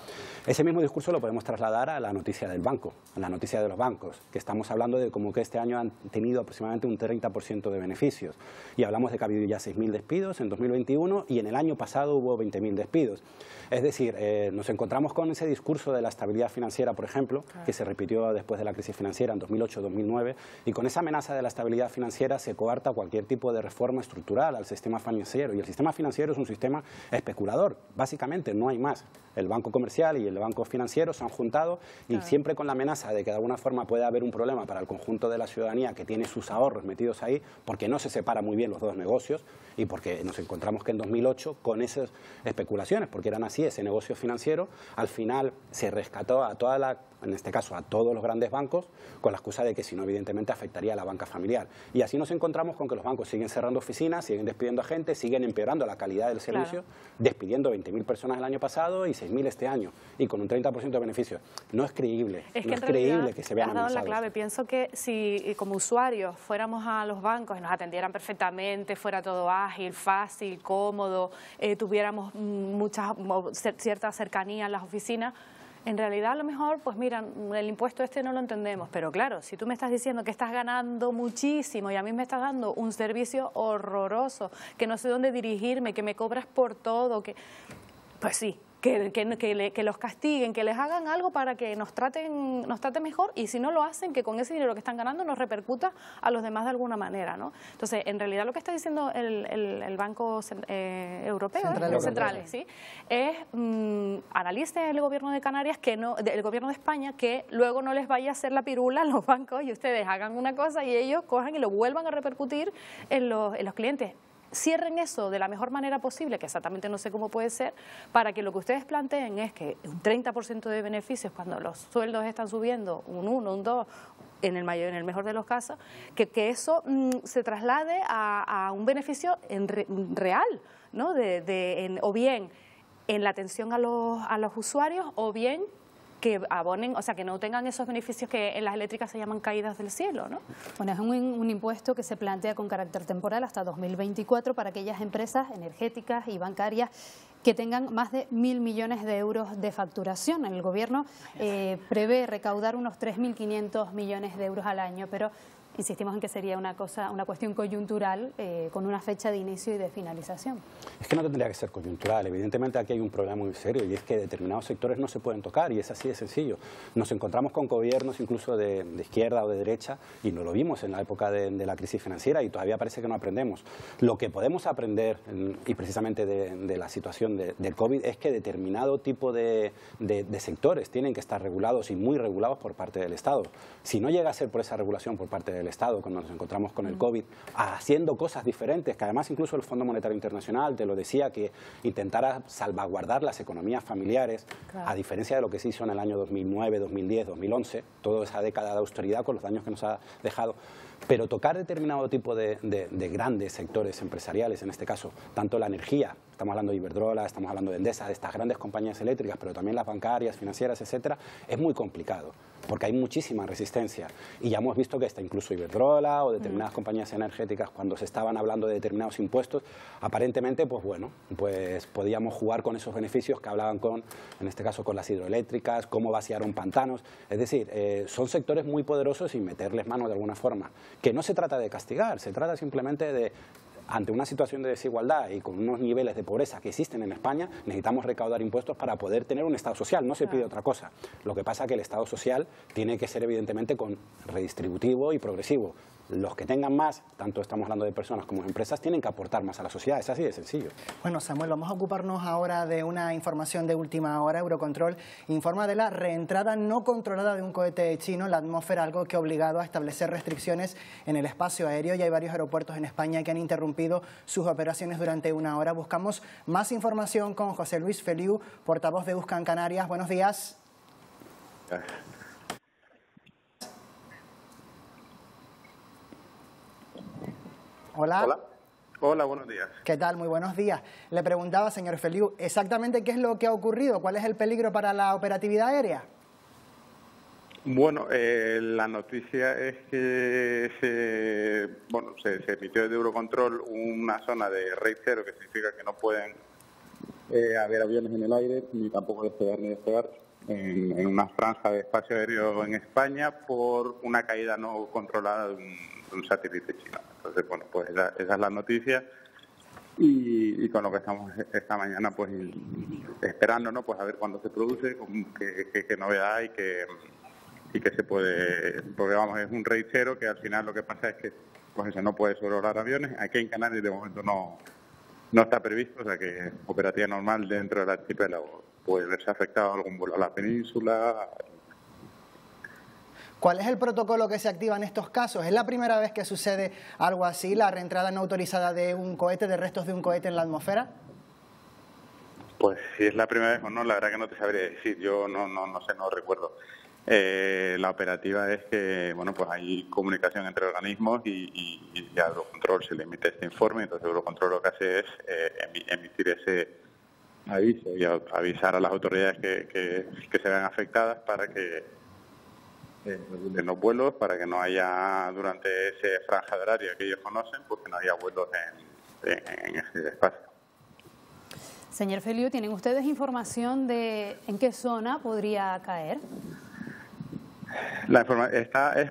Ese mismo discurso lo podemos trasladar a la noticia del banco, a la noticia de los bancos, que estamos hablando de como que este año han tenido aproximadamente un 30% de beneficios. Y hablamos de que ha habido ya 6.000 despidos en 2021 y en el año pasado hubo 20.000 despidos. Es decir, eh, nos encontramos con ese discurso de la estabilidad financiera, por ejemplo, que se repitió después de la crisis financiera en 2008-2009, y con esa amenaza de la estabilidad financiera se coarta cualquier cualquier tipo de reforma estructural al sistema financiero. Y el sistema financiero es un sistema especulador, básicamente, no hay más el banco comercial y el banco financiero se han juntado y siempre con la amenaza de que de alguna forma puede haber un problema para el conjunto de la ciudadanía que tiene sus ahorros metidos ahí, porque no se separan muy bien los dos negocios y porque nos encontramos que en 2008 con esas especulaciones, porque eran así, ese negocio financiero, al final se rescató a toda la, en este caso a todos los grandes bancos, con la excusa de que si no evidentemente afectaría a la banca familiar. Y así nos encontramos con que los bancos siguen cerrando oficinas, siguen despidiendo a gente, siguen empeorando la calidad del servicio, despidiendo 20.000 personas el año pasado y mil este año y con un 30% de beneficio. No es creíble, es que no es creíble que se vean has dado la clave. Pienso que si eh, como usuarios fuéramos a los bancos y nos atendieran perfectamente, fuera todo ágil, fácil, cómodo, eh, tuviéramos mm, muchas cierta cercanía en las oficinas, en realidad a lo mejor, pues mira, mm, el impuesto este no lo entendemos, pero claro, si tú me estás diciendo que estás ganando muchísimo y a mí me estás dando un servicio horroroso, que no sé dónde dirigirme, que me cobras por todo, que pues sí, que, los castiguen, que les hagan algo para que nos traten, nos mejor y si no lo hacen, que con ese dinero que están ganando nos repercuta a los demás de alguna manera. ¿no? Entonces, en realidad lo que está diciendo el, el, Banco eh, Europeo, Central, ¿sí? es mm, analice el gobierno de Canarias, que no, el gobierno de España, que luego no les vaya a hacer la pirula a los bancos y ustedes hagan una cosa y ellos cojan y lo vuelvan a repercutir en los, en los clientes cierren eso de la mejor manera posible, que exactamente no sé cómo puede ser, para que lo que ustedes planteen es que un 30% de beneficios cuando los sueldos están subiendo un 1, un 2, en el, mayor, en el mejor de los casos, que, que eso mm, se traslade a, un beneficio en real, ¿no? De, o bien en la atención a los, a los usuarios o bien que abonen, o sea, que no tengan esos beneficios que en las eléctricas se llaman caídas del cielo, ¿no? Bueno, es un, impuesto que se plantea con carácter temporal hasta 2024 para aquellas empresas energéticas y bancarias que tengan más de mil millones de euros de facturación. El Gobierno eh, prevé recaudar unos 3.500 millones de euros al año, pero insistimos en que sería una cosa, una cuestión coyuntural eh, con una fecha de inicio y de finalización. Es que no tendría que ser coyuntural. Evidentemente aquí hay un problema muy serio y es que determinados sectores no se pueden tocar y es así de sencillo. Nos encontramos con gobiernos incluso de, izquierda o de derecha y no lo vimos en la época de, la crisis financiera y todavía parece que no aprendemos. Lo que podemos aprender y precisamente de, de la situación del COVID es que determinado tipo de, sectores tienen que estar regulados y muy regulados por parte del Estado. Si no llega a ser por esa regulación por parte del el Estado cuando nos encontramos con el mm. COVID, haciendo cosas diferentes, que además incluso el Fondo Monetario Internacional te lo decía, que intentara salvaguardar las economías familiares, a diferencia de lo que se hizo en el año 2009, 2010, 2011, toda esa década de austeridad con los daños que nos ha dejado. Pero tocar determinado tipo de grandes sectores empresariales, en este caso, tanto la energía estamos hablando de Iberdrola, estamos hablando de Endesa, de estas grandes compañías eléctricas, pero también las bancarias, financieras, etcétera, es muy complicado porque hay muchísima resistencia. Y ya hemos visto que está incluso Iberdrola o determinadas mm. compañías energéticas, cuando se estaban hablando de determinados impuestos, aparentemente, pues bueno, pues podíamos jugar con esos beneficios que hablaban con, en este caso, con las hidroeléctricas, cómo vaciaron pantanos. Es decir, eh, son sectores muy poderosos y meterles mano de alguna forma. Que no se trata de castigar, se trata simplemente de ante una situación de desigualdad y con unos niveles de pobreza que existen en España, necesitamos recaudar impuestos para poder tener un Estado social, no se pide otra cosa. Lo que pasa es que el Estado social tiene que ser evidentemente con redistributivo y progresivo, los que tengan más, tanto estamos hablando de personas como de empresas, tienen que aportar más a la sociedad. Es así de sencillo. Bueno, Samuel, vamos a ocuparnos ahora de una información de última hora. Eurocontrol informa de la reentrada no controlada de un cohete chino en la atmósfera, algo que ha obligado a establecer restricciones en el espacio aéreo. Y hay varios aeropuertos en España que han interrumpido sus operaciones durante una hora. Buscamos más información con José Luis Feliu, portavoz de Buscan Canarias. Buenos días. Ah. Hola. Hola. buenos días. ¿Qué tal? Muy buenos días. Le preguntaba, señor Feliu, exactamente qué es lo que ha ocurrido, cuál es el peligro para la operatividad aérea. Bueno, eh, la noticia es que se, bueno, se, emitió de Eurocontrol una zona de rey cero, que significa que no pueden eh, haber aviones en el aire, ni tampoco despegar ni despegar, en, una franja de espacio aéreo en España por una caída no controlada de un satélite chino. Entonces, bueno, pues esa, es la noticia. Y, con lo que estamos e-, esta mañana, pues esperando, ¿no? Pues a ver cuándo se produce, qué, novedad hay, que y que se puede, porque vamos, es un reitero que al final lo que pasa es que pues eso no puede sobrevolar aviones. Aquí en Canarias de momento no, no está previsto, o sea que operativa normal dentro del archipiélago puede verse afectado algún vuelo a la península, ¿Cuál es el protocolo que se activa en estos casos? Es la primera vez que sucede algo así, la reentrada no autorizada de un cohete, de restos de un cohete en la atmósfera. Pues si es la primera vez o no, la verdad que no te sabría decir, yo no, no, no sé, no recuerdo. Eh, la operativa es que, bueno, pues hay comunicación entre organismos y, y, a Eurocontrol se le emite este informe, entonces Eurocontrol lo que hace es eh, emitir ese aviso y avisar a las autoridades que, que, que se vean afectadas para que de los vuelos para que no haya durante ese franja de horario que ellos conocen, pues que no haya vuelos en, en, ese espacio. Señor Feliu, ¿tienen ustedes información de en qué zona podría caer? está, eh,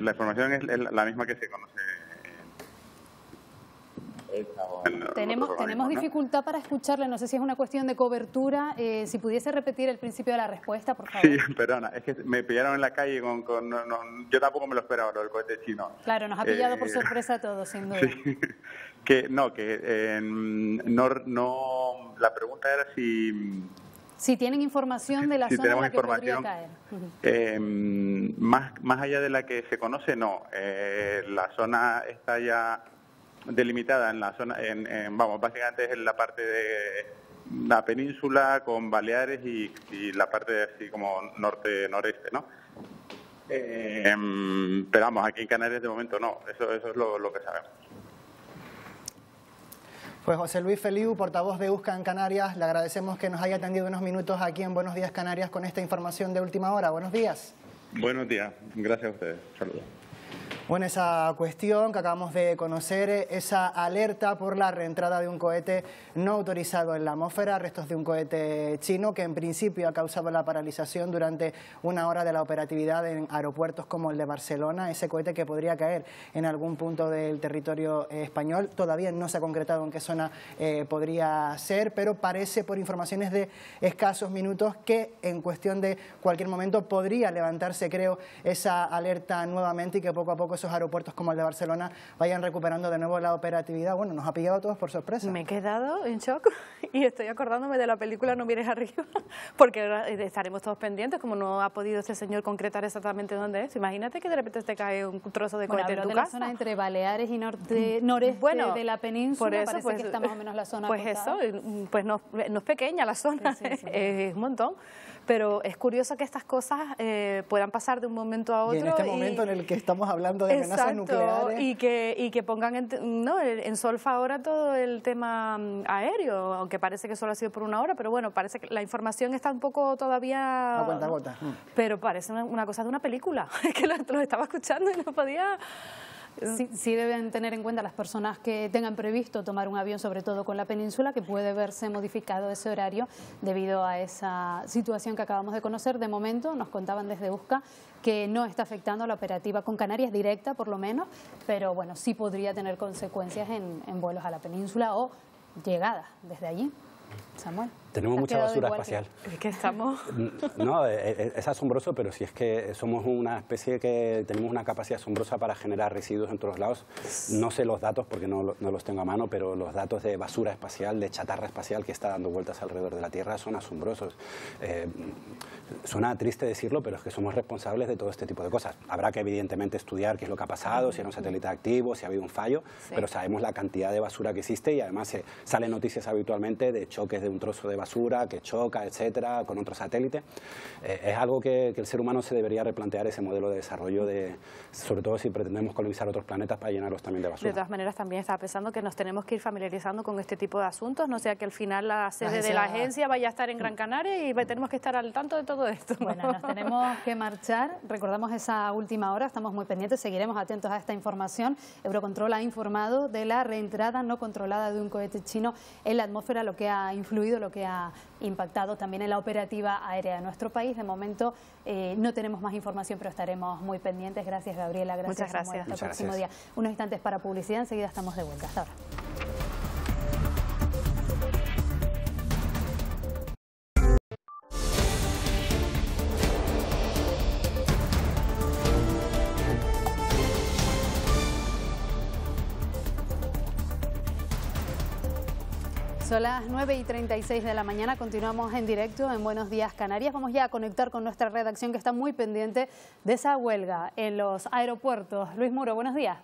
la información es la misma que se conoce tenemos, tenemos dificultad para escucharle, no sé si es una cuestión de cobertura. Eh, si pudiese repetir el principio de la respuesta, por favor. Sí, (laughs) perdona, es que me pillaron en la calle con... con yo tampoco me lo esperaba, lo del cohete chino. Claro, nos ha pillado por eh, sorpresa a todos, sin duda. (laughs) Que no, que em, no, La pregunta era si... Si tienen información de la zona en la que información, podría caer. Em, más, más allá de la que se conoce, no. Eh, la zona está ya delimitada en la zona, en, vamos, básicamente es en la parte de la península con Baleares y, la parte de así como norte-noreste, ¿no? Em, pero vamos, aquí en Canarias de momento no, eso, eso es lo, lo que sabemos. Pues José Luis Feliu, portavoz de USCA en Canarias, le agradecemos que nos haya atendido unos minutos aquí en Buenos Días Canarias con esta información de última hora. Buenos días. Buenos días, gracias a ustedes. Saludos. Bueno, esa cuestión que acabamos de conocer, esa alerta por la reentrada de un cohete no autorizado en la atmósfera, restos de un cohete chino que en principio ha causado la paralización durante una hora de la operatividad en aeropuertos como el de Barcelona, ese cohete que podría caer en algún punto del territorio español. Todavía no se ha concretado en qué zona eh, podría ser, pero parece por informaciones de escasos minutos que en cuestión de cualquier momento podría levantarse, creo, esa alerta nuevamente y que poco a poco pues, esos aeropuertos como el de Barcelona vayan recuperando de nuevo la operatividad. Bueno, nos ha pillado a todos por sorpresa. Me he quedado en shock (laughs) y estoy acordándome de la película No mires arriba, (laughs) porque eh, estaremos todos pendientes, como no ha podido este señor concretar exactamente dónde es. Imagínate que de repente te cae un trozo de cohete en tu de la zona entre Baleares y norte, mm, noreste bueno, de la península, parece que pues, está más o menos la zona. Pues eso, mm, pues no, no, es pequeña la zona, (laughs) es un montón pero es curioso que estas cosas eh, puedan pasar de un momento a otro. Y en este momento en el que estamos hablando de amenazas nucleares. Y que, y que pongan en, no, en solfa ahora todo el tema mm, aéreo, aunque parece que solo ha sido por una hora, pero bueno, parece que la información está un poco todavía... A cuenta mm. Pero parece una, cosa de una película, (laughs) que los lo estaba escuchando y no podía... Sí, deben tener en cuenta las personas que tengan previsto tomar un avión, sobre todo con la península, que puede verse modificado ese horario debido a esa situación que acabamos de conocer. De momento nos contaban desde USCA que no está afectando la operativa con Canarias directa, por lo menos, pero bueno, sí podría tener consecuencias en, en vuelos a la península o llegadas desde allí. Samuel. Tenemos mucha basura espacial. Es que estamos. (laughs) No, eh, eh, es, asombroso, pero si es que somos una especie que tenemos una capacidad asombrosa para generar residuos en todos lados. No sé los datos porque no, no los tengo a mano, pero los datos de basura espacial, de chatarra espacial que está dando vueltas alrededor de la Tierra son asombrosos. Eh, suena triste decirlo, pero es que somos responsables de todo este tipo de cosas. Habrá que evidentemente estudiar qué es lo que ha pasado, si era un satélite activo, si ha habido un fallo, pero sabemos la cantidad de basura que existe y además salen noticias habitualmente de choques de un trozo de basura basura, que choca, etcétera, con otros satélites. Eh, es algo que, el ser humano se debería replantear ese modelo de desarrollo, de, sobre todo si pretendemos colonizar otros planetas para llenarlos también de basura. De todas maneras, también estaba pensando que nos tenemos que ir familiarizando con este tipo de asuntos, no sea que al final la sede de la agencia vaya a estar en Gran Canaria y tenemos que estar al tanto de todo esto. Bueno, nos tenemos que marchar. Recordamos esa última hora, estamos muy pendientes, seguiremos atentos a esta información. Eurocontrol ha informado de la reentrada no controlada de un cohete chino en la atmósfera, lo que ha influido, lo que ha impactado también en la operativa aérea de nuestro país. De momento eh, no tenemos más información, pero estaremos muy pendientes. Gracias, Gabriela. Gracias, Muchas gracias. Hasta el próximo día. Unos instantes para publicidad, enseguida estamos de vuelta. Hasta ahora. A las 9 y 36 de la mañana, continuamos en directo en Buenos Días Canarias. Vamos ya a conectar con nuestra redacción que está muy pendiente de esa huelga en los aeropuertos. Luis Muro, buenos días.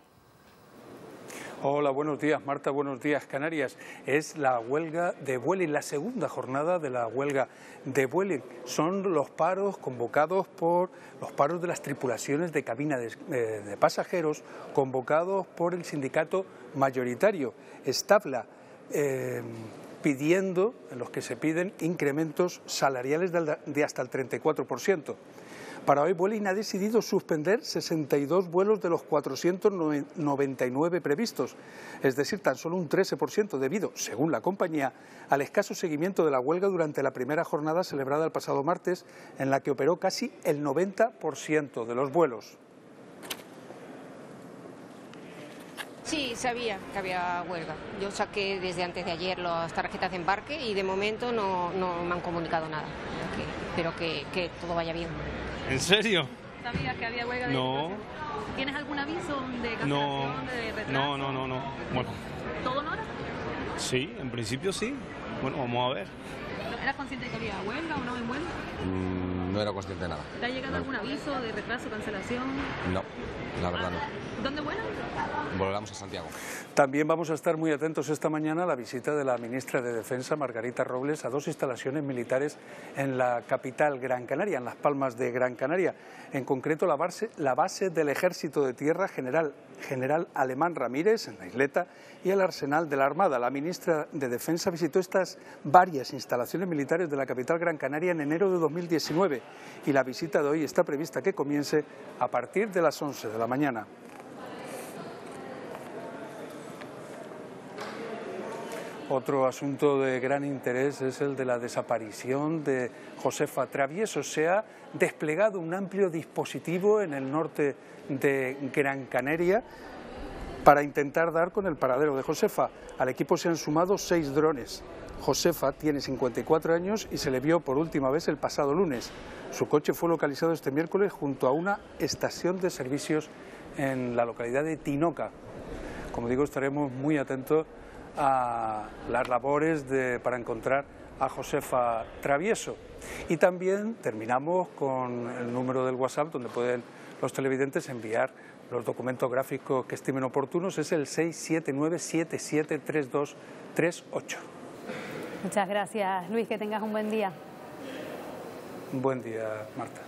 Hola, buenos días Marta, buenos días Canarias. Es la huelga de Vueling, la segunda jornada de la huelga de Vueling. Son los paros convocados por los paros de las tripulaciones de cabina de, eh, pasajeros convocados por el sindicato mayoritario, Establa eh, pidiendo, en los que se piden incrementos salariales de hasta el 34%. Para hoy Vueling ha decidido suspender 62 vuelos de los 499 previstos, es decir, tan solo un 13% debido, según la compañía, al escaso seguimiento de la huelga durante la primera jornada celebrada el pasado martes, en la que operó casi el 90% de los vuelos. Sí, sabía que había huelga. Yo saqué desde antes de ayer las tarjetas de embarque y de momento no, no me han comunicado nada. Espero pero que, que, todo vaya bien. ¿En serio? ¿Sabías que había huelga? De no. ¿Tienes algún aviso de cancelación, de retraso? No, no, no, no. Bueno. ¿Todo Sí, en principio sí. Bueno, vamos a ver. ¿Eras consciente de que había huelga o no en huelga? Mm, no era consciente de nada. ¿Te ha llegado algún aviso de retraso, cancelación? No, la verdad ah, no. ¿Dónde vuelan a Santiago. También vamos a estar muy atentos esta mañana a la visita de la ministra de Defensa, Margarita Robles, a dos instalaciones militares en la capital Gran Canaria, en las Palmas de Gran Canaria. En concreto, la base, la base del Ejército de Tierra General, General Alemán Ramírez, en la isleta, y el Arsenal de la Armada. La ministra de Defensa visitó estas varias instalaciones militares de la capital Gran Canaria en enero de 2019 y la visita de hoy está prevista que comience a partir de las 11 de la mañana. Otro asunto de gran interés es el de la desaparición de Josefa Travieso. Se ha desplegado un amplio dispositivo en el norte de Gran Canaria para intentar dar con el paradero de Josefa. Al equipo se han sumado seis drones. Josefa tiene 54 años y se le vio por última vez el pasado lunes. Su coche fue localizado este miércoles junto a una estación de servicios en la localidad de Tinoca. Como digo, estaremos muy atentos a las labores para encontrar a Josefa Travieso. Y también terminamos con el número del WhatsApp donde pueden los televidentes enviar los documentos gráficos que estimen oportunos. Es el 679773238. Muchas gracias, Luis. Que tengas un buen día. Buen día, Marta.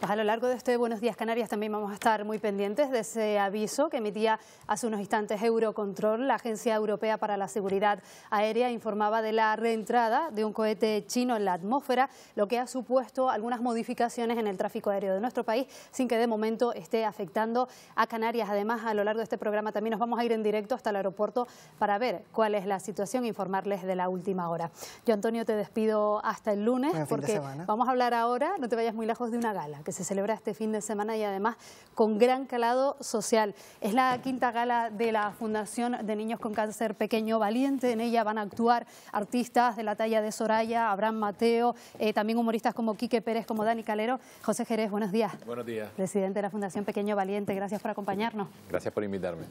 Pues a lo largo de este Buenos Días Canarias también vamos a estar muy pendientes de ese aviso que emitía hace unos instantes Eurocontrol. La Agencia Europea para la Seguridad Aérea informaba de la reentrada de un cohete chino en la atmósfera, lo que ha supuesto algunas modificaciones en el tráfico aéreo de nuestro país, sin que de momento esté afectando a Canarias. Además, a lo largo de este programa también nos vamos a ir en directo hasta el aeropuerto para ver cuál es la situación e informarles de la última hora. Yo, Antonio, te despido hasta el lunes porque vamos a hablar ahora, no te vayas muy lejos, de una gala que se celebra este fin de semana y además con gran calado social. Es la quinta gala de la Fundación de Niños con Cáncer Pequeño Valiente. En ella van a actuar artistas de la talla de Soraya, Abraham Mateo, eh, también humoristas como Quique Pérez, como Dani Calero. José Jerez, buenos días. Buenos días. Presidente de la Fundación Pequeño Valiente, gracias por acompañarnos. Gracias por invitarme.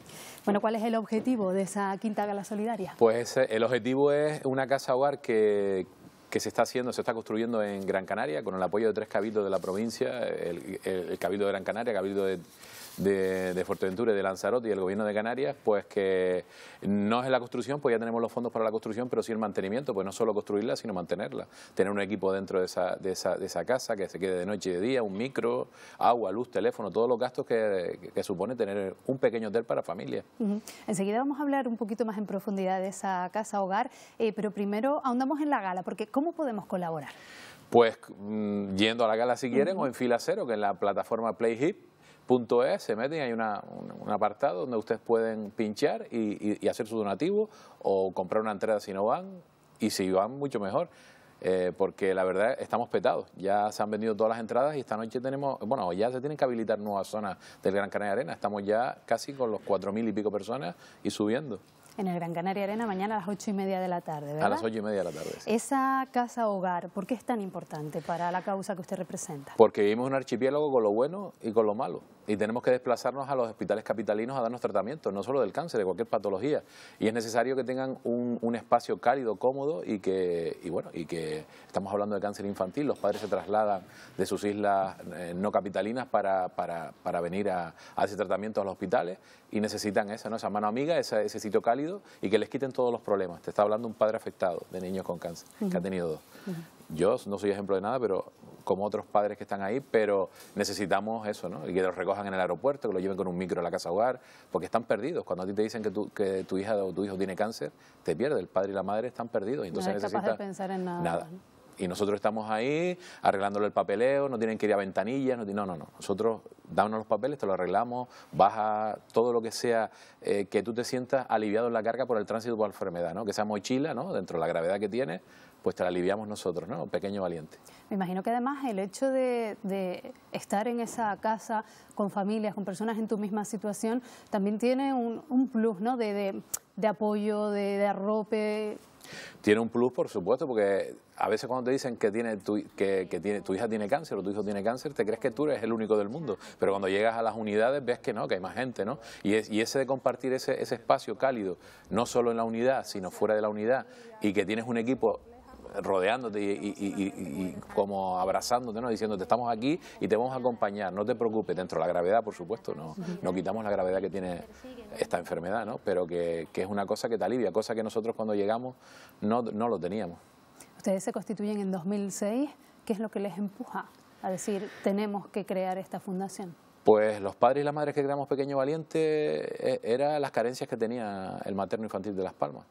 Bueno, ¿cuál es el objetivo de esa quinta gala solidaria? Pues eh, el objetivo es una casa hogar que que se está haciendo, se está construyendo en Gran Canaria con el apoyo de tres cabildos de la provincia, el, Cabildo de Gran Canaria, Cabildo de de, Fuerteventura y de Lanzarote y el gobierno de Canarias, pues que no es la construcción, pues ya tenemos los fondos para la construcción, pero sí el mantenimiento, pues no solo construirla, sino mantenerla. Tener un equipo dentro de esa, casa que se quede de noche y de día, un micro, agua, luz, teléfono, todos los gastos que, supone tener un pequeño hotel para familia. Enseguida vamos a hablar un poquito más en profundidad de esa casa hogar, eh, pero primero ahondamos en la gala, porque ¿cómo podemos colaborar? Pues mm, yendo a la gala si quieren o en fila cero, que en la plataforma PlayHip Punto es, se meten, hay una, un, apartado donde ustedes pueden pinchar y, hacer su donativo o comprar una entrada si no van y si van mucho mejor. Eh, porque la verdad estamos petados, ya se han vendido todas las entradas y esta noche tenemos, bueno, ya se tienen que habilitar nuevas zonas del Gran Canaria Arena, estamos ya casi con los cuatro mil y pico personas y subiendo. En el Gran Canaria Arena mañana a las ocho y media de la tarde, A las ocho y media de la tarde. Esa casa hogar, ¿por qué es tan importante para la causa que usted representa? Porque vivimos un archipiélago con lo bueno y con lo malo y tenemos que desplazarnos a los hospitales capitalinos a darnos tratamientos, no solo del cáncer, de cualquier patología. Y es necesario que tengan un, un espacio cálido, cómodo y que, y bueno, y que estamos hablando de cáncer infantil, los padres se trasladan de sus islas eh, no capitalinas para, para, para venir a, ese tratamiento a los hospitales y necesitan esa, ¿no? esa mano amiga, ese sitio cálido y que les quiten todos los problemas. Te está hablando un padre afectado de niños con cáncer, que ha tenido dos yo no soy ejemplo de nada, pero como otros padres que están ahí, pero necesitamos eso, ¿no? Y que los recojan en el aeropuerto, que lo lleven con un micro a la casa hogar, porque están perdidos. Cuando a ti te dicen que tu, que tu hija o tu hijo tiene cáncer, te pierdes. el padre y la madre están perdidos. Y entonces no capaz de pensar en nada. Y nosotros estamos ahí arreglándole el papeleo, no tienen que ir a ventanillas, no, no, no. Nosotros damos los papeles, te lo arreglamos, baja todo lo que sea, eh, que tú te sientas aliviado en la carga por el tránsito por la enfermedad, ¿no? Que sea mochila, ¿no? Dentro de la gravedad que tiene, pues te la aliviamos nosotros, ¿no? Pequeño valiente. Me imagino que además el hecho de, estar en esa casa con familias, con personas en tu misma situación, también tiene un, plus, ¿no? De, apoyo, de arrope. Tiene un plus, por supuesto, porque a veces cuando te dicen que, tiene tu, que, tiene, tu hija tiene cáncer o tu hijo tiene cáncer, te crees que tú eres el único del mundo. Pero cuando llegas a las unidades ves que no, que hay más gente, ¿no? Y, ese de compartir ese espacio cálido, no solo en la unidad, sino fuera de la unidad, y que tienes un equipo rodeándote y, como abrazándote, ¿no? diciéndote estamos aquí y te vamos a acompañar, no te preocupes, dentro de la gravedad, por supuesto, no, no quitamos la gravedad que tiene esta enfermedad, ¿no? pero que, es una cosa que te alivia, cosa que nosotros cuando llegamos no, no lo teníamos. Ustedes se constituyen en 2006, ¿qué es lo que les empuja a decir tenemos que crear esta fundación? Pues los padres y las madres que creamos Pequeño Valiente eh, eran las carencias que tenía el materno infantil de Las Palmas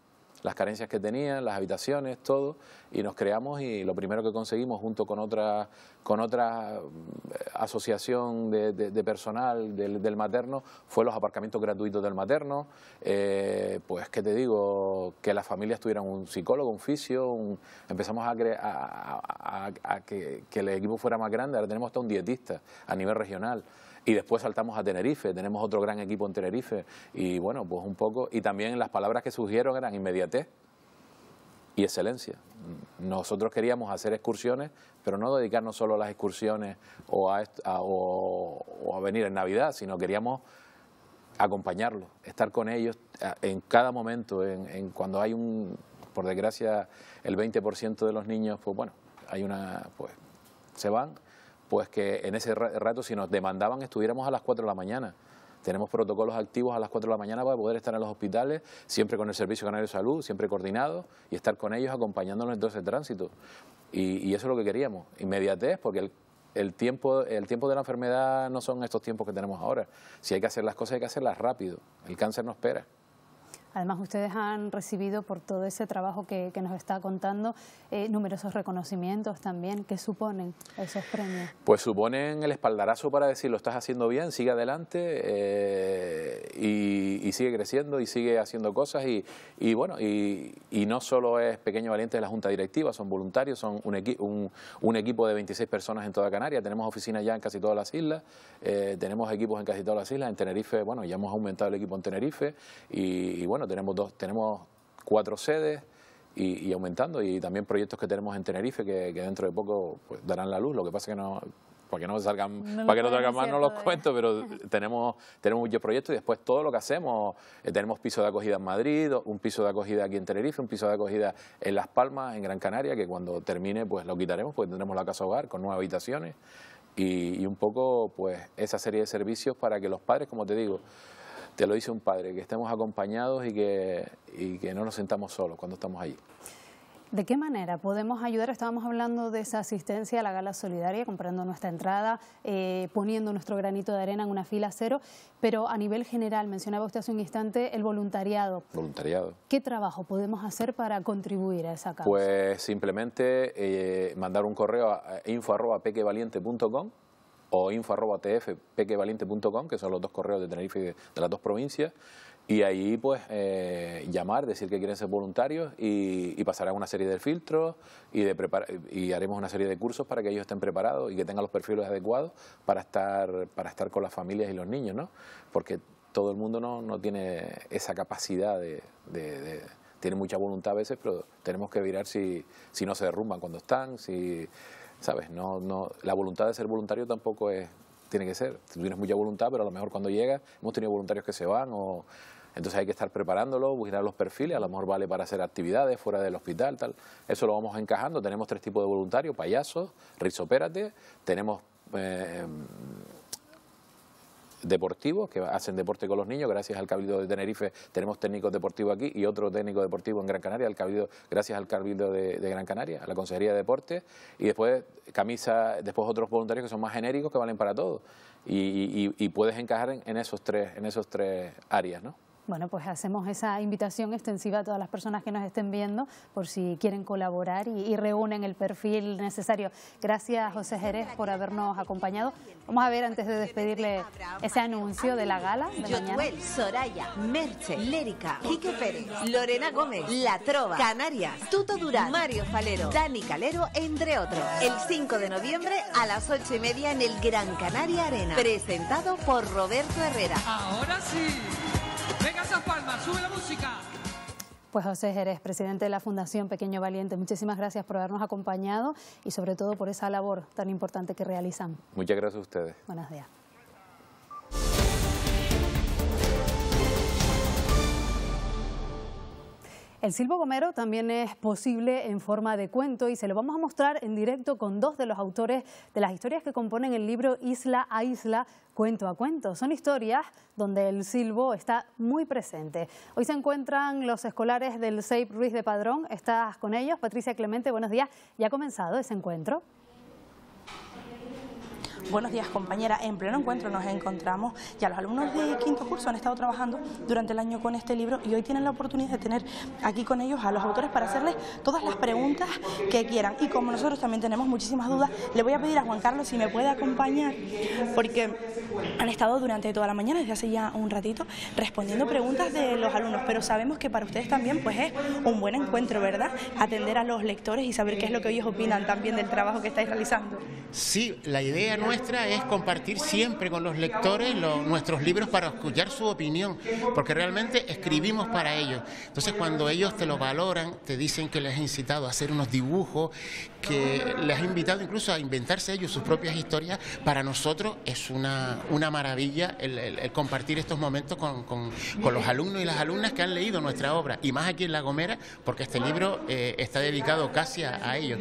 las carencias que tenían, las habitaciones, todo, y nos creamos y lo primero que conseguimos junto con otra, con otra mm, asociación de, personal del, materno fue los aparcamientos gratuitos del materno, eh, pues qué te digo, que las familias tuvieran un psicólogo, un fisio, empezamos a, que el equipo fuera más grande, ahora tenemos hasta un dietista a nivel regional y después saltamos a Tenerife, tenemos otro gran equipo en Tenerife y bueno, pues un poco, y también las palabras que surgieron eran inmediatez y excelencia. Nosotros queríamos hacer excursiones, pero no dedicarnos solo a las excursiones o a, venir en Navidad, sino queríamos acompañarlos, estar con ellos en cada momento, en, en cuando hay un, por desgracia, el 20% de los niños, pues bueno, hay una, pues se van pues que en ese rato, si nos demandaban, estuviéramos a las 4 de la mañana. Tenemos protocolos activos a las 4 de la mañana para poder estar en los hospitales, siempre con el Servicio Canario de Salud, siempre coordinado, y estar con ellos acompañándonos en todo ese tránsito. Y, eso es lo que queríamos, inmediatez, porque el, tiempo, el tiempo de la enfermedad no son estos tiempos que tenemos ahora. Si hay que hacer las cosas, hay que hacerlas rápido. El cáncer no espera. Además, ustedes han recibido por todo ese trabajo que, nos está contando eh, numerosos reconocimientos también. ¿Qué suponen esos premios? Pues suponen el espaldarazo para decir lo estás haciendo bien, sigue adelante eh, y, sigue creciendo y sigue haciendo cosas. Y, bueno, y, no solo es Pequeño Valiente de la Junta Directiva, son voluntarios, son un, equipo de 26 personas en toda Canarias. Tenemos oficinas ya en casi todas las islas, eh, tenemos equipos en casi todas las islas. En Tenerife, bueno, ya hemos aumentado el equipo en Tenerife y bueno, tenemos, cuatro sedes y, aumentando y también proyectos que tenemos en Tenerife que, dentro de poco pues, darán la luz, lo que pasa es que no, para que no salgan, para que no salgan más no los cuento, pero (laughs) tenemos, tenemos muchos proyectos y después todo lo que hacemos, eh, tenemos piso de acogida en Madrid, un piso de acogida aquí en Tenerife, un piso de acogida en Las Palmas, en Gran Canaria, que cuando termine pues lo quitaremos porque tendremos la casa hogar con nuevas habitaciones y un poco pues esa serie de servicios para que los padres, como te digo, te lo dice un padre, que estemos acompañados y que, que no nos sentamos solos cuando estamos allí. ¿De qué manera podemos ayudar? Estábamos hablando de esa asistencia a la gala solidaria, comprando nuestra entrada, eh, poniendo nuestro granito de arena en una fila cero, pero a nivel general, mencionaba usted hace un instante el voluntariado. Voluntariado. ¿Qué trabajo podemos hacer para contribuir a esa causa? Pues simplemente eh, mandar un correo a eh, info.pequevaliente.com o info.tfpequevaliente.com, que son los dos correos de Tenerife de, las dos provincias. Y ahí, pues, eh, llamar, decir que quieren ser voluntarios y, y pasarán una serie de filtros y, de y haremos una serie de cursos para que ellos estén preparados y que tengan los perfiles adecuados para estar, para estar con las familias y los niños, ¿no? Porque todo el mundo no, tiene esa capacidad de, tiene mucha voluntad a veces, pero tenemos que mirar si, si no se derrumban cuando están, si ¿sabes? No, no, la voluntad de ser voluntario tampoco es, tiene que ser. Tú tienes mucha voluntad, pero a lo mejor cuando llega hemos tenido voluntarios que se van o... Entonces hay que estar preparándolo, buscar los perfiles, a lo mejor vale para hacer actividades fuera del hospital, tal. Eso lo vamos encajando. Tenemos tres tipos de voluntarios, payasos, risopérate, tenemos eh, deportivos que hacen deporte con los niños. Gracias al Cabildo de Tenerife tenemos técnicos deportivos aquí y otro técnico deportivo en Gran Canaria, al Cabildo, gracias al Cabildo de, Gran Canaria, a la Consejería de Deportes. Y después camisa, después otros voluntarios que son más genéricos que valen para todo. Y, puedes encajar en, en, esos tres, en esos tres áreas, ¿no? Bueno, pues hacemos esa invitación extensiva a todas las personas que nos estén viendo por si quieren colaborar y, reúnen el perfil necesario. Gracias, José Jerez, por habernos acompañado. Vamos a ver, antes de despedirle, ese anuncio de la gala de Soraya, Merche, Lérica, Quique Pérez, Lorena Gómez, La Trova, Canarias, Tuto Durán, Mario Falero, Dani Calero, entre otros. El 5 de noviembre a las 8 y media en el Gran Canaria Arena. Presentado por Roberto Herrera. Ahora sí. Venga San Palma, sube la música. Pues José Jerez, presidente de la Fundación Pequeño Valiente, muchísimas gracias por habernos acompañado y sobre todo por esa labor tan importante que realizan. Muchas gracias a ustedes. Buenos días. El silbo gomero también es posible en forma de cuento y se lo vamos a mostrar en directo con dos de los autores de las historias que componen el libro Isla a Isla, Cuento a Cuento. Son historias donde el silbo está muy presente. Hoy se encuentran los escolares del SEIP Ruiz de Padrón. Estás con ellos, Patricia Clemente, buenos días. ¿Ya ha comenzado ese encuentro? Buenos días compañera, en pleno encuentro nos encontramos ya los alumnos de quinto curso han estado trabajando durante el año con este libro y hoy tienen la oportunidad de tener aquí con ellos a los autores para hacerles todas las preguntas que quieran y como nosotros también tenemos muchísimas dudas, le voy a pedir a Juan Carlos si me puede acompañar porque han estado durante toda la mañana, desde hace ya un ratito, respondiendo preguntas de los alumnos, pero sabemos que para ustedes también pues es un buen encuentro, ¿verdad? Atender a los lectores y saber qué es lo que ellos opinan también del trabajo que estáis realizando. Sí, la idea no es nuestra es compartir siempre con los lectores nuestros libros para escuchar su opinión, porque realmente escribimos para ellos. Entonces cuando ellos te lo valoran, te dicen que les he incitado a hacer unos dibujos, que les ha invitado incluso a inventarse ellos sus propias historias. Para nosotros es una, una maravilla el, compartir estos momentos con, los alumnos y las alumnas que han leído nuestra obra, y más aquí en La Gomera, porque este libro eh, está dedicado casi a, ellos.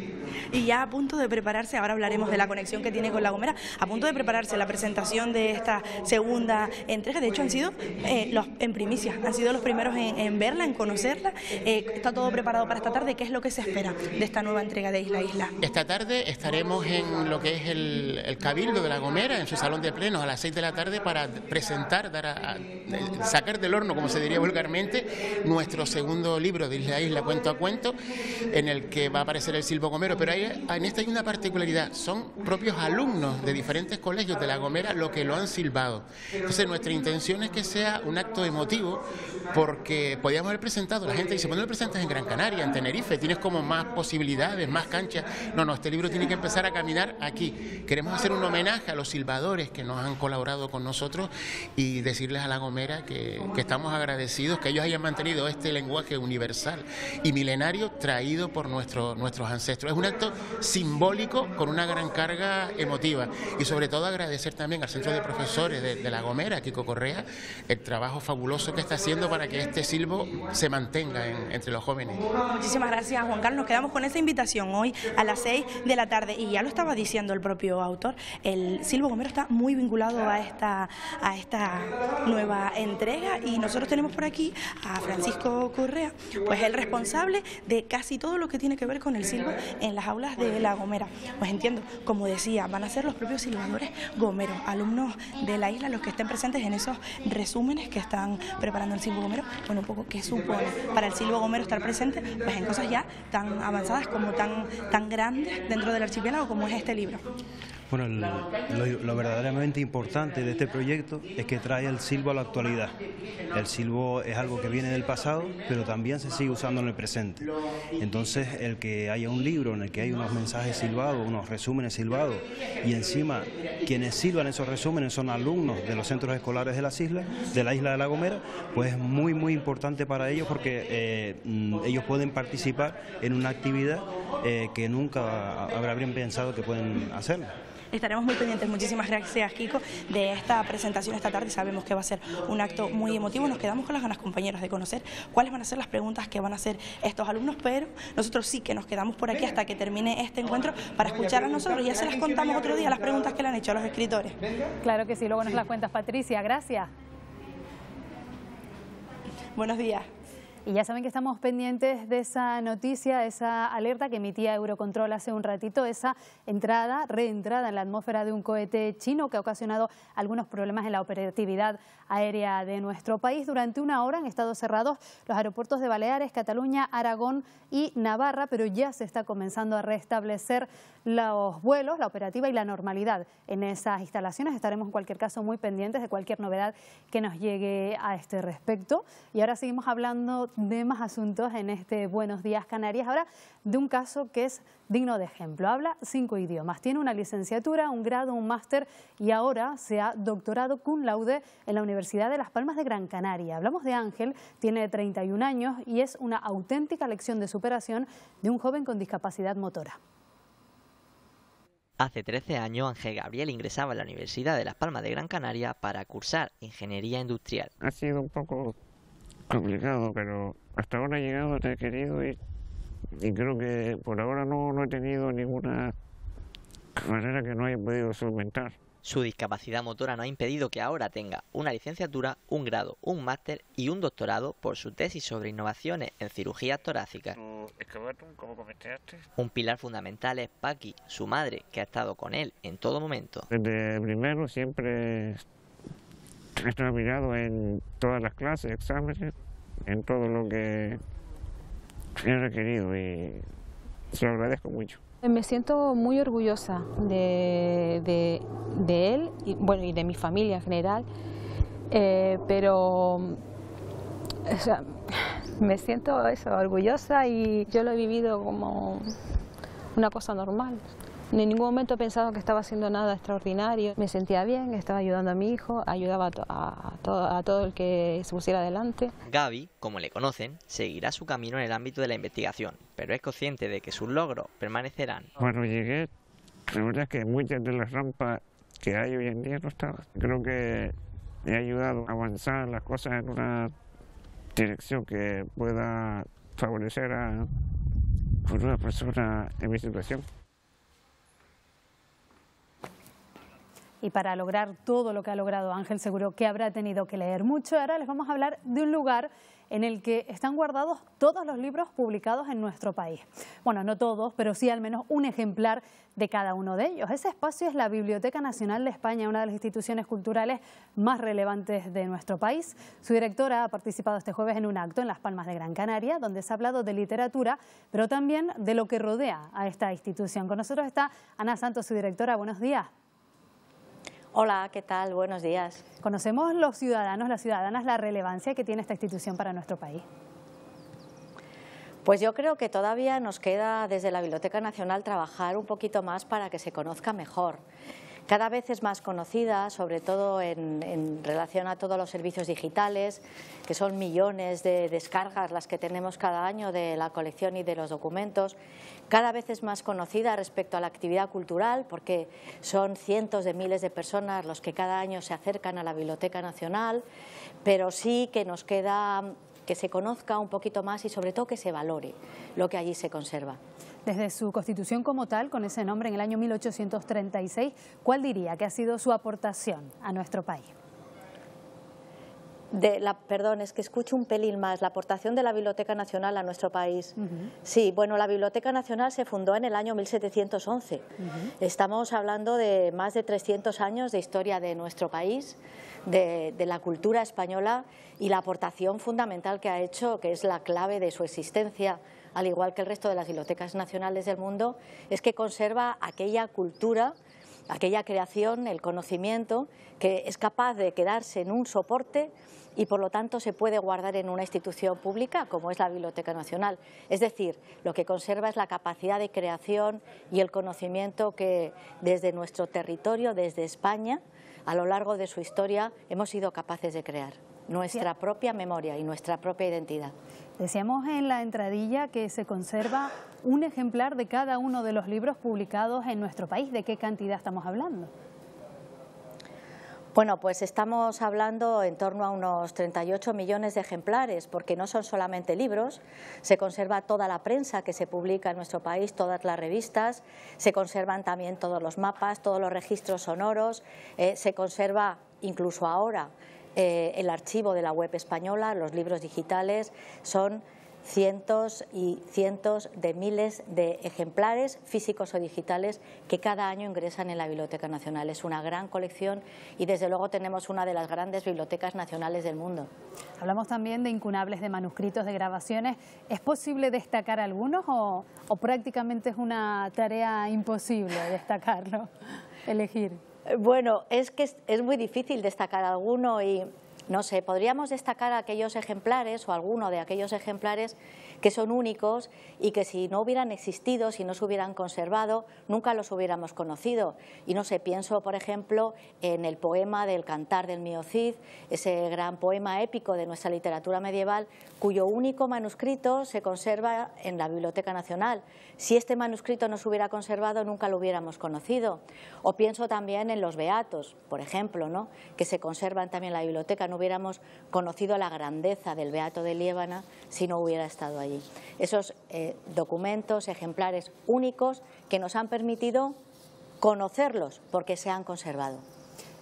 Y ya a punto de prepararse, ahora hablaremos de la conexión que tiene con La Gomera, a punto de prepararse la presentación de esta segunda entrega, de hecho han sido eh, los en primicia, han sido los primeros en, verla, en conocerla, eh, está todo preparado para esta tarde, ¿qué es lo que se espera de esta nueva entrega de Isla Isla? Esta tarde estaremos en lo que es el, Cabildo de La Gomera, en su salón de plenos, a las 6 de la tarde para presentar, dar sacar del horno, como se diría vulgarmente, nuestro segundo libro de Isla Isla, cuento a cuento, en el que va a aparecer el Silbo Gomero. Pero hay, en esta hay una particularidad, son propios alumnos de diferentes colegios de La Gomera lo que lo han silbado. Entonces nuestra intención es que sea un acto emotivo, porque podíamos haber presentado, la gente dice, no lo presentas en Gran Canaria, en Tenerife, tienes como más posibilidades, más canchas, (laughs) No, no, este libro tiene que empezar a caminar aquí. Queremos hacer un homenaje a los silbadores que nos han colaborado con nosotros y decirles a La Gomera que, estamos agradecidos que ellos hayan mantenido este lenguaje universal y milenario traído por nuestros ancestros. Es un acto simbólico con una gran carga emotiva y sobre todo agradecer también al Centro de Profesores de, La Gomera, Kiko Correa, el trabajo fabuloso que está haciendo para que este silbo se mantenga entre los jóvenes. Muchísimas gracias Juan Carlos, nos quedamos con esa invitación hoy a las 6 de la tarde. Y ya lo estaba diciendo el propio autor, el Silvo Gomero está muy vinculado a esta, a esta nueva entrega y nosotros tenemos por aquí a Francisco Correa, pues el responsable de casi todo lo que tiene que ver con el silvo en las aulas de La Gomera. Pues entiendo, como decía, van a ser los propios silbadores gomeros, alumnos de la isla, los que estén presentes en esos resúmenes que están preparando el silvo gomero, bueno, un poco qué supone para el silvo gomero estar presente pues en cosas ya tan avanzadas como tan tan grande dentro del archipiélago como es este libro. Bueno, lo, verdaderamente importante de este proyecto es que trae el silbo a la actualidad. El silbo es algo que viene del pasado, pero también se sigue usando en el presente. Entonces, el que haya un libro en el que hay unos mensajes silbados, unos resúmenes silbados, y encima quienes silban esos resúmenes son alumnos de los centros escolares de las islas, de la isla de La Gomera, pues es muy, muy importante para ellos porque eh, ellos pueden participar en una actividad eh, que nunca habrían pensado que pueden hacer. Estaremos muy pendientes. Muchísimas gracias, Kiko, de esta presentación esta tarde. Sabemos que va a ser un acto muy emotivo. Nos quedamos con las ganas, compañeros, de conocer cuáles van a ser las preguntas que van a hacer estos alumnos, pero nosotros sí que nos quedamos por aquí hasta que termine este encuentro para escuchar a nosotros. Ya se las contamos otro día, las preguntas que le han hecho a los escritores. Claro que sí, luego nos las cuentas, Patricia. Gracias. Buenos días. Y ya saben que estamos pendientes de esa noticia, esa alerta que emitía Eurocontrol hace un ratito, esa entrada, reentrada en la atmósfera de un cohete chino que ha ocasionado algunos problemas en la operatividad aérea de nuestro país. Durante una hora han estado cerrados los aeropuertos de Baleares, Cataluña, Aragón y Navarra, pero ya se está comenzando a restablecer los vuelos, la operativa y la normalidad en esas instalaciones. Estaremos en cualquier caso muy pendientes de cualquier novedad que nos llegue a este respecto. Y ahora seguimos hablando de más asuntos en este Buenos Días Canarias, ahora de un caso que es digno de ejemplo. Habla cinco idiomas, tiene una licenciatura, un grado, un máster y ahora se ha doctorado cum laude en la Universidad Universidad de Las Palmas de Gran Canaria. Hablamos de Ángel, tiene 31 años y es una auténtica lección de superación de un joven con discapacidad motora. Hace 13 años Ángel Gabriel ingresaba a la Universidad de Las Palmas de Gran Canaria para cursar Ingeniería Industrial. Ha sido un poco complicado, pero hasta ahora he llegado, te he querido y, y creo que por ahora no, no he tenido ninguna manera que no haya podido solventar. Su discapacidad motora no ha impedido que ahora tenga una licenciatura, un grado, un máster y un doctorado por su tesis sobre innovaciones en cirugía torácica. Un pilar fundamental es Paqui, su madre, que ha estado con él en todo momento. Desde primero siempre estado mirado en todas las clases, exámenes, en todo lo que he requerido y se lo agradezco mucho. Eh, me siento muy orgullosa de, de, él y, bueno, y de mi familia en general, eh, pero (laughs) me siento eso, orgullosa y yo lo he vivido como una cosa normal en ningún momento pensaba que estaba haciendo nada extraordinario. Me sentía bien, estaba ayudando a mi hijo, ayudaba a, todo el que se pusiera adelante. Gaby, como le conocen, seguirá su camino en el ámbito de la investigación, pero es consciente de que sus logros permanecerán. Cuando llegué, la verdad que muchas de las rampas que hay hoy en día no estaban. Creo que ha ayudado a avanzar las cosas en una dirección que pueda favorecer a una persona en mi situación. y para lograr todo lo que ha logrado Ángel seguro que habrá tenido que leer mucho. Ahora les vamos a hablar de un lugar en el que están guardados todos los libros publicados en nuestro país. Bueno, no todos, pero sí al menos un ejemplar de cada uno de ellos. Ese espacio es la Biblioteca Nacional de España, una de las instituciones culturales más relevantes de nuestro país. Su directora ha participado este jueves en un acto en Las Palmas de Gran Canaria, donde se ha hablado de literatura, pero también de lo que rodea a esta institución. Con nosotros está Ana Santos, su directora. Buenos días. Hola, ¿qué tal? Buenos días. Conocemos los ciudadanos, las ciudadanas, la relevancia que tiene esta institución para nuestro país. Pues yo creo que todavía nos queda desde la Biblioteca Nacional trabajar un poquito más para que se conozca mejor cada vez es más conocida, sobre todo en, relación a todos los servicios digitales, que son millones de descargas las que tenemos cada año de la colección y de los documentos. Cada vez es más conocida respecto a la actividad cultural, porque son cientos de miles de personas los que cada año se acercan a la Biblioteca Nacional, pero sí que nos queda que se conozca un poquito más y sobre todo que se valore lo que allí se conserva desde su constitución como tal, con ese nombre en el año 1836, ¿cuál diría que ha sido su aportación a nuestro país? de la, perdón, es que escucho un pelín más, la aportación de la Biblioteca Nacional a nuestro país. Sí, bueno, la Biblioteca Nacional se fundó en el año 1711. Estamos hablando de más de 300 años de historia de nuestro país, de, de, la cultura española y la aportación fundamental que ha hecho, que es la clave de su existencia, al igual que el resto de las bibliotecas nacionales del mundo, es que conserva aquella cultura aquella creación, el conocimiento, que es capaz de quedarse en un soporte y por lo tanto se puede guardar en una institución pública como es la Biblioteca Nacional. Es decir, lo que conserva es la capacidad de creación y el conocimiento que desde nuestro territorio, desde España, a lo largo de su historia hemos sido capaces de crear nuestra propia memoria y nuestra propia identidad. Decíamos en la entradilla que se conserva un ejemplar de cada uno de los libros publicados en nuestro país. ¿De qué cantidad estamos hablando? Bueno, pues estamos hablando en torno a unos 38 millones de ejemplares, porque no son solamente libros, se conserva toda la prensa que se publica en nuestro país, todas las revistas, se conservan también todos los mapas, todos los registros sonoros, eh, se conserva incluso ahora eh, el archivo de la web española, los libros digitales, son cientos y cientos de miles de ejemplares físicos o digitales que cada año ingresan en la Biblioteca Nacional. Es una gran colección y desde luego tenemos una de las grandes bibliotecas nacionales del mundo. Hablamos también de incunables de manuscritos, de grabaciones. ¿Es posible destacar algunos o prácticamente es una tarea imposible destacarlo, (laughs) elegir? Bueno, es que es, muy difícil destacar alguno y, no sé, podríamos destacar aquellos ejemplares o alguno de aquellos ejemplares que son únicos y que si no hubieran existido, si no se hubieran conservado, nunca los hubiéramos conocido. Y no sé, pienso, por ejemplo, en el poema del Cantar del Miocid, ese gran poema épico de nuestra literatura medieval, cuyo único manuscrito se conserva en la Biblioteca Nacional. Si este manuscrito no se hubiera conservado, nunca lo hubiéramos conocido. O pienso también en los Beatos, por ejemplo, ¿no? que se conservan también en la biblioteca. No hubiéramos conocido la grandeza del Beato de Liébana si no hubiera estado allí. Esos eh, documentos, ejemplares únicos que nos han permitido conocerlos porque se han conservado.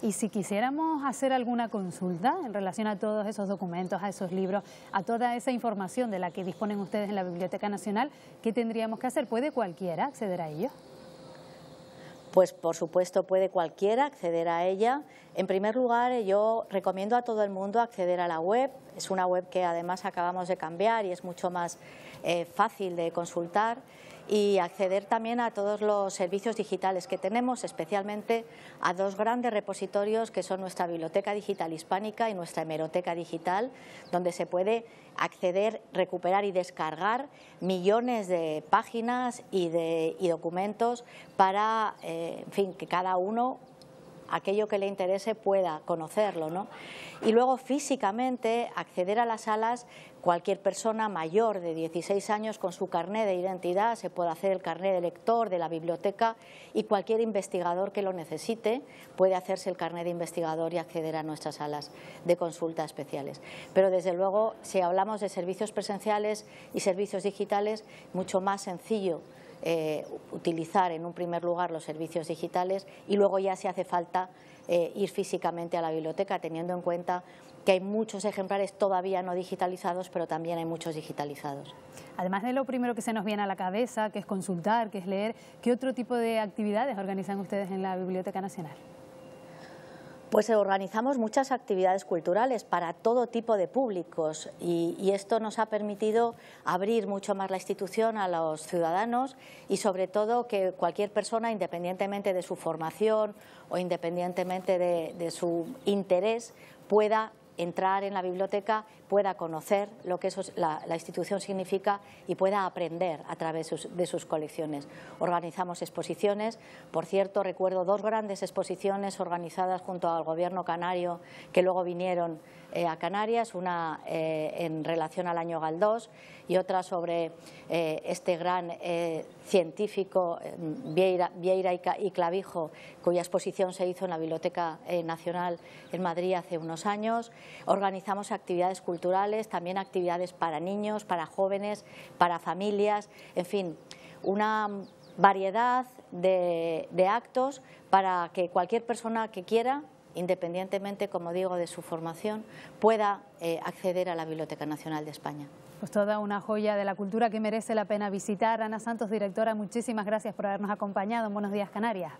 Y si quisiéramos hacer alguna consulta en relación a todos esos documentos, a esos libros, a toda esa información de la que disponen ustedes en la Biblioteca Nacional, ¿qué tendríamos que hacer? ¿Puede cualquiera acceder a ellos? Pues por supuesto puede cualquiera acceder a ella. En primer lugar, yo recomiendo a todo el mundo acceder a la web. Es una web que además acabamos de cambiar y es mucho más eh, fácil de consultar y acceder también a todos los servicios digitales que tenemos, especialmente a dos grandes repositorios que son nuestra Biblioteca Digital Hispánica y nuestra Hemeroteca Digital, donde se puede acceder, recuperar y descargar millones de páginas y, de, documentos para eh, en fin, que cada uno aquello que le interese pueda conocerlo. ¿no? Y luego físicamente acceder a las salas cualquier persona mayor de 16 años con su carné de identidad, se puede hacer el carné de lector de la biblioteca y cualquier investigador que lo necesite puede hacerse el carné de investigador y acceder a nuestras salas de consulta especiales. Pero desde luego, si hablamos de servicios presenciales y servicios digitales, mucho más sencillo eh, utilizar en un primer lugar los servicios digitales y luego ya se hace falta eh, ir físicamente a la biblioteca teniendo en cuenta que hay muchos ejemplares todavía no digitalizados, pero también hay muchos digitalizados. Además de lo primero que se nos viene a la cabeza, que es consultar, que es leer, ¿qué otro tipo de actividades organizan ustedes en la Biblioteca Nacional? Pues organizamos muchas actividades culturales para todo tipo de públicos y, esto nos ha permitido abrir mucho más la institución a los ciudadanos y sobre todo que cualquier persona, independientemente de su formación o independientemente de, de su interés, pueda entrar en la biblioteca, pueda conocer lo que la, la, institución significa y pueda aprender a través de sus colecciones. Organizamos exposiciones, por cierto, recuerdo dos grandes exposiciones organizadas junto al gobierno canario que luego vinieron eh, a Canarias, una eh, en relación al año Galdós y otra sobre eh, este gran científico Vieira, y, Clavijo, cuya exposición se hizo en la Biblioteca Nacional en Madrid hace unos años. Organizamos actividades culturales también actividades para niños, para jóvenes, para familias, en fin, una variedad de, actos para que cualquier persona que quiera independientemente, como digo, de su formación, pueda eh, acceder a la Biblioteca Nacional de España. Pues toda una joya de la cultura que merece la pena visitar. Ana Santos, directora, muchísimas gracias por habernos acompañado. Buenos días, Canarias.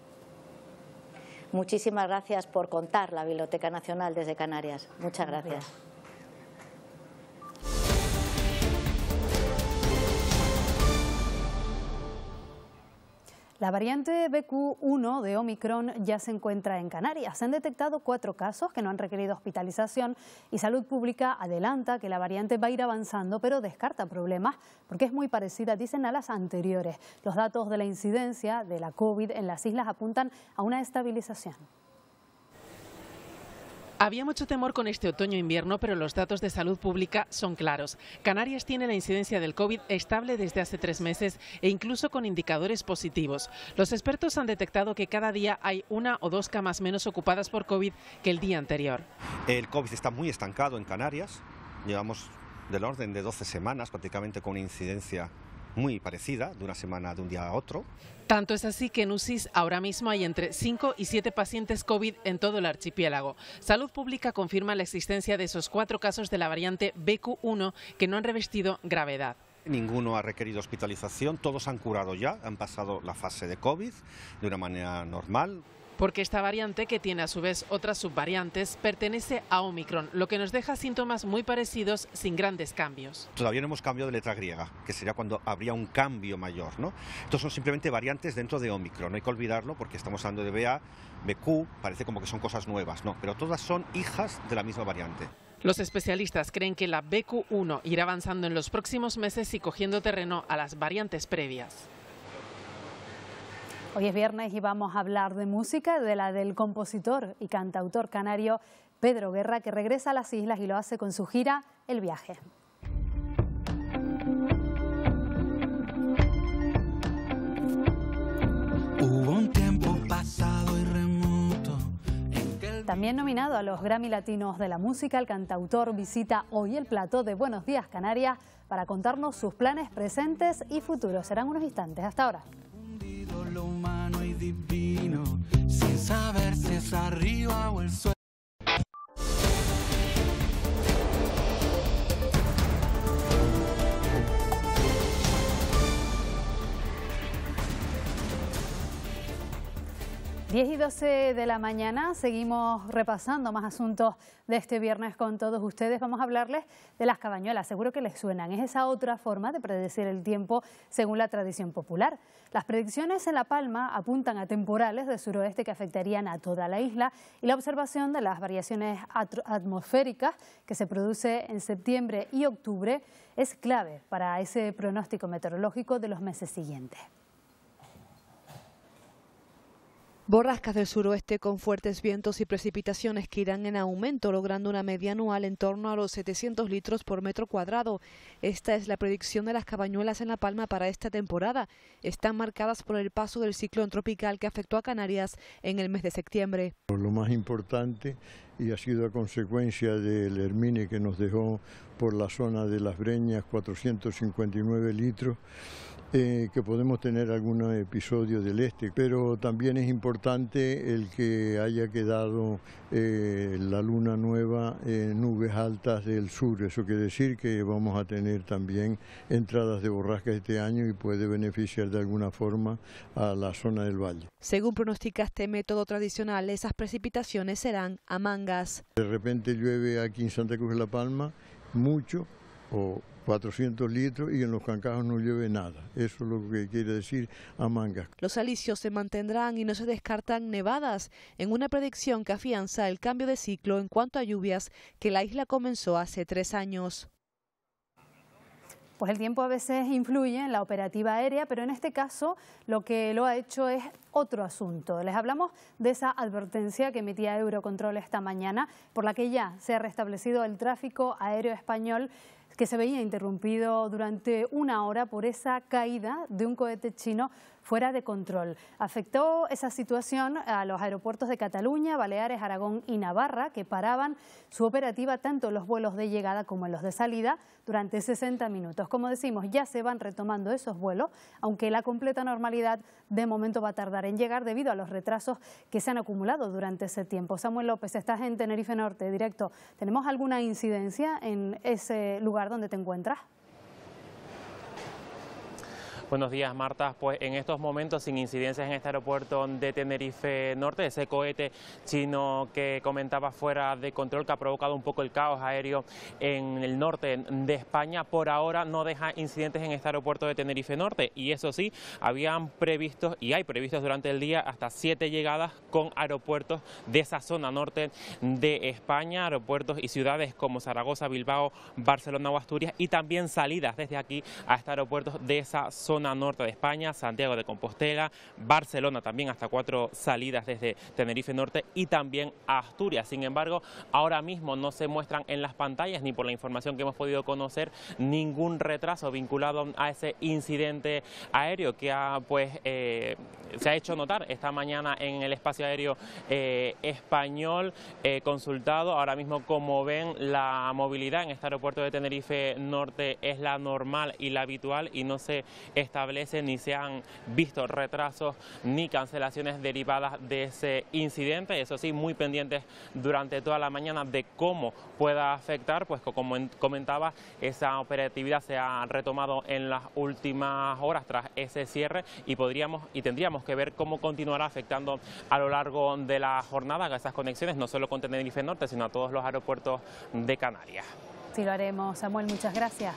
Muchísimas gracias por contar la Biblioteca Nacional desde Canarias. Muchas gracias. La variante BQ1 de Omicron ya se encuentra en Canarias. Se han detectado cuatro casos que no han requerido hospitalización y Salud Pública adelanta que la variante va a ir avanzando, pero descarta problemas porque es muy parecida, dicen, a las anteriores. Los datos de la incidencia de la COVID en las islas apuntan a una estabilización. Había mucho temor con este otoño-invierno, pero los datos de salud pública son claros. Canarias tiene la incidencia del COVID estable desde hace tres meses e incluso con indicadores positivos. Los expertos han detectado que cada día hay una o dos camas menos ocupadas por COVID que el día anterior. El COVID está muy estancado en Canarias. Llevamos del orden de 12 semanas prácticamente con incidencia muy parecida, de una semana de un día a otro. Tanto es así que en UCIS ahora mismo hay entre 5 y 7 pacientes COVID en todo el archipiélago. Salud Pública confirma la existencia de esos cuatro casos de la variante BQ1 que no han revestido gravedad. Ninguno ha requerido hospitalización, todos han curado ya, han pasado la fase de COVID de una manera normal porque esta variante, que tiene a su vez otras subvariantes, pertenece a Omicron, lo que nos deja síntomas muy parecidos sin grandes cambios. Todavía no hemos cambiado de letra griega, que sería cuando habría un cambio mayor. ¿no? son simplemente variantes dentro de Omicron, no hay que olvidarlo porque estamos hablando de BA, BQ, parece como que son cosas nuevas, no, pero todas son hijas de la misma variante. Los especialistas creen que la BQ1 irá avanzando en los próximos meses y cogiendo terreno a las variantes previas. Hoy es viernes y vamos a hablar de música, de la del compositor y cantautor canario Pedro Guerra, que regresa a las islas y lo hace con su gira El Viaje. También nominado a los Grammy Latinos de la Música, el cantautor visita hoy el plató de Buenos Días Canarias para contarnos sus planes presentes y futuros. Serán unos instantes. Hasta ahora lo humano y divino, sin saber si es arriba o el suelo. 10 y 12 de la mañana seguimos repasando más asuntos de este viernes con todos ustedes. Vamos a hablarles de las cabañuelas, seguro que les suenan. Es esa otra forma de predecir el tiempo según la tradición popular. Las predicciones en La Palma apuntan a temporales de suroeste que afectarían a toda la isla y la observación de las variaciones atmosféricas que se produce en septiembre y octubre es clave para ese pronóstico meteorológico de los meses siguientes. Borrascas del suroeste con fuertes vientos y precipitaciones que irán en aumento, logrando una media anual en torno a los 700 litros por metro cuadrado. Esta es la predicción de las cabañuelas en La Palma para esta temporada. Están marcadas por el paso del ciclón tropical que afectó a Canarias en el mes de septiembre. Lo más importante y ha sido a consecuencia del hermine que nos dejó por la zona de las Breñas 459 litros que podemos tener algún episodio del este, pero también es importante el que haya quedado eh, la luna nueva en nubes altas del sur. Eso quiere decir que vamos a tener también entradas de borrasca este año y puede beneficiar de alguna forma a la zona del valle. Según pronostica este método tradicional, esas precipitaciones serán a mangas. De repente llueve aquí en Santa Cruz de la Palma mucho o 400 litros y en los cancajos no llueve nada. Eso es lo que quiere decir a manga Los alicios se mantendrán y no se descartan nevadas en una predicción que afianza el cambio de ciclo en cuanto a lluvias que la isla comenzó hace tres años. Pues el tiempo a veces influye en la operativa aérea, pero en este caso lo que lo ha hecho es otro asunto. Les hablamos de esa advertencia que emitía Eurocontrol esta mañana, por la que ya se ha restablecido el tráfico aéreo español que se veía interrumpido durante una hora por esa caída de un cohete chino fuera de control. Afectó esa situación a los aeropuertos de Cataluña, Baleares, Aragón y Navarra, que paraban su operativa tanto en los vuelos de llegada como en los de salida durante 60 minutos. Como decimos, ya se van retomando esos vuelos, aunque la completa normalidad de momento va a tardar en llegar debido a los retrasos que se han acumulado durante ese tiempo. Samuel López, estás en Tenerife Norte, directo. ¿Tenemos alguna incidencia en ese lugar donde te encuentras? Buenos días, Marta. Pues en estos momentos, sin incidencias en este aeropuerto de Tenerife Norte, ese cohete chino que comentaba fuera de control, que ha provocado un poco el caos aéreo en el norte de España, por ahora no deja incidentes en este aeropuerto de Tenerife Norte. Y eso sí, habían previsto y hay previstos durante el día hasta siete llegadas con aeropuertos de esa zona norte de España, aeropuertos y ciudades como Zaragoza, Bilbao, Barcelona o Asturias, y también salidas desde aquí este aeropuertos de esa zona zona norte de España, Santiago de Compostela, Barcelona también hasta cuatro salidas desde Tenerife Norte y también Asturias. Sin embargo, ahora mismo no se muestran en las pantallas ni por la información que hemos podido conocer ningún retraso vinculado a ese incidente aéreo que ha, pues, eh, se ha hecho notar esta mañana en el espacio aéreo eh, español eh, consultado. Ahora mismo, como ven, la movilidad en este aeropuerto de Tenerife Norte es la normal y la habitual y no se establecen ni se han visto retrasos ni cancelaciones derivadas de ese incidente. Eso sí, muy pendientes durante toda la mañana de cómo pueda afectar, pues como comentaba, esa operatividad se ha retomado en las últimas horas tras ese cierre y podríamos y tendríamos que ver cómo continuará afectando a lo largo de la jornada a esas conexiones, no solo con Tenerife Norte, sino a todos los aeropuertos de Canarias. Sí, lo haremos. Samuel, muchas gracias.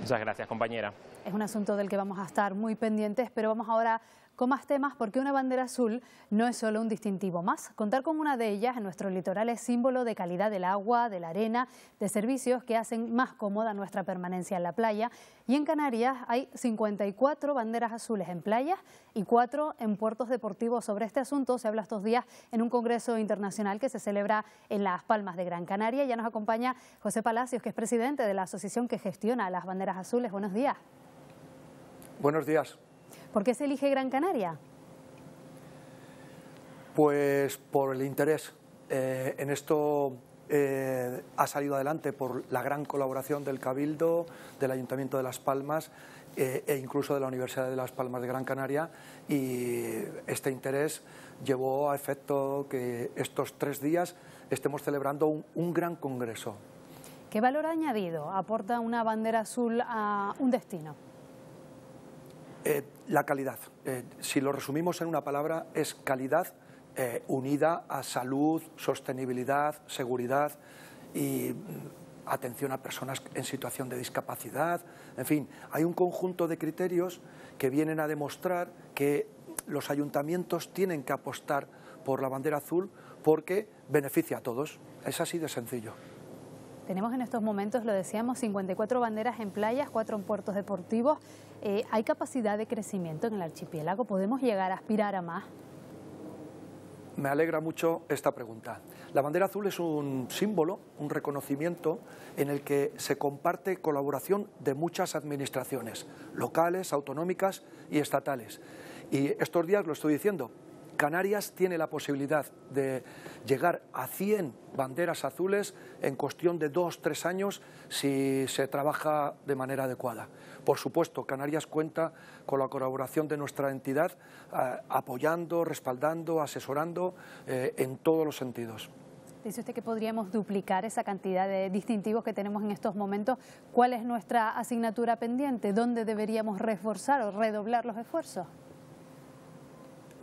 Muchas gracias, compañera. Es un asunto del que vamos a estar muy pendientes, pero vamos ahora con más temas porque una bandera azul no es solo un distintivo más. Contar con una de ellas en nuestro litoral es símbolo de calidad del agua, de la arena, de servicios que hacen más cómoda nuestra permanencia en la playa. Y en Canarias hay 54 banderas azules en playas y 4 en puertos deportivos. Sobre este asunto se habla estos días en un congreso internacional que se celebra en Las Palmas de Gran Canaria. Ya nos acompaña José Palacios, que es presidente de la asociación que gestiona las banderas azules. Buenos días. Buenos días. ¿Por qué se elige Gran Canaria? Pues por el interés. Eh, en esto eh, ha salido adelante por la gran colaboración del Cabildo, del Ayuntamiento de Las Palmas eh, e incluso de la Universidad de Las Palmas de Gran Canaria y este interés llevó a efecto que estos tres días estemos celebrando un, gran congreso. ¿Qué valor añadido aporta una bandera azul a un destino? La calidad, eh, si lo resumimos en una palabra, es calidad eh, unida a salud, sostenibilidad, seguridad y mm, atención a personas en situación de discapacidad. En fin, hay un conjunto de criterios que vienen a demostrar que los ayuntamientos tienen que apostar por la bandera azul porque beneficia a todos. Es así de sencillo. Tenemos en estos momentos, lo decíamos, 54 banderas en playas, 4 en puertos deportivos, eh, hay capacidad de crecimiento en el archipiélago, podemos llegar a aspirar a más. Me alegra mucho esta pregunta. La bandera azul es un símbolo, un reconocimiento en el que se comparte colaboración de muchas administraciones, locales, autonómicas y estatales. Y estos días lo estoy diciendo, Canarias tiene la posibilidad de llegar a 100 banderas azules en cuestión de dos, tres años si se trabaja de manera adecuada. Por supuesto, Canarias cuenta con la colaboración de nuestra entidad, eh, apoyando, respaldando, asesorando eh, en todos los sentidos. Dice usted que podríamos duplicar esa cantidad de distintivos que tenemos en estos momentos. ¿Cuál es nuestra asignatura pendiente? ¿Dónde deberíamos reforzar o redoblar los esfuerzos?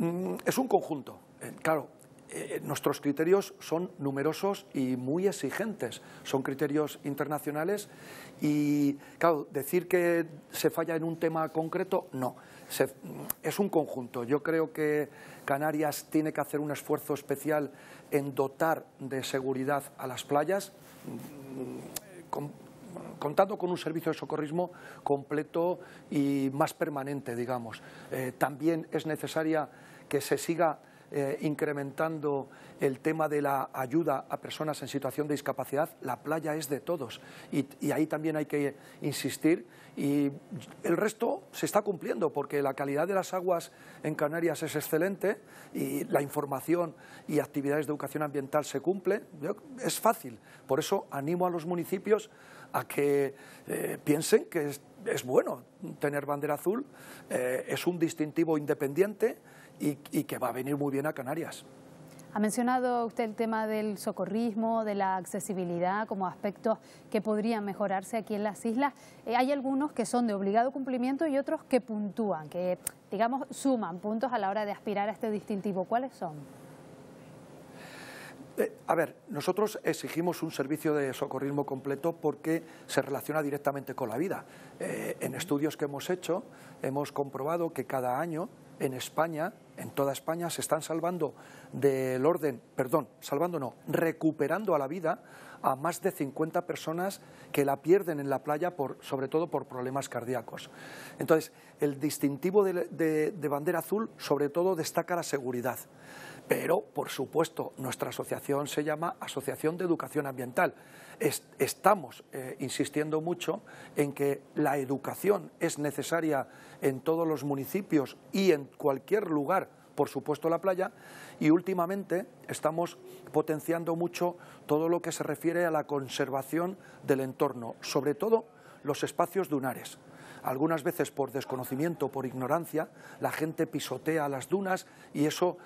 Mm, es un conjunto. Eh, claro, eh, nuestros criterios son numerosos y muy exigentes. Son criterios internacionales y, claro, decir que se falla en un tema concreto, no. Mm, es un conjunto. Yo creo que Canarias tiene que hacer un esfuerzo especial en dotar de seguridad a las playas. Mm, contando con un servicio de socorrismo completo y más permanente, digamos. Eh, también es necesaria que se siga eh, incrementando el tema de la ayuda a personas en situación de discapacidad, la playa es de todos y, ahí también hay que insistir y el resto se está cumpliendo porque la calidad de las aguas en Canarias es excelente y la información y actividades de educación ambiental se cumple, es fácil, por eso animo a los municipios a que eh, piensen que es, bueno tener bandera azul, eh, es un distintivo independiente, y, que va a venir muy bien a Canarias. Ha mencionado usted el tema del socorrismo, de la accesibilidad como aspectos que podrían mejorarse aquí en las islas. Eh, hay algunos que son de obligado cumplimiento y otros que puntúan, que digamos suman puntos a la hora de aspirar a este distintivo. ¿Cuáles son? Eh, a ver, nosotros exigimos un servicio de socorrismo completo porque se relaciona directamente con la vida. Eh, en estudios que hemos hecho hemos comprobado que cada año en España, en toda España, se están salvando del orden, perdón, salvando no, recuperando a la vida a más de 50 personas que la pierden en la playa, sobre todo por problemas cardíacos. Entonces, el distintivo de bandera azul, sobre todo, destaca la seguridad pero por supuesto nuestra asociación se llama Asociación de Educación Ambiental. estamos eh, insistiendo mucho en que la educación es necesaria en todos los municipios y en cualquier lugar, por supuesto la playa, y últimamente estamos potenciando mucho todo lo que se refiere a la conservación del entorno, sobre todo los espacios dunares. Algunas veces por desconocimiento, por ignorancia, la gente pisotea las dunas y eso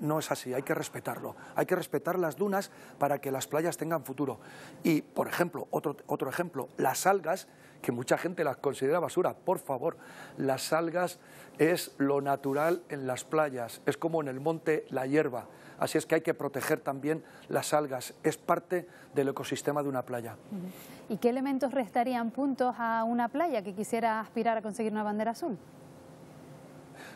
no es así, hay que respetarlo. Hay que respetar las dunas para que las playas tengan futuro. Y, por ejemplo, otro, ejemplo, las algas, que mucha gente las considera basura, por favor, las algas es lo natural en las playas, es como en el monte la hierba, así es que hay que proteger también las algas, es parte del ecosistema de una playa. ¿Y qué elementos restarían puntos a una playa que quisiera aspirar a conseguir una bandera azul?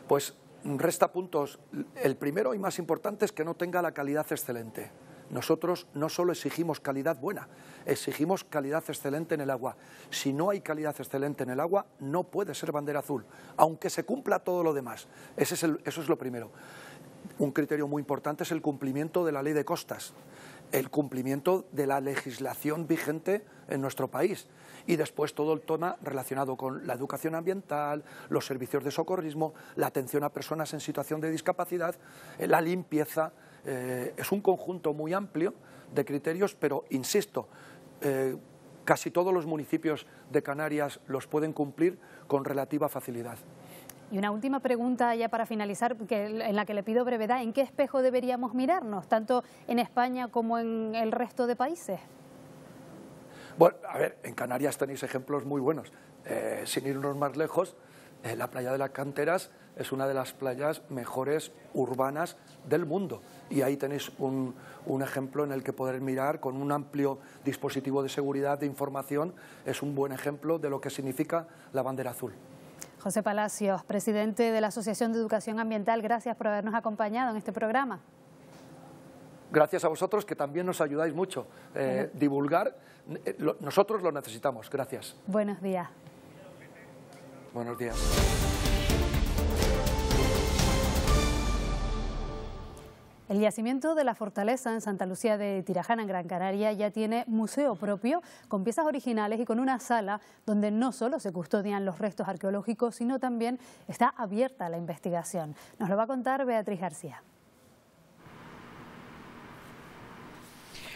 Pues mm, resta puntos. El primero y más importante es que no tenga la calidad excelente. Nosotros no solo exigimos calidad buena, exigimos calidad excelente en el agua. Si no hay calidad excelente en el agua, no puede ser bandera azul, aunque se cumpla todo lo demás. Ese es eso es lo primero. Un criterio muy importante es el cumplimiento de la ley de costas el cumplimiento de la legislación vigente en nuestro país. Y después todo el tema relacionado con la educación ambiental, los servicios de socorrismo, la atención a personas en situación de discapacidad, eh, la limpieza. Eh, es un conjunto muy amplio de criterios, pero insisto, eh, casi todos los municipios de Canarias los pueden cumplir con relativa facilidad. Y una última pregunta ya para finalizar, en la que le pido brevedad. ¿En qué espejo deberíamos mirarnos, tanto en España como en el resto de países? Bueno, a ver, en Canarias tenéis ejemplos muy buenos. Eh, sin irnos más lejos, eh, la playa de las Canteras es una de las playas mejores urbanas del mundo. Y ahí tenéis un ejemplo en el que poder mirar con un amplio dispositivo de seguridad, de información. Es un buen ejemplo de lo que significa la bandera azul. José Palacios, presidente de la Asociación de Educación Ambiental, gracias por habernos acompañado en este programa. Gracias a vosotros que también nos ayudáis mucho. Eh, divulgar, eh, nosotros lo necesitamos. Gracias. Buenos días. Buenos días. El yacimiento de la fortaleza en Santa Lucía de Tirajana, en Gran Canaria, ya tiene museo propio con piezas originales y con una sala donde no solo se custodian los restos arqueológicos, sino también está abierta la investigación. Nos lo va a contar Beatriz García.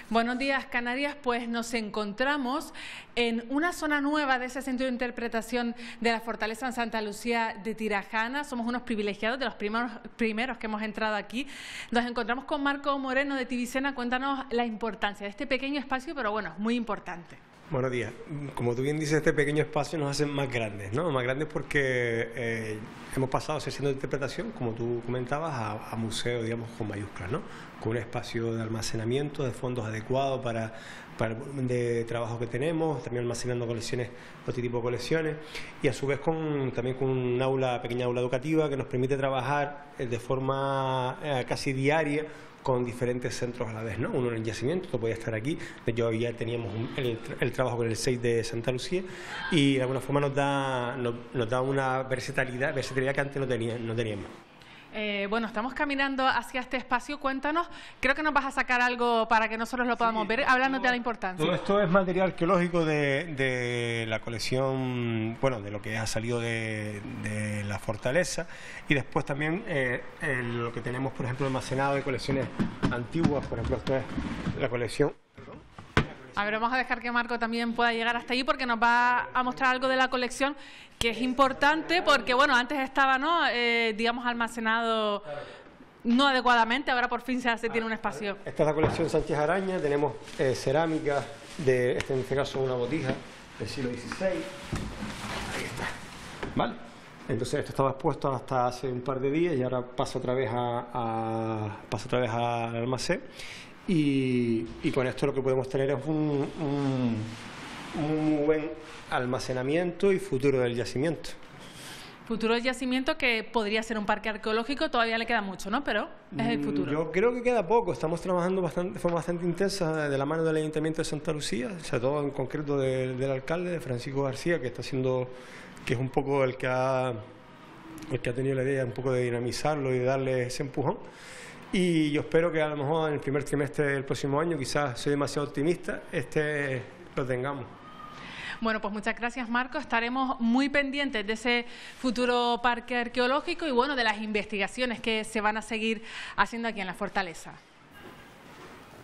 Buenos días, Canarias. Pues nos encontramos en una zona nueva de ese centro de interpretación de la fortaleza en Santa Lucía de Tirajana. Somos unos privilegiados de los primeros, que hemos entrado aquí. Nos encontramos con Marco Moreno de Tibicena. Cuéntanos la importancia de este pequeño espacio, pero bueno, es muy importante. Buenos días. Como tú bien dices, este pequeño espacio nos hace más grandes, ¿no? Más grandes porque eh, hemos pasado ese centro de interpretación, como tú comentabas, a, a museo, digamos, con mayúsculas, ¿no? con un espacio de almacenamiento de fondos adecuado para, de trabajo que tenemos, también almacenando colecciones, otro tipo de colecciones, y a su vez con, también con un aula, pequeña aula educativa que nos permite trabajar eh, de forma eh, casi diaria con diferentes centros a la vez, ¿no? Uno en el yacimiento, otro podía estar aquí, yo ya teníamos el, trabajo con el 6 de Santa Lucía y de alguna forma nos da, nos, una versatilidad, versatilidad que antes no teníamos. Eh, bueno, estamos caminando hacia este espacio. Cuéntanos, creo que nos vas a sacar algo para que nosotros lo podamos ver, hablándote de la importancia. Todo esto es material arqueológico de, la colección, bueno, de lo que ha salido de, la fortaleza y después también eh, lo que tenemos, por ejemplo, almacenado de colecciones antiguas, por ejemplo, esto es la colección a ver, vamos a dejar que Marco también pueda llegar hasta allí porque nos va a mostrar algo de la colección que es importante porque, bueno, antes estaba, ¿no? Eh, digamos, almacenado no adecuadamente, ahora por fin se hace, tiene un ah, espacio. Esta es la colección Sánchez Araña, tenemos eh, cerámica, de, este, en este caso una botija del siglo XVI. Ahí está. ¿Vale? Entonces esto estaba expuesto hasta hace un par de días y ahora paso otra vez a, a pasa otra vez al almacén y, con esto lo que podemos tener es un, buen almacenamiento y futuro del yacimiento. Futuro del yacimiento que podría ser un parque arqueológico, todavía le queda mucho, ¿no? Pero es el mm, futuro. Yo creo que queda poco, estamos trabajando bastante, de forma bastante intensa de la mano del Ayuntamiento de Santa Lucía, o sea, todo en concreto del alcalde, de Francisco García, que está haciendo, que es un poco el que ha, el que ha tenido la idea un poco de dinamizarlo y de darle ese empujón y yo espero que a lo mejor en el primer trimestre del próximo año, quizás soy demasiado optimista, este lo tengamos. Bueno, pues muchas gracias Marco, estaremos muy pendientes de ese futuro parque arqueológico y bueno, de las investigaciones que se van a seguir haciendo aquí en la fortaleza.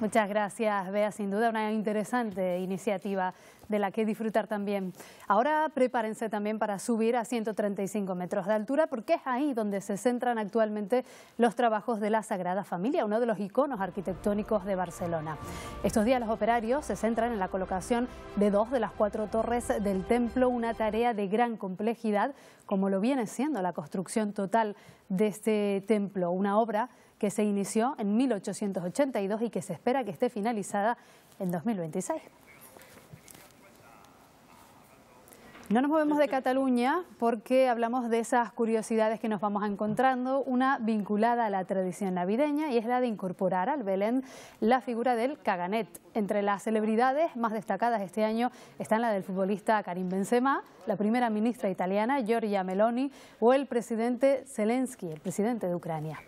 Muchas gracias, Bea. Sin duda una interesante iniciativa de la que disfrutar también. Ahora prepárense también para subir a 135 metros de altura porque es ahí donde se centran actualmente los trabajos de la Sagrada Familia, uno de los iconos arquitectónicos de Barcelona. Estos días los operarios se centran en la colocación de dos de las cuatro torres del templo, una tarea de gran complejidad como lo viene siendo la construcción total de este templo, una obra que se inició en 1882 y que se espera que esté finalizada en 2026. No nos movemos de Cataluña porque hablamos de esas curiosidades que nos vamos encontrando, una vinculada a la tradición navideña y es la de incorporar al Belén la figura del Caganet. Entre las celebridades más destacadas este año están la del futbolista Karim Benzema, la primera ministra italiana Giorgia Meloni o el presidente Zelensky, el presidente de Ucrania.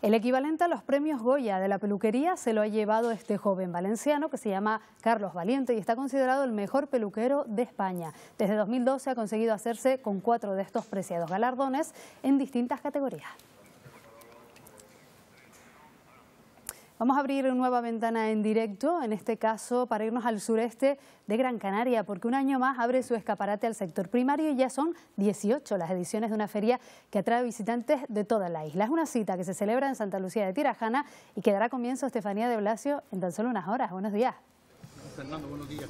El equivalente a los premios Goya de la peluquería se lo ha llevado este joven valenciano que se llama Carlos Valiente y está considerado el mejor peluquero de España. Desde 2012 ha conseguido hacerse con cuatro de estos preciados galardones en distintas categorías. Vamos a abrir una nueva ventana en directo, en este caso para irnos al sureste de Gran Canaria, porque un año más abre su escaparate al sector primario y ya son 18 las ediciones de una feria que atrae visitantes de toda la isla. Es una cita que se celebra en Santa Lucía de Tirajana y que dará comienzo a Estefanía de Blasio en tan solo unas horas. Buenos días. Fernando, Buenos días.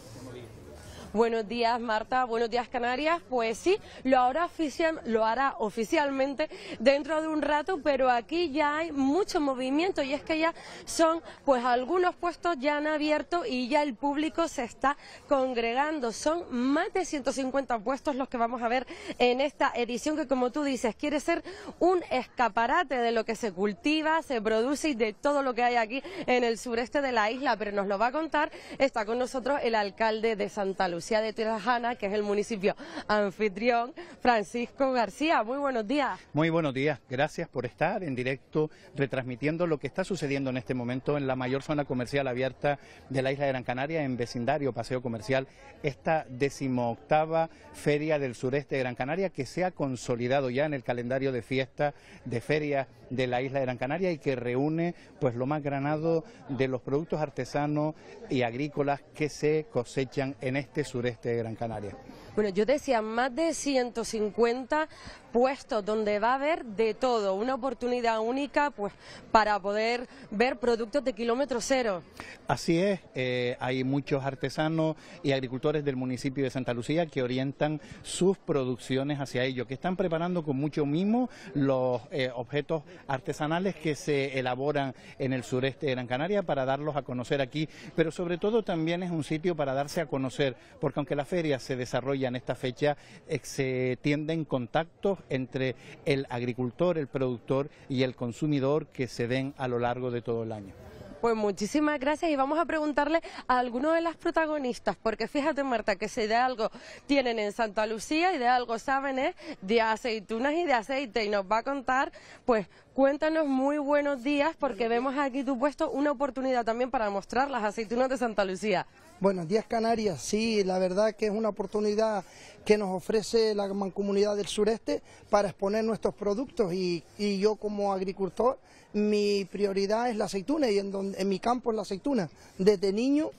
Buenos días, Marta. Buenos días, Canarias. Pues sí, lo hará, oficial, lo hará oficialmente dentro de un rato, pero aquí ya hay mucho movimiento y es que ya son, pues algunos puestos ya han abierto y ya el público se está congregando. Son más de 150 puestos los que vamos a ver en esta edición que, como tú dices, quiere ser un escaparate de lo que se cultiva, se produce y de todo lo que hay aquí en el sureste de la isla, pero nos lo va a contar, está con nosotros el alcalde de Santa Lucía de Tirajana, que es el municipio anfitrión, Francisco García. Muy buenos días. Muy buenos días. Gracias por estar en directo retransmitiendo lo que está sucediendo en este momento en la mayor zona comercial abierta de la isla de Gran Canaria, en vecindario Paseo Comercial, esta decimoctava Feria del Sureste de Gran Canaria que se ha consolidado ya en el calendario de fiesta de feria de la isla de Gran Canaria y que reúne pues lo más granado de los productos artesanos y agrícolas que se cosechan en este sureste de Gran Canaria. Bueno, yo decía más de 150 puestos donde va a haber de todo, una oportunidad única pues para poder ver productos de kilómetro cero. Así es, eh, hay muchos artesanos y agricultores del municipio de Santa Lucía que orientan sus producciones hacia ello, que están preparando con mucho mimo los eh, objetos artesanales que se elaboran en el sureste de Gran Canaria para darlos a conocer aquí, pero sobre todo también es un sitio para darse a conocer, porque aunque la feria se desarrolla en esta fecha eh, se tienden contactos entre el agricultor, el productor y el consumidor que se den a lo largo de todo el año. Pues muchísimas gracias y vamos a preguntarle a alguno de las protagonistas, porque fíjate Marta, que si de algo tienen en Santa Lucía y de algo saben es de aceitunas y de aceite y nos va a contar, pues cuéntanos muy buenos días porque vemos aquí tu puesto una oportunidad también para mostrar las aceitunas de Santa Lucía. Buenos días Canarias, sí, la verdad que es una oportunidad que nos ofrece la mancomunidad del sureste para exponer nuestros productos y, yo como agricultor mi prioridad es la aceituna y en, mi campo es la aceituna. Desde niño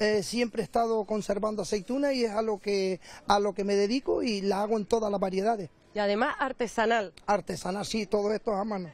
eh, siempre he estado conservando aceituna y es a lo, que, a lo que me dedico y la hago en todas las variedades. Y además artesanal. Artesanal, sí, todo esto es a mano.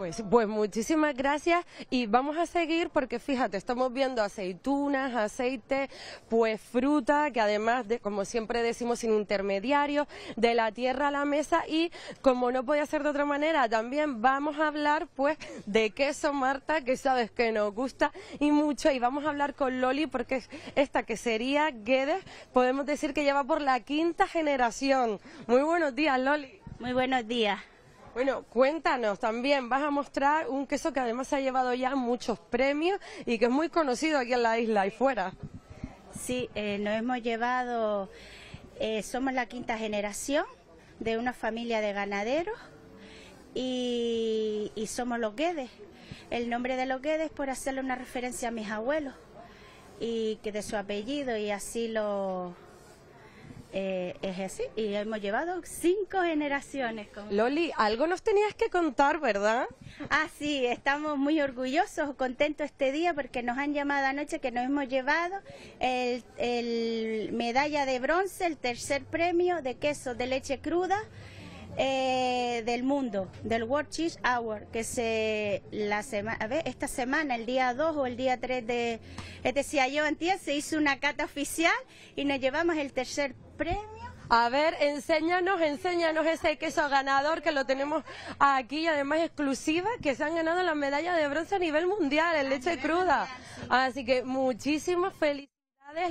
Pues, pues muchísimas gracias y vamos a seguir porque fíjate, estamos viendo aceitunas, aceite, pues fruta, que además, de, como siempre decimos, sin intermediario, de la tierra a la mesa y como no podía ser de otra manera, también vamos a hablar pues de queso, Marta, que sabes que nos gusta y mucho y vamos a hablar con Loli porque esta que sería Guedes, podemos decir que lleva por la quinta generación. Muy buenos días, Loli. Muy buenos días. Bueno, cuéntanos también, vas a mostrar un queso que además ha llevado ya muchos premios y que es muy conocido aquí en la isla y fuera. Sí, eh, nos hemos llevado, eh, somos la quinta generación de una familia de ganaderos y, y somos los Guedes. El nombre de los Guedes por hacerle una referencia a mis abuelos y que de su apellido y así lo eh, es así y hemos llevado cinco generaciones. Con... Loli, algo nos tenías que contar, ¿verdad? Ah, sí, estamos muy orgullosos, contentos este día porque nos han llamado anoche que nos hemos llevado el, el medalla de bronce, el tercer premio de queso de leche cruda eh, del mundo, del World Cheese Hour, que se la semana, ver, esta semana, el día 2 o el día 3 de este día en se hizo una cata oficial y nos llevamos el tercer premio a ver, enséñanos, enséñanos ese queso ganador que lo tenemos aquí, además exclusiva, que se han ganado la medalla de bronce a nivel mundial, el leche cruda. Así que muchísimas felicidades.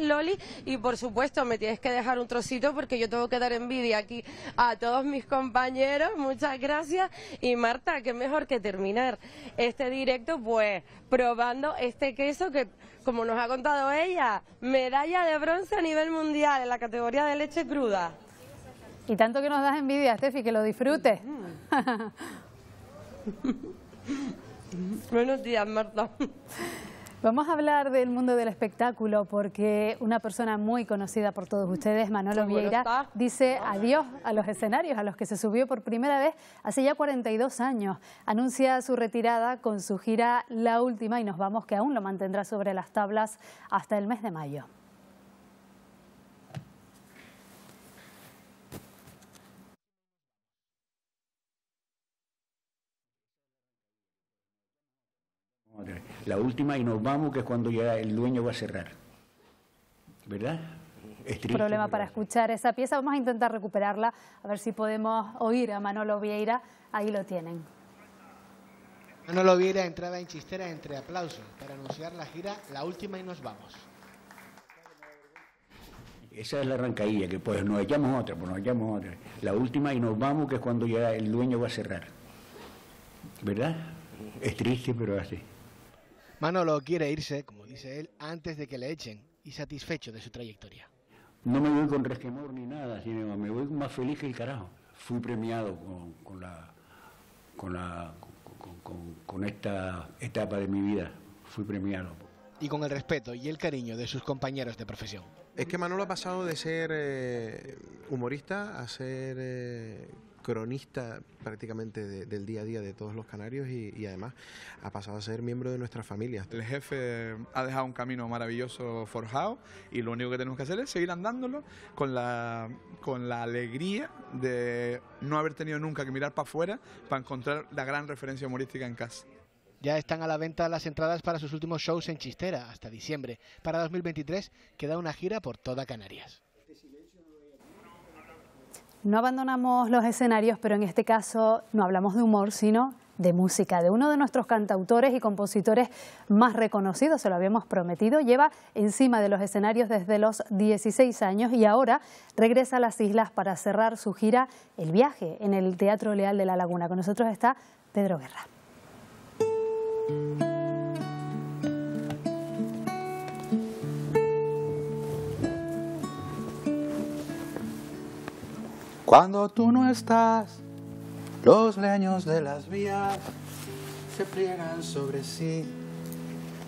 Loli, y por supuesto me tienes que dejar un trocito porque yo tengo que dar envidia aquí a todos mis compañeros, muchas gracias. Y Marta, qué mejor que terminar este directo pues probando este queso que, como nos ha contado ella, medalla de bronce a nivel mundial en la categoría de leche cruda. Y tanto que nos das envidia, Steffi, que lo disfrutes. Mm. (laughs) Buenos días, Marta. (laughs) Vamos a hablar del mundo del espectáculo porque una persona muy conocida por todos ustedes, Manolo Vieira, dice adiós a los escenarios a los que se subió por primera vez hace ya 42 años. Anuncia su retirada con su gira La Última y nos vamos que aún lo mantendrá sobre las tablas hasta el mes de mayo la última y nos vamos, que es cuando ya el dueño va a cerrar. ¿Verdad? Es triste, problema para escuchar esa pieza. Vamos a intentar recuperarla, a ver si podemos oír a Manolo Vieira. Ahí lo tienen. Manolo Vieira entrada en chistera entre aplausos para anunciar la gira La Última y Nos Vamos. Esa es la arrancadilla, que pues nos hallamos otra, pues nos llamamos otra. La última y nos vamos, que es cuando ya el dueño va a cerrar. ¿Verdad? Es triste, pero así. Manolo quiere irse, como dice él, antes de que le echen y satisfecho de su trayectoria. No me voy con resquemor ni nada, sino me voy más feliz que el carajo. Fui premiado con, la, con, con, esta etapa de mi vida. Fui premiado. Y con el respeto y el cariño de sus compañeros de profesión. Es que Manolo ha pasado de ser eh, humorista a ser eh, cronista prácticamente del día a día de todos los canarios y, además ha pasado a ser miembro de nuestra familia. El jefe ha dejado un camino maravilloso forjado y lo único que tenemos que hacer es seguir andándolo con la, con la alegría de no haber tenido nunca que mirar para afuera para encontrar la gran referencia humorística en casa. Ya están a la venta las entradas para sus últimos shows en Chistera hasta diciembre. Para 2023 queda una gira por toda Canarias. No abandonamos los escenarios, pero en este caso no hablamos de humor, sino de música, de uno de nuestros cantautores y compositores más reconocidos, se lo habíamos prometido, lleva encima de los escenarios desde los 16 años y ahora regresa a las islas para cerrar su gira El viaje en el Teatro Leal de la Laguna. Con nosotros está Pedro Guerra. Cuando tú no estás, los leños de las vías se pliegan sobre sí,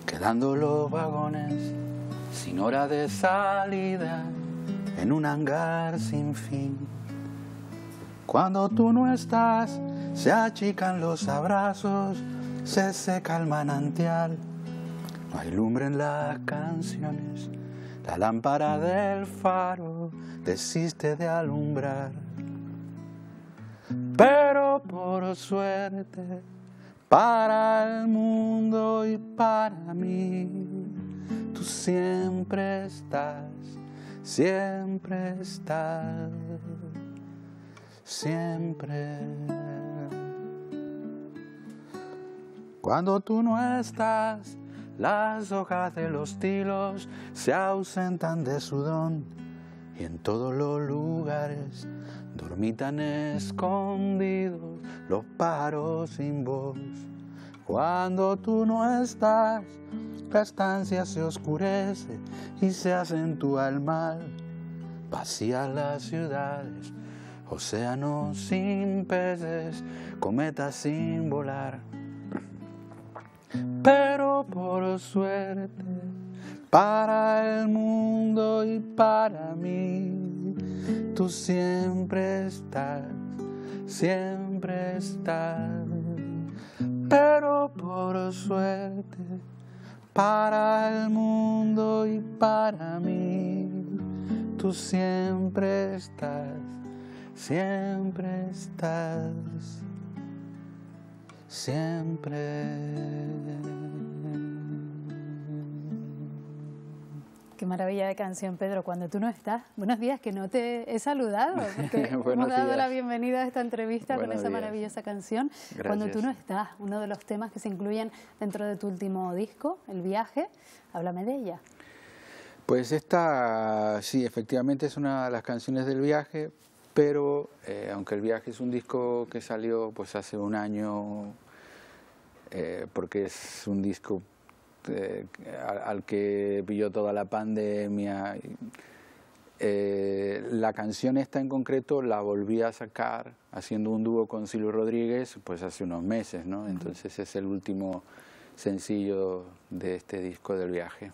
quedando los vagones sin hora de salida en un hangar sin fin. Cuando tú no estás, se achican los abrazos, se seca el manantial, no hay las canciones, la lámpara del faro desiste de alumbrar. Pero por suerte, para el mundo y para mí, tú siempre estás, siempre estás, siempre. Cuando tú no estás, las hojas de los tilos se ausentan de su don y en todos los lugares Dormitan escondidos los paros sin voz. Cuando tú no estás, la estancia se oscurece y se acentúa el mal. Vacías las ciudades, océanos sin peces, cometas sin volar. Pero por suerte, para el mundo y para mí, tú siempre estás, siempre estás. Pero por suerte, para el mundo y para mí, tú siempre estás, siempre estás, siempre. Qué maravilla de canción, Pedro. Cuando tú no estás, buenos días, que no te he saludado, (laughs) (laughs) hemos dado la bienvenida a esta entrevista con esa maravillosa canción. Cuando tú no estás, uno de los temas que se incluyen dentro de tu último disco, El viaje, háblame de ella. Pues esta, sí, efectivamente es una de las canciones del viaje, pero eh, aunque El viaje es un disco que salió pues hace un año, eh, porque es un disco al, que pilló toda la pandemia. Eh, la canción esta en concreto la volví a sacar haciendo un dúo con Silvio Rodríguez pues hace unos meses, ¿no? Entonces es el último sencillo de este disco del viaje.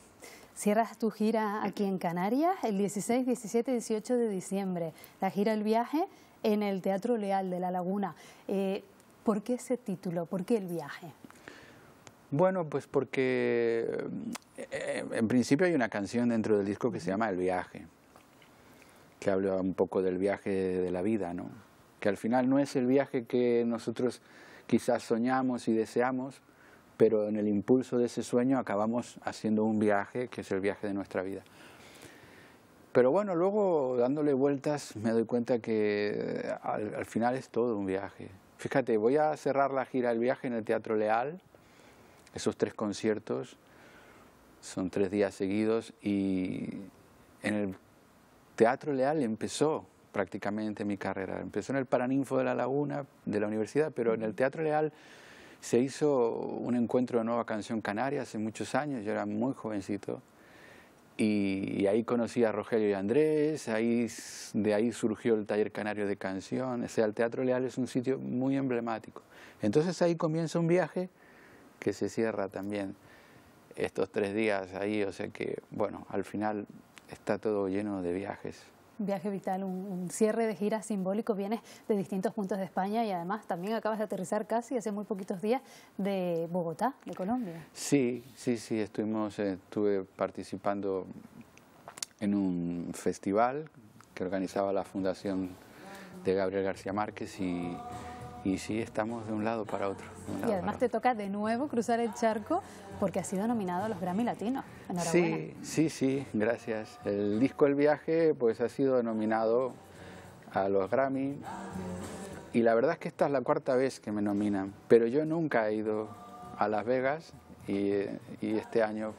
Cierras tu gira aquí en Canarias el 16, 17 18 de diciembre. La gira El viaje en el Teatro Leal de La Laguna. Eh, ¿Por qué ese título? ¿Por qué el viaje? Bueno, pues porque em, en principio hay una canción dentro del disco que se llama El viaje, que habla un poco del viaje de la vida, ¿no? Que al final no es el viaje que nosotros quizás soñamos y deseamos, pero en el impulso de ese sueño acabamos haciendo un viaje que es el viaje de nuestra vida. Pero bueno, luego dándole vueltas me doy cuenta que eh, al, final es todo un viaje. Fíjate, voy a cerrar la gira El viaje en el Teatro Leal esos tres conciertos son tres días seguidos y en el Teatro Leal empezó prácticamente mi carrera. Empezó en el Paraninfo de la Laguna, de la universidad, pero en el Teatro Leal se hizo un encuentro de Nueva Canción Canaria hace muchos años, yo era muy jovencito. Y, ahí conocí a Rogelio y Andrés, ahí, de ahí surgió el Taller Canario de Canción, o sea, el Teatro Leal es un sitio muy emblemático. Entonces ahí comienza un viaje que se cierra también estos tres días ahí, o sea que, bueno, al final está todo lleno de viajes. Viaje vital, un, cierre de gira simbólico, vienes de distintos puntos de España y además también acabas de aterrizar casi hace muy poquitos días de Bogotá, de Colombia. Sí, sí, sí, estuvimos, eh, estuve participando en un festival que organizaba la Fundación de Gabriel García Márquez y y sí estamos de un lado para otro. y además te toca de nuevo cruzar el charco porque ha sido nominado a los Grammy Latinos. Sí, sí, sí, gracias. El disco El Viaje pues ha sido nominado a los Grammy y la verdad es que esta es la cuarta vez que me nominan, pero yo nunca he ido a Las Vegas y, y este año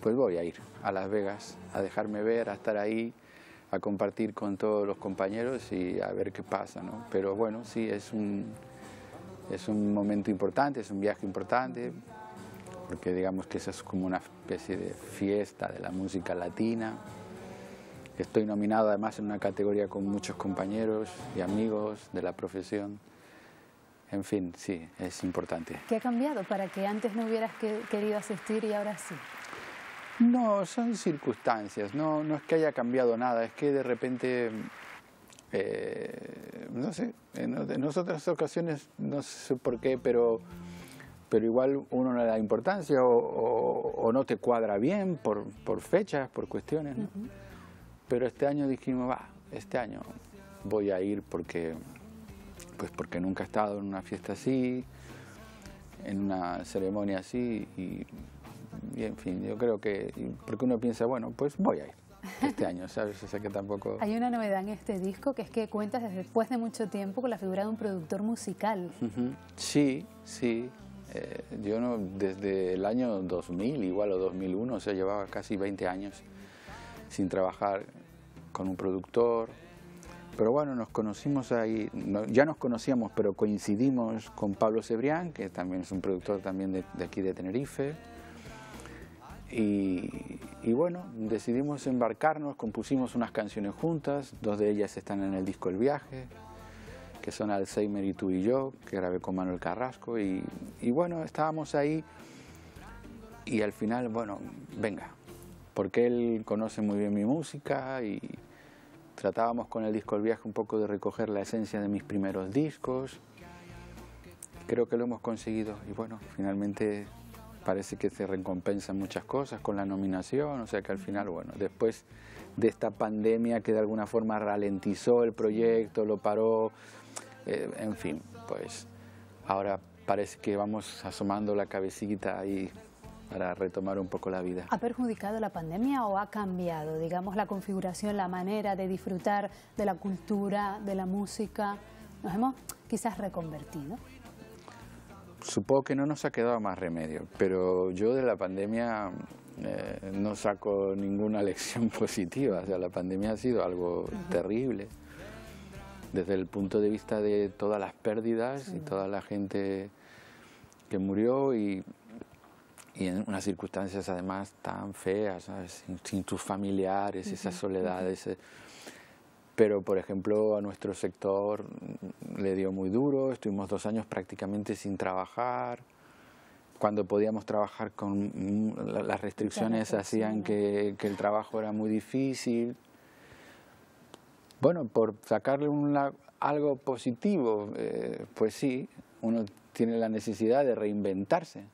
pues voy a ir a Las Vegas a dejarme ver, a estar ahí a compartir con todos los compañeros y a ver qué pasa, ¿no? Pero bueno, sí, es un, es un momento importante, es un viaje importante, porque digamos que esa es como una especie de fiesta de la música latina. Estoy nominado además en una categoría con muchos compañeros y amigos de la profesión. En fin, sí, es importante. ¿Qué ha cambiado para que antes no hubieras querido asistir y ahora sí? No, son circunstancias, no, no es que haya cambiado nada, es que de repente, eh, no sé, en, otras ocasiones no sé por qué, pero, pero igual uno no le da importancia o, no te cuadra bien por, fechas, por cuestiones, Pero este año dijimos, va, este año voy a ir porque, pues porque nunca he estado en una fiesta así, en una ceremonia así y y en fin, yo creo que, porque uno piensa, bueno, pues voy a ir este (laughs) año, ¿sabes? O sea que tampoco... Hay una novedad en este disco que es que cuentas después de mucho tiempo con la figura de un productor musical. Sí, sí. Eh, yo no, desde el año 2000, igual o 2001, o sea, llevaba casi 20 años sin trabajar con un productor. Pero bueno, nos conocimos ahí, ya nos conocíamos, pero coincidimos con Pablo Cebrián, que también es un productor también de aquí de Tenerife. Y, bueno, decidimos embarcarnos, compusimos unas canciones juntas, dos de ellas están en el disco El Viaje, que son Alzheimer y tú y yo, que grabé con Manuel Carrasco, y bueno, estábamos ahí y al final, bueno, venga, porque él conoce muy bien mi música y tratábamos con el disco El Viaje un poco de recoger la esencia de mis primeros discos. Creo que lo hemos conseguido y bueno, finalmente parece que se recompensan muchas cosas con la nominación, o sea que al final, bueno, después de esta pandemia que de alguna forma ralentizó el proyecto, lo paró, eh, en fin, pues ahora parece que vamos asomando la cabecita ahí para retomar un poco la vida. ¿Ha perjudicado la pandemia o ha cambiado, digamos, la configuración, la manera de disfrutar de la cultura, de la música? Nos hemos quizás reconvertido supongo que no nos ha quedado más remedio, pero yo de la pandemia eh, no saco ninguna (laughs) lección positiva. O sea, la pandemia ha sido algo terrible desde el punto de vista de todas las pérdidas y toda la gente que murió y, en unas circunstancias además tan feas, Sin, tus familiares, esa soledad, ese pero por ejemplo a nuestro sector le dio muy duro, estuvimos dos años prácticamente sin trabajar, cuando podíamos trabajar con mm, las restricciones hacían que, el trabajo era muy difícil. Bueno, por sacarle un, algo positivo, eh, pues sí, uno tiene la necesidad de reinventarse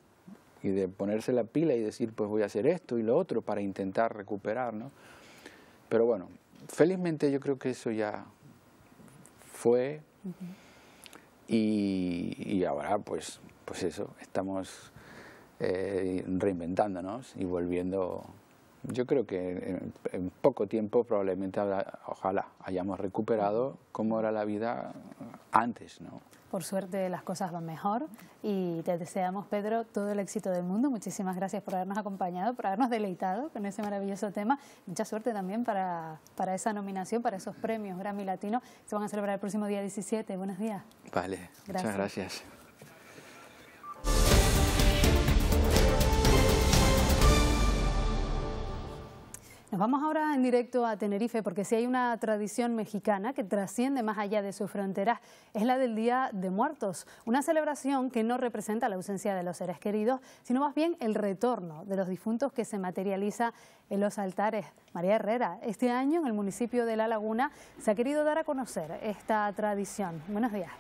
y de ponerse la pila y decir, pues voy a hacer esto y lo otro para intentar recuperar, Pero bueno, felizmente yo creo que eso ya fue y, ahora pues, pues eso, estamos eh, reinventándonos y volviendo. Yo creo que en, poco tiempo probablemente, ojalá, hayamos recuperado cómo era la vida antes, ¿no? Por suerte las cosas van mejor y te deseamos, Pedro, todo el éxito del mundo. Muchísimas gracias por habernos acompañado, por habernos deleitado con ese maravilloso tema. Mucha suerte también para, esa nominación, para esos premios Grammy Latino que se van a celebrar el próximo día 17. Buenos días. Vale, muchas gracias. Nos vamos ahora en directo a Tenerife porque si hay una tradición mexicana que trasciende más allá de sus fronteras es la del Día de Muertos, una celebración que no representa la ausencia de los seres queridos, sino más bien el retorno de los difuntos que se materializa en los altares. María Herrera, este año en el municipio de La Laguna se ha querido dar a conocer esta tradición. Buenos días.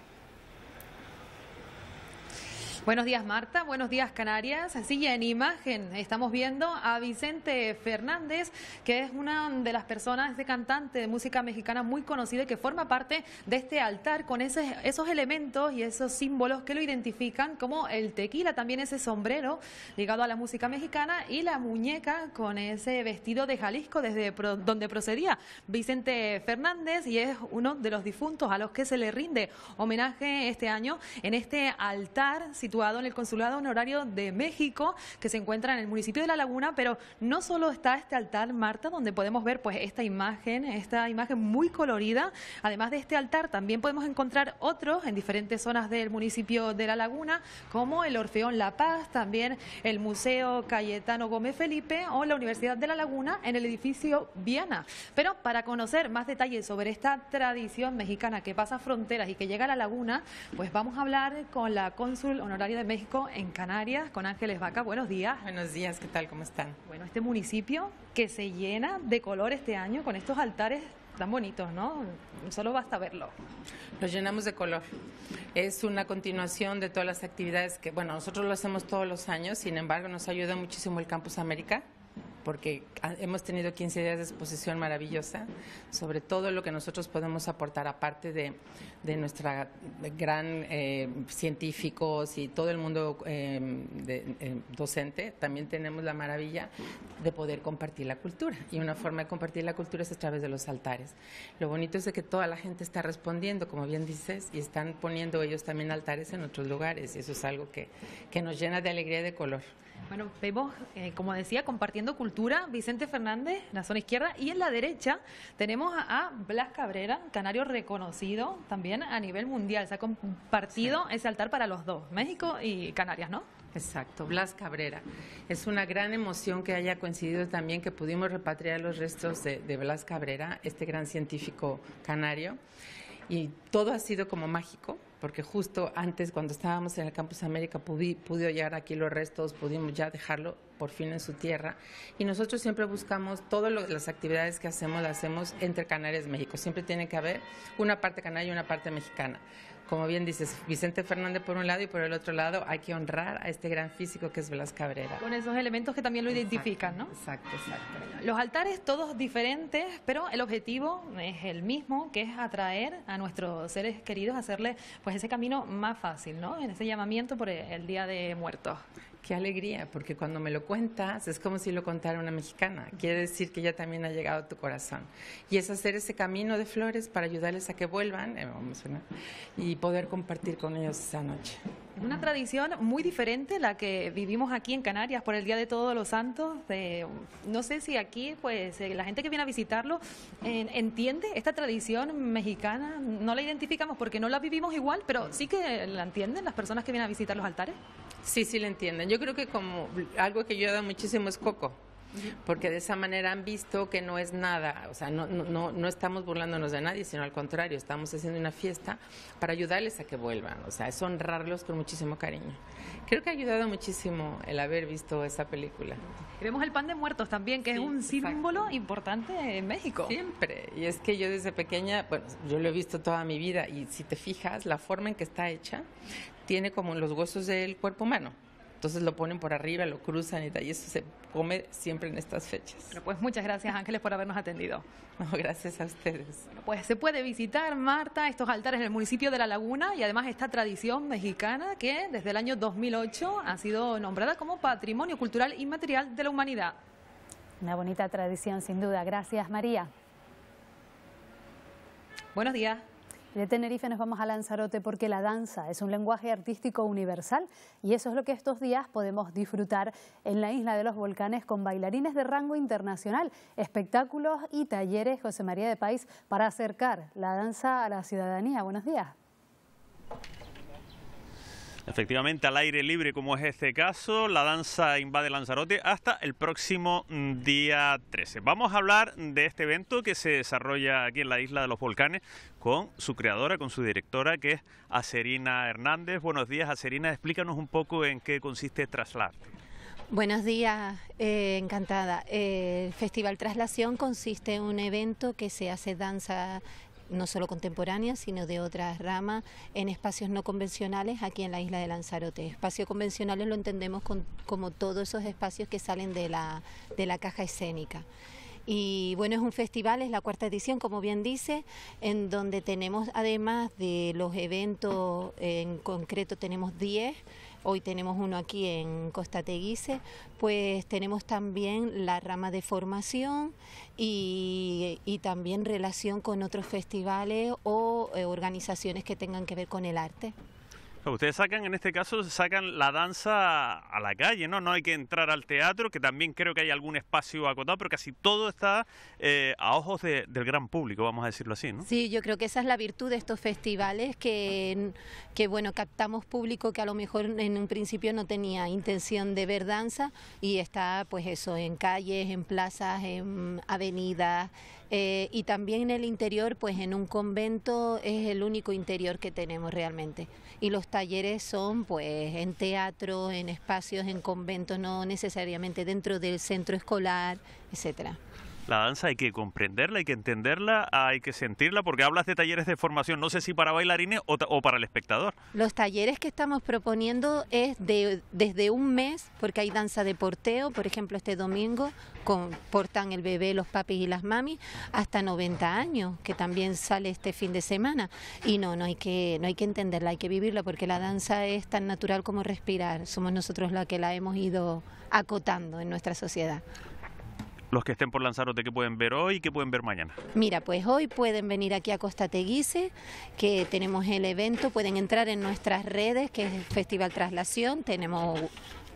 Buenos días Marta, buenos días Canarias. Así en imagen estamos viendo a Vicente Fernández, que es una de las personas, de este cantante de música mexicana muy conocida y que forma parte de este altar con esos, esos elementos y esos símbolos que lo identifican como el tequila, también ese sombrero ligado a la música mexicana y la muñeca con ese vestido de Jalisco desde donde procedía Vicente Fernández y es uno de los difuntos a los que se le rinde homenaje este año en este altar situado en el Consulado Honorario de México, que se encuentra en el municipio de La Laguna, pero no solo está este altar, Marta, donde podemos ver pues esta imagen, esta imagen muy colorida, además de este altar también podemos encontrar otros en diferentes zonas del municipio de La Laguna, como el Orfeón La Paz, también el Museo Cayetano Gómez Felipe o la Universidad de La Laguna en el edificio Viana. Pero para conocer más detalles sobre esta tradición mexicana que pasa fronteras y que llega a La Laguna, pues vamos a hablar con la cónsul honoraria de México en Canarias con Ángeles Vaca. Buenos días. Buenos días, ¿qué tal? ¿Cómo están? Bueno, este municipio que se llena de color este año con estos altares tan bonitos, ¿no? Solo basta verlo. Nos llenamos de color. Es una continuación de todas las actividades que, bueno, nosotros lo hacemos todos los años, sin embargo, nos ayuda muchísimo el Campus América porque hemos tenido 15 días de exposición maravillosa sobre todo lo que nosotros podemos aportar, aparte de, de nuestra gran eh, científicos y todo el mundo em, em, docente, también tenemos la maravilla de poder compartir la cultura. Y una forma de compartir la cultura es a través de los altares. Lo bonito es que toda la gente está respondiendo, como bien dices, y están poniendo ellos también altares en otros lugares. Y eso es algo que, que nos llena de alegría y de color. Bueno, vemos, eh, como decía, compartiendo cultura, Vicente Fernández, en la zona izquierda, y en la derecha tenemos a, Blas Cabrera, canario reconocido también a nivel mundial. Se ha compartido ese altar para los dos, México y Canarias, ¿no? Exacto, Blas Cabrera. Es una gran emoción que haya coincidido también que pudimos repatriar los restos de Blas Cabrera, este gran científico canario. Y todo ha sido como mágico, porque justo antes cuando estábamos en el Campus América pude hallar aquí los restos, pudimos ya dejarlo por fin en su tierra. Y nosotros siempre buscamos, todas las actividades que hacemos las hacemos entre Canarias y México. Siempre tiene que haber una parte canaria y una parte mexicana como bien dices, Vicente Fernández por un lado y por el otro lado hay que honrar a este gran físico que es Velas Cabrera. Con esos elementos que también lo identifican, ¿no? Exacto, exacto. Los altares todos diferentes, pero el objetivo es el mismo, que es atraer a nuestros seres queridos, hacerle pues ese camino más fácil, ¿no? En ese llamamiento por el Día de Muertos. Qué alegría, porque cuando me lo cuentas es como si lo contara una mexicana. Quiere decir que ya también ha llegado a tu corazón. Y es hacer ese camino de flores para ayudarles a que vuelvan eh, y poder compartir con ellos esa noche. Una tradición muy diferente la que vivimos aquí en Canarias por el Día de Todos los Santos. no sé si aquí, pues, eh, la gente que viene a visitarlo entiende esta tradición mexicana. No la identificamos porque no la vivimos igual, pero sí que la entienden las personas que vienen a visitar los altares. Sí, sí le entienden. Yo creo que como algo que ayuda muchísimo es Coco porque de esa manera han visto que no es nada, o sea, no, estamos burlándonos de nadie, sino al contrario, estamos haciendo una fiesta para ayudarles a que vuelvan, o sea, es honrarlos con muchísimo cariño. Creo que ha ayudado muchísimo el haber visto esa película. Y vemos el pan de muertos también, que es un símbolo importante en México. Siempre, y es que yo desde pequeña, bueno, yo lo he visto toda mi vida, y si te fijas, la forma en que está hecha, tiene como los huesos del cuerpo humano. Entonces lo ponen por arriba, lo cruzan y tal. Y eso se come siempre en estas fechas. Bueno, pues muchas gracias Ángeles por habernos atendido. (laughs) gracias a ustedes. pues se puede visitar, Marta, estos altares en el municipio de La Laguna y además esta tradición mexicana que desde el año 2008 ha sido nombrada como Patrimonio Cultural Inmaterial de la Humanidad. Una bonita tradición, sin duda. Gracias, María. Buenos días. De Tenerife nos vamos a Lanzarote porque la danza es un lenguaje artístico universal y eso es lo que estos días podemos disfrutar en la isla de los volcanes con bailarines de rango internacional, espectáculos y talleres José María de País para acercar la danza a la ciudadanía. Buenos días. Efectivamente, al aire libre, como es este caso, la danza invade Lanzarote hasta el próximo mm, día 13. Vamos a hablar de este evento que se desarrolla aquí en la isla de los volcanes con su creadora, con su directora, que es Acerina Hernández. Buenos días, Acerina. Explícanos un poco en qué consiste Traslar. Buenos días, eh, encantada. Eh, el Festival Traslación consiste en un evento que se hace danza no solo contemporáneas, sino de otras ramas, en espacios no convencionales aquí en la isla de Lanzarote. Espacios convencionales lo entendemos como todos esos espacios que salen de la, de la caja escénica. Y bueno, es un festival, es la cuarta edición, como bien dice, en donde tenemos además de los eventos, en concreto tenemos 10 hoy tenemos uno aquí en Costa Teguise, pues tenemos también la rama de formación y, también relación con otros festivales o eh, organizaciones que tengan que ver con el arte. Pues ustedes sacan, en este caso, sacan la danza a la calle, ¿no? No hay que entrar al teatro, que también creo que hay algún espacio acotado, pero casi todo está eh, a ojos del gran público, vamos a decirlo así, ¿no? Sí, yo creo que esa es la virtud de estos festivales, que, que bueno, captamos público que a lo mejor en un principio no tenía intención de ver danza y está, pues eso, en calles, en plazas, en avenidas, eh, y también en el interior, pues en un convento es el único interior que tenemos realmente. Y los talleres son pues en teatro, en espacios, en convento no necesariamente dentro del centro escolar, etcétera. La danza hay que comprenderla, hay que entenderla, hay que sentirla, porque hablas de talleres de formación, no sé si para bailarines o, o para el espectador. Los talleres que estamos proponiendo es de, desde un mes, porque hay danza de porteo, por ejemplo este domingo portan el bebé, los papis y las mamis, hasta 90 años, que también sale este fin de semana. Y no, no hay que, no hay que entenderla, hay que vivirla, porque la danza es tan natural como respirar, somos nosotros la que la hemos ido acotando en nuestra sociedad los que estén por Lanzarote que pueden ver hoy y que pueden ver mañana? Mira, pues hoy pueden venir aquí a Costa Teguise, que tenemos el evento, pueden entrar en nuestras redes, que es Festival Traslación, tenemos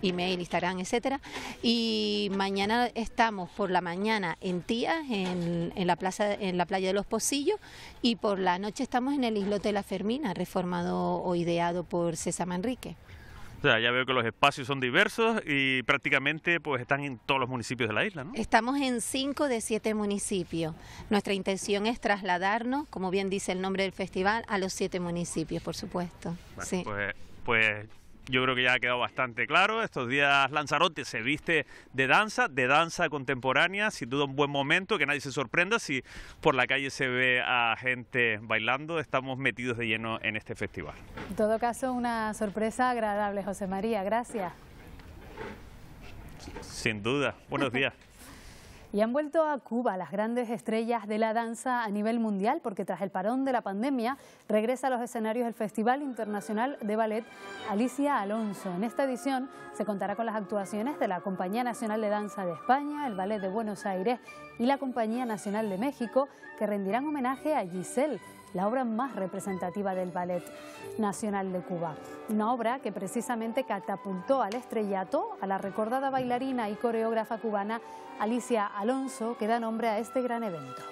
email, Instagram, etcétera. Y mañana estamos por la mañana en Tías, en, la plaza, en la playa de los Pocillos, y por la noche estamos en el islote la Fermina, reformado o ideado por César Manrique ya veo que los espacios son diversos y prácticamente pues están en todos los municipios de la isla, ¿no? Estamos en cinco de siete municipios. Nuestra intención es trasladarnos, como bien dice el nombre del festival, a los siete municipios, por supuesto. sí. pues, pues yo creo que ya ha quedado bastante claro. Estos días Lanzarote se viste de danza, de danza contemporánea, sin duda un buen momento, que nadie se sorprenda si por la calle se ve a gente bailando. Estamos metidos de lleno en este festival. En todo caso, una sorpresa agradable, José María. Gracias. Sin duda. Buenos días. (laughs) Y han vuelto a Cuba las grandes estrellas de la danza a nivel mundial porque tras el parón de la pandemia regresa a los escenarios el Festival Internacional de Ballet Alicia Alonso. En esta edición se contará con las actuaciones de la Compañía Nacional de Danza de España, el Ballet de Buenos Aires y la Compañía Nacional de México que rendirán homenaje a Giselle la obra más representativa del Ballet Nacional de Cuba. Una obra que precisamente catapultó al estrellato a la recordada bailarina y coreógrafa cubana Alicia Alonso, que da nombre a este gran evento.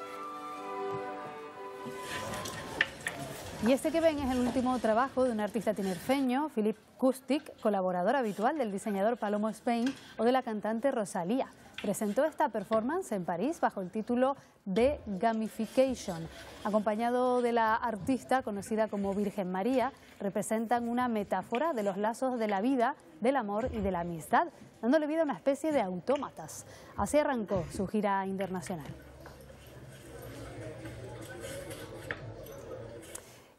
Y este que ven es el último trabajo de un artista tinerfeño, Philip Kustik, colaborador habitual del diseñador Palomo Spain o de la cantante Rosalía presentó esta performance en París bajo el título de Gamification. Acompañado de la artista conocida como Virgen María, representan una metáfora de los lazos de la vida, del amor y de la amistad, dándole vida a una especie de autómatas. Así arrancó su gira internacional.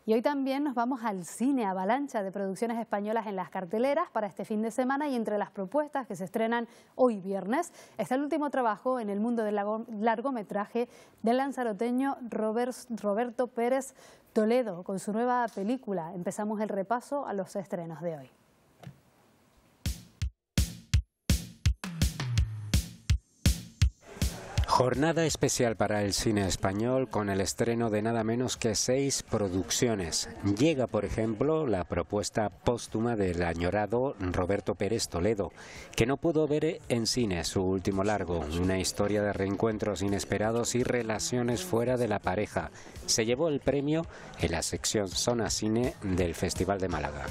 Y hoy también nos vamos al cine, avalancha de producciones españolas en las carteleras para este fin de semana y entre las propuestas que se estrenan hoy viernes está el último trabajo en el mundo del largometraje del lanzaroteño Roberto Pérez Toledo con su nueva película. Empezamos el repaso a los estrenos de hoy. Jornada especial para el cine español con el estreno de nada menos que seis producciones. Llega, por ejemplo, la propuesta póstuma del añorado Roberto Pérez Toledo, que no pudo ver en cine su último largo, una historia de reencuentros inesperados y relaciones fuera de la pareja. Se llevó el premio en la sección Zona Cine del Festival de Málaga.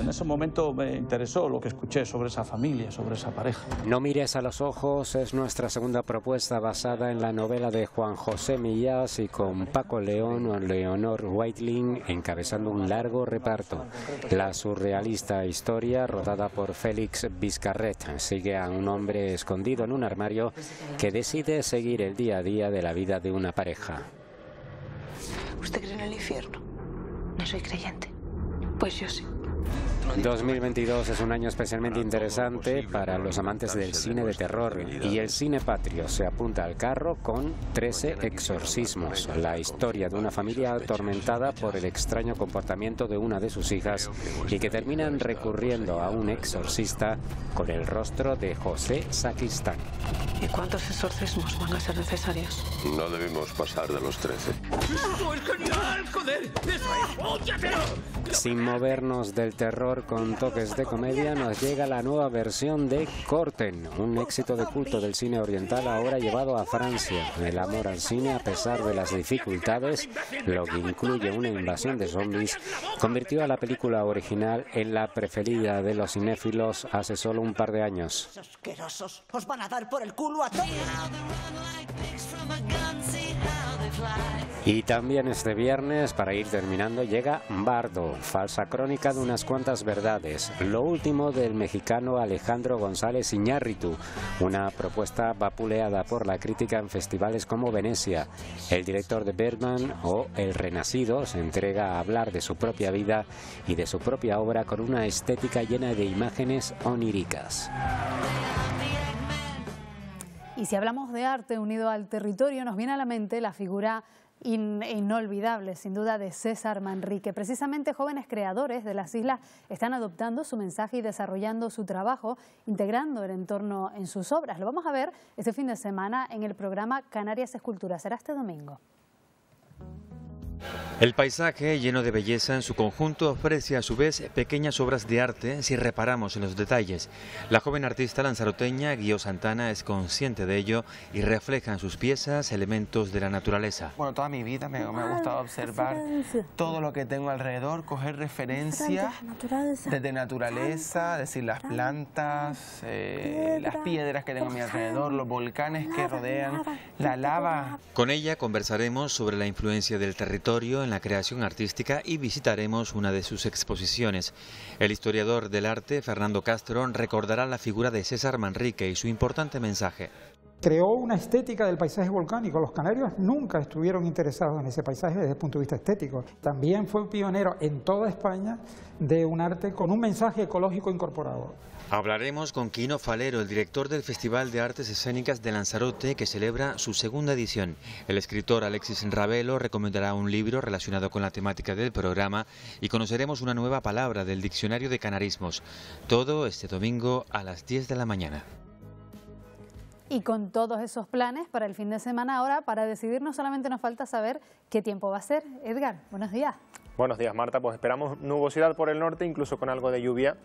En ese momento me interesó lo que escuché sobre esa familia, sobre esa pareja. No mires a los ojos es nuestra segunda propuesta basada en la novela de Juan José Millás y con Paco León o Leonor Whiteling encabezando un largo reparto. La surrealista historia rodada por Félix Vizcarret sigue a un hombre escondido en un armario que decide seguir el día a día de la vida de una pareja. ¿Usted cree en el infierno? No soy creyente. Pues yo sí. 2022 es un año especialmente interesante para los amantes del cine de terror y el cine patrio se apunta al carro con 13 exorcismos, la historia de una familia atormentada por el extraño comportamiento de una de sus hijas y que terminan recurriendo a un exorcista con el rostro de José Sacristán. ¿Y cuántos exorcismos van a ser necesarios? No debemos pasar de los 13. es genial, joder! Sin movernos del terror con toques de comedia, nos llega la nueva versión de Corten, un éxito de culto del cine oriental ahora llevado a Francia. El amor al cine, a pesar de las dificultades, lo que incluye una invasión de zombies, convirtió a la película original en la preferida de los cinéfilos hace solo un par de años. Y también este viernes, para ir terminando, llega Bardo, falsa crónica de unas cuantas verdades, lo último del mexicano Alejandro González Iñárritu, una propuesta vapuleada por la crítica en festivales como Venecia. El director de Bergman o El Renacido se entrega a hablar de su propia vida y de su propia obra con una estética llena de imágenes oníricas. Y si hablamos de arte unido al territorio, nos viene a la mente la figura inolvidable, sin duda, de César Manrique. Precisamente jóvenes creadores de las islas están adoptando su mensaje y desarrollando su trabajo, integrando el entorno en sus obras. Lo vamos a ver este fin de semana en el programa Canarias Escultura. Será este domingo. El paisaje, lleno de belleza en su conjunto, ofrece a su vez pequeñas obras de arte si reparamos en los detalles. La joven artista lanzaroteña Guío Santana es consciente de ello y refleja en sus piezas elementos de la naturaleza. Bueno, toda mi vida me, ha gustado observar todo lo que tengo alrededor, coger referencias desde naturaleza, es decir, las plantas, eh, las piedras que tengo a mi alrededor, los volcanes que rodean, la lava. Con ella conversaremos sobre la influencia del territorio en la creación artística y visitaremos una de sus exposiciones. El historiador del arte, Fernando Castro, recordará la figura de César Manrique y su importante mensaje. Creó una estética del paisaje volcánico. Los canarios nunca estuvieron interesados en ese paisaje desde el punto de vista estético. También fue un pionero en toda España de un arte con un mensaje ecológico incorporado. Hablaremos con Quino Falero, el director del Festival de Artes Escénicas de Lanzarote, que celebra su segunda edición. El escritor Alexis Ravelo recomendará un libro relacionado con la temática del programa y conoceremos una nueva palabra del diccionario de canarismos. Todo este domingo a las 10 de la mañana. Y con todos esos planes para el fin de semana ahora, para decidir no solamente nos falta saber qué tiempo va a ser. Edgar, buenos días. Buenos días, Marta. Pues esperamos nubosidad por el norte, incluso con algo de lluvia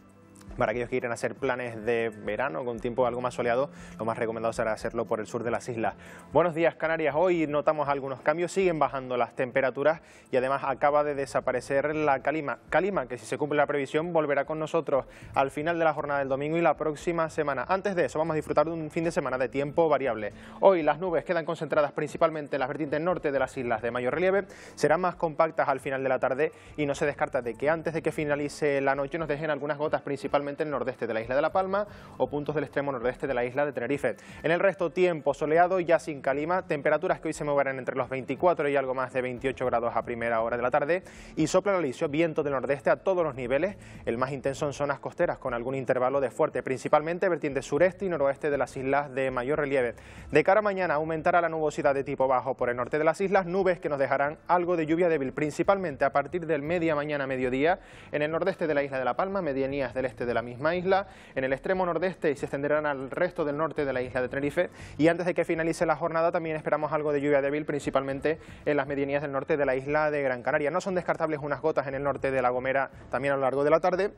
para aquellos que quieren hacer planes de verano con tiempo algo más soleado, lo más recomendado será hacerlo por el sur de las islas. Buenos días Canarias, hoy notamos algunos cambios, siguen bajando las temperaturas y además acaba de desaparecer la calima. Calima que si se cumple la previsión volverá con nosotros al final de la jornada del domingo y la próxima semana. Antes de eso vamos a disfrutar de un fin de semana de tiempo variable. Hoy las nubes quedan concentradas principalmente en las vertientes norte de las islas de mayor relieve, serán más compactas al final de la tarde y no se descarta de que antes de que finalice la noche nos dejen algunas gotas principales principalmente en el nordeste de la isla de La Palma o puntos del extremo nordeste de la isla de Tenerife. En el resto, tiempo soleado, ya sin calima, temperaturas que hoy se moverán entre los 24 y algo más de 28 grados a primera hora de la tarde y el alisios viento del nordeste a todos los niveles, el más intenso en zonas costeras con algún intervalo de fuerte, principalmente vertiente sureste y noroeste de las islas de mayor relieve. De cara a mañana aumentará la nubosidad de tipo bajo por el norte de las islas, nubes que nos dejarán algo de lluvia débil, principalmente a partir del media mañana mediodía en el nordeste de la isla de La Palma, medianías del este de la misma isla, en el extremo nordeste y se extenderán al resto del norte de la isla de Tenerife. Y antes de que finalice la jornada también esperamos algo de lluvia débil, principalmente en las medianías del norte de la isla de Gran Canaria. No son descartables unas gotas en el norte de La Gomera también a lo largo de la tarde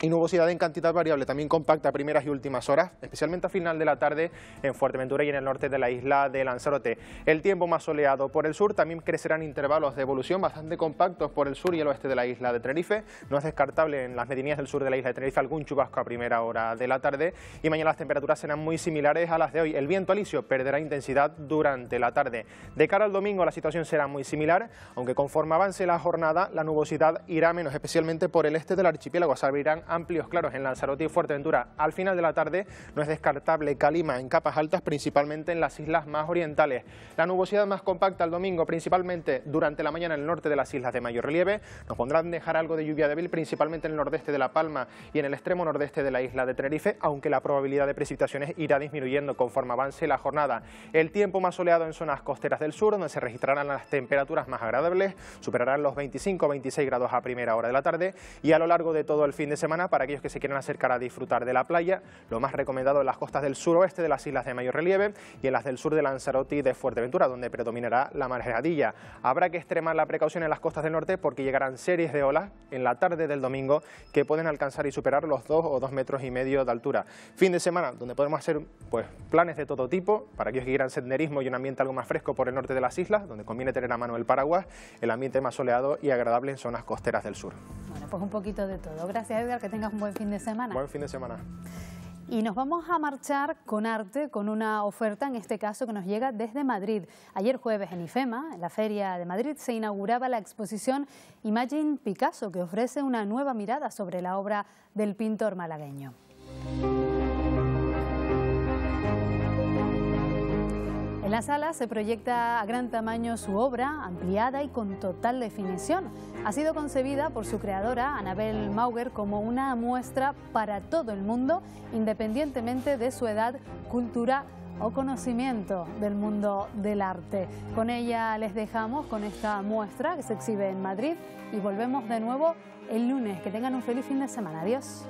y nubosidad en cantidad variable, también compacta a primeras y últimas horas, especialmente a final de la tarde en Fuerteventura y en el norte de la isla de Lanzarote. El tiempo más soleado por el sur, también crecerán intervalos de evolución bastante compactos por el sur y el oeste de la isla de Tenerife. No es descartable en las medianías del sur de la isla de Tenerife algún chubasco a primera hora de la tarde y mañana las temperaturas serán muy similares a las de hoy. El viento alisio perderá intensidad durante la tarde. De cara al domingo la situación será muy similar, aunque conforme avance la jornada la nubosidad irá menos, especialmente por el este del archipiélago amplios claros en Lanzarote y Fuerteventura. Al final de la tarde no es descartable calima en capas altas, principalmente en las islas más orientales. La nubosidad más compacta el domingo, principalmente durante la mañana en el norte de las islas de mayor relieve. Nos pondrán dejar algo de lluvia débil, principalmente en el nordeste de La Palma y en el extremo nordeste de la isla de Tenerife, aunque la probabilidad de precipitaciones irá disminuyendo conforme avance la jornada. El tiempo más soleado en zonas costeras del sur, donde se registrarán las temperaturas más agradables, superarán los 25-26 grados a primera hora de la tarde y a lo largo de todo el fin de semana para aquellos que se quieran acercar a disfrutar de la playa. Lo más recomendado en las costas del suroeste de las islas de mayor relieve y en las del sur de Lanzarote y de Fuerteventura, donde predominará la marejadilla. Habrá que extremar la precaución en las costas del norte porque llegarán series de olas en la tarde del domingo que pueden alcanzar y superar los 2 o 2 metros y medio de altura. Fin de semana donde podemos hacer pues, planes de todo tipo para aquellos que quieran senderismo y un ambiente algo más fresco por el norte de las islas, donde conviene tener a mano el paraguas, el ambiente más soleado y agradable en zonas costeras del sur. Bueno, pues un poquito de todo. Gracias, que tengas un buen fin de semana. Buen fin de semana. Y nos vamos a marchar con arte, con una oferta, en este caso, que nos llega desde Madrid. Ayer jueves en IFEMA, en la Feria de Madrid, se inauguraba la exposición Imagine Picasso, que ofrece una nueva mirada sobre la obra del pintor malagueño. En la sala se proyecta a gran tamaño su obra, ampliada y con total definición. Ha sido concebida por su creadora, Anabel Mauger, como una muestra para todo el mundo, independientemente de su edad, cultura o conocimiento del mundo del arte. Con ella les dejamos con esta muestra que se exhibe en Madrid y volvemos de nuevo el lunes. Que tengan un feliz fin de semana. Adiós.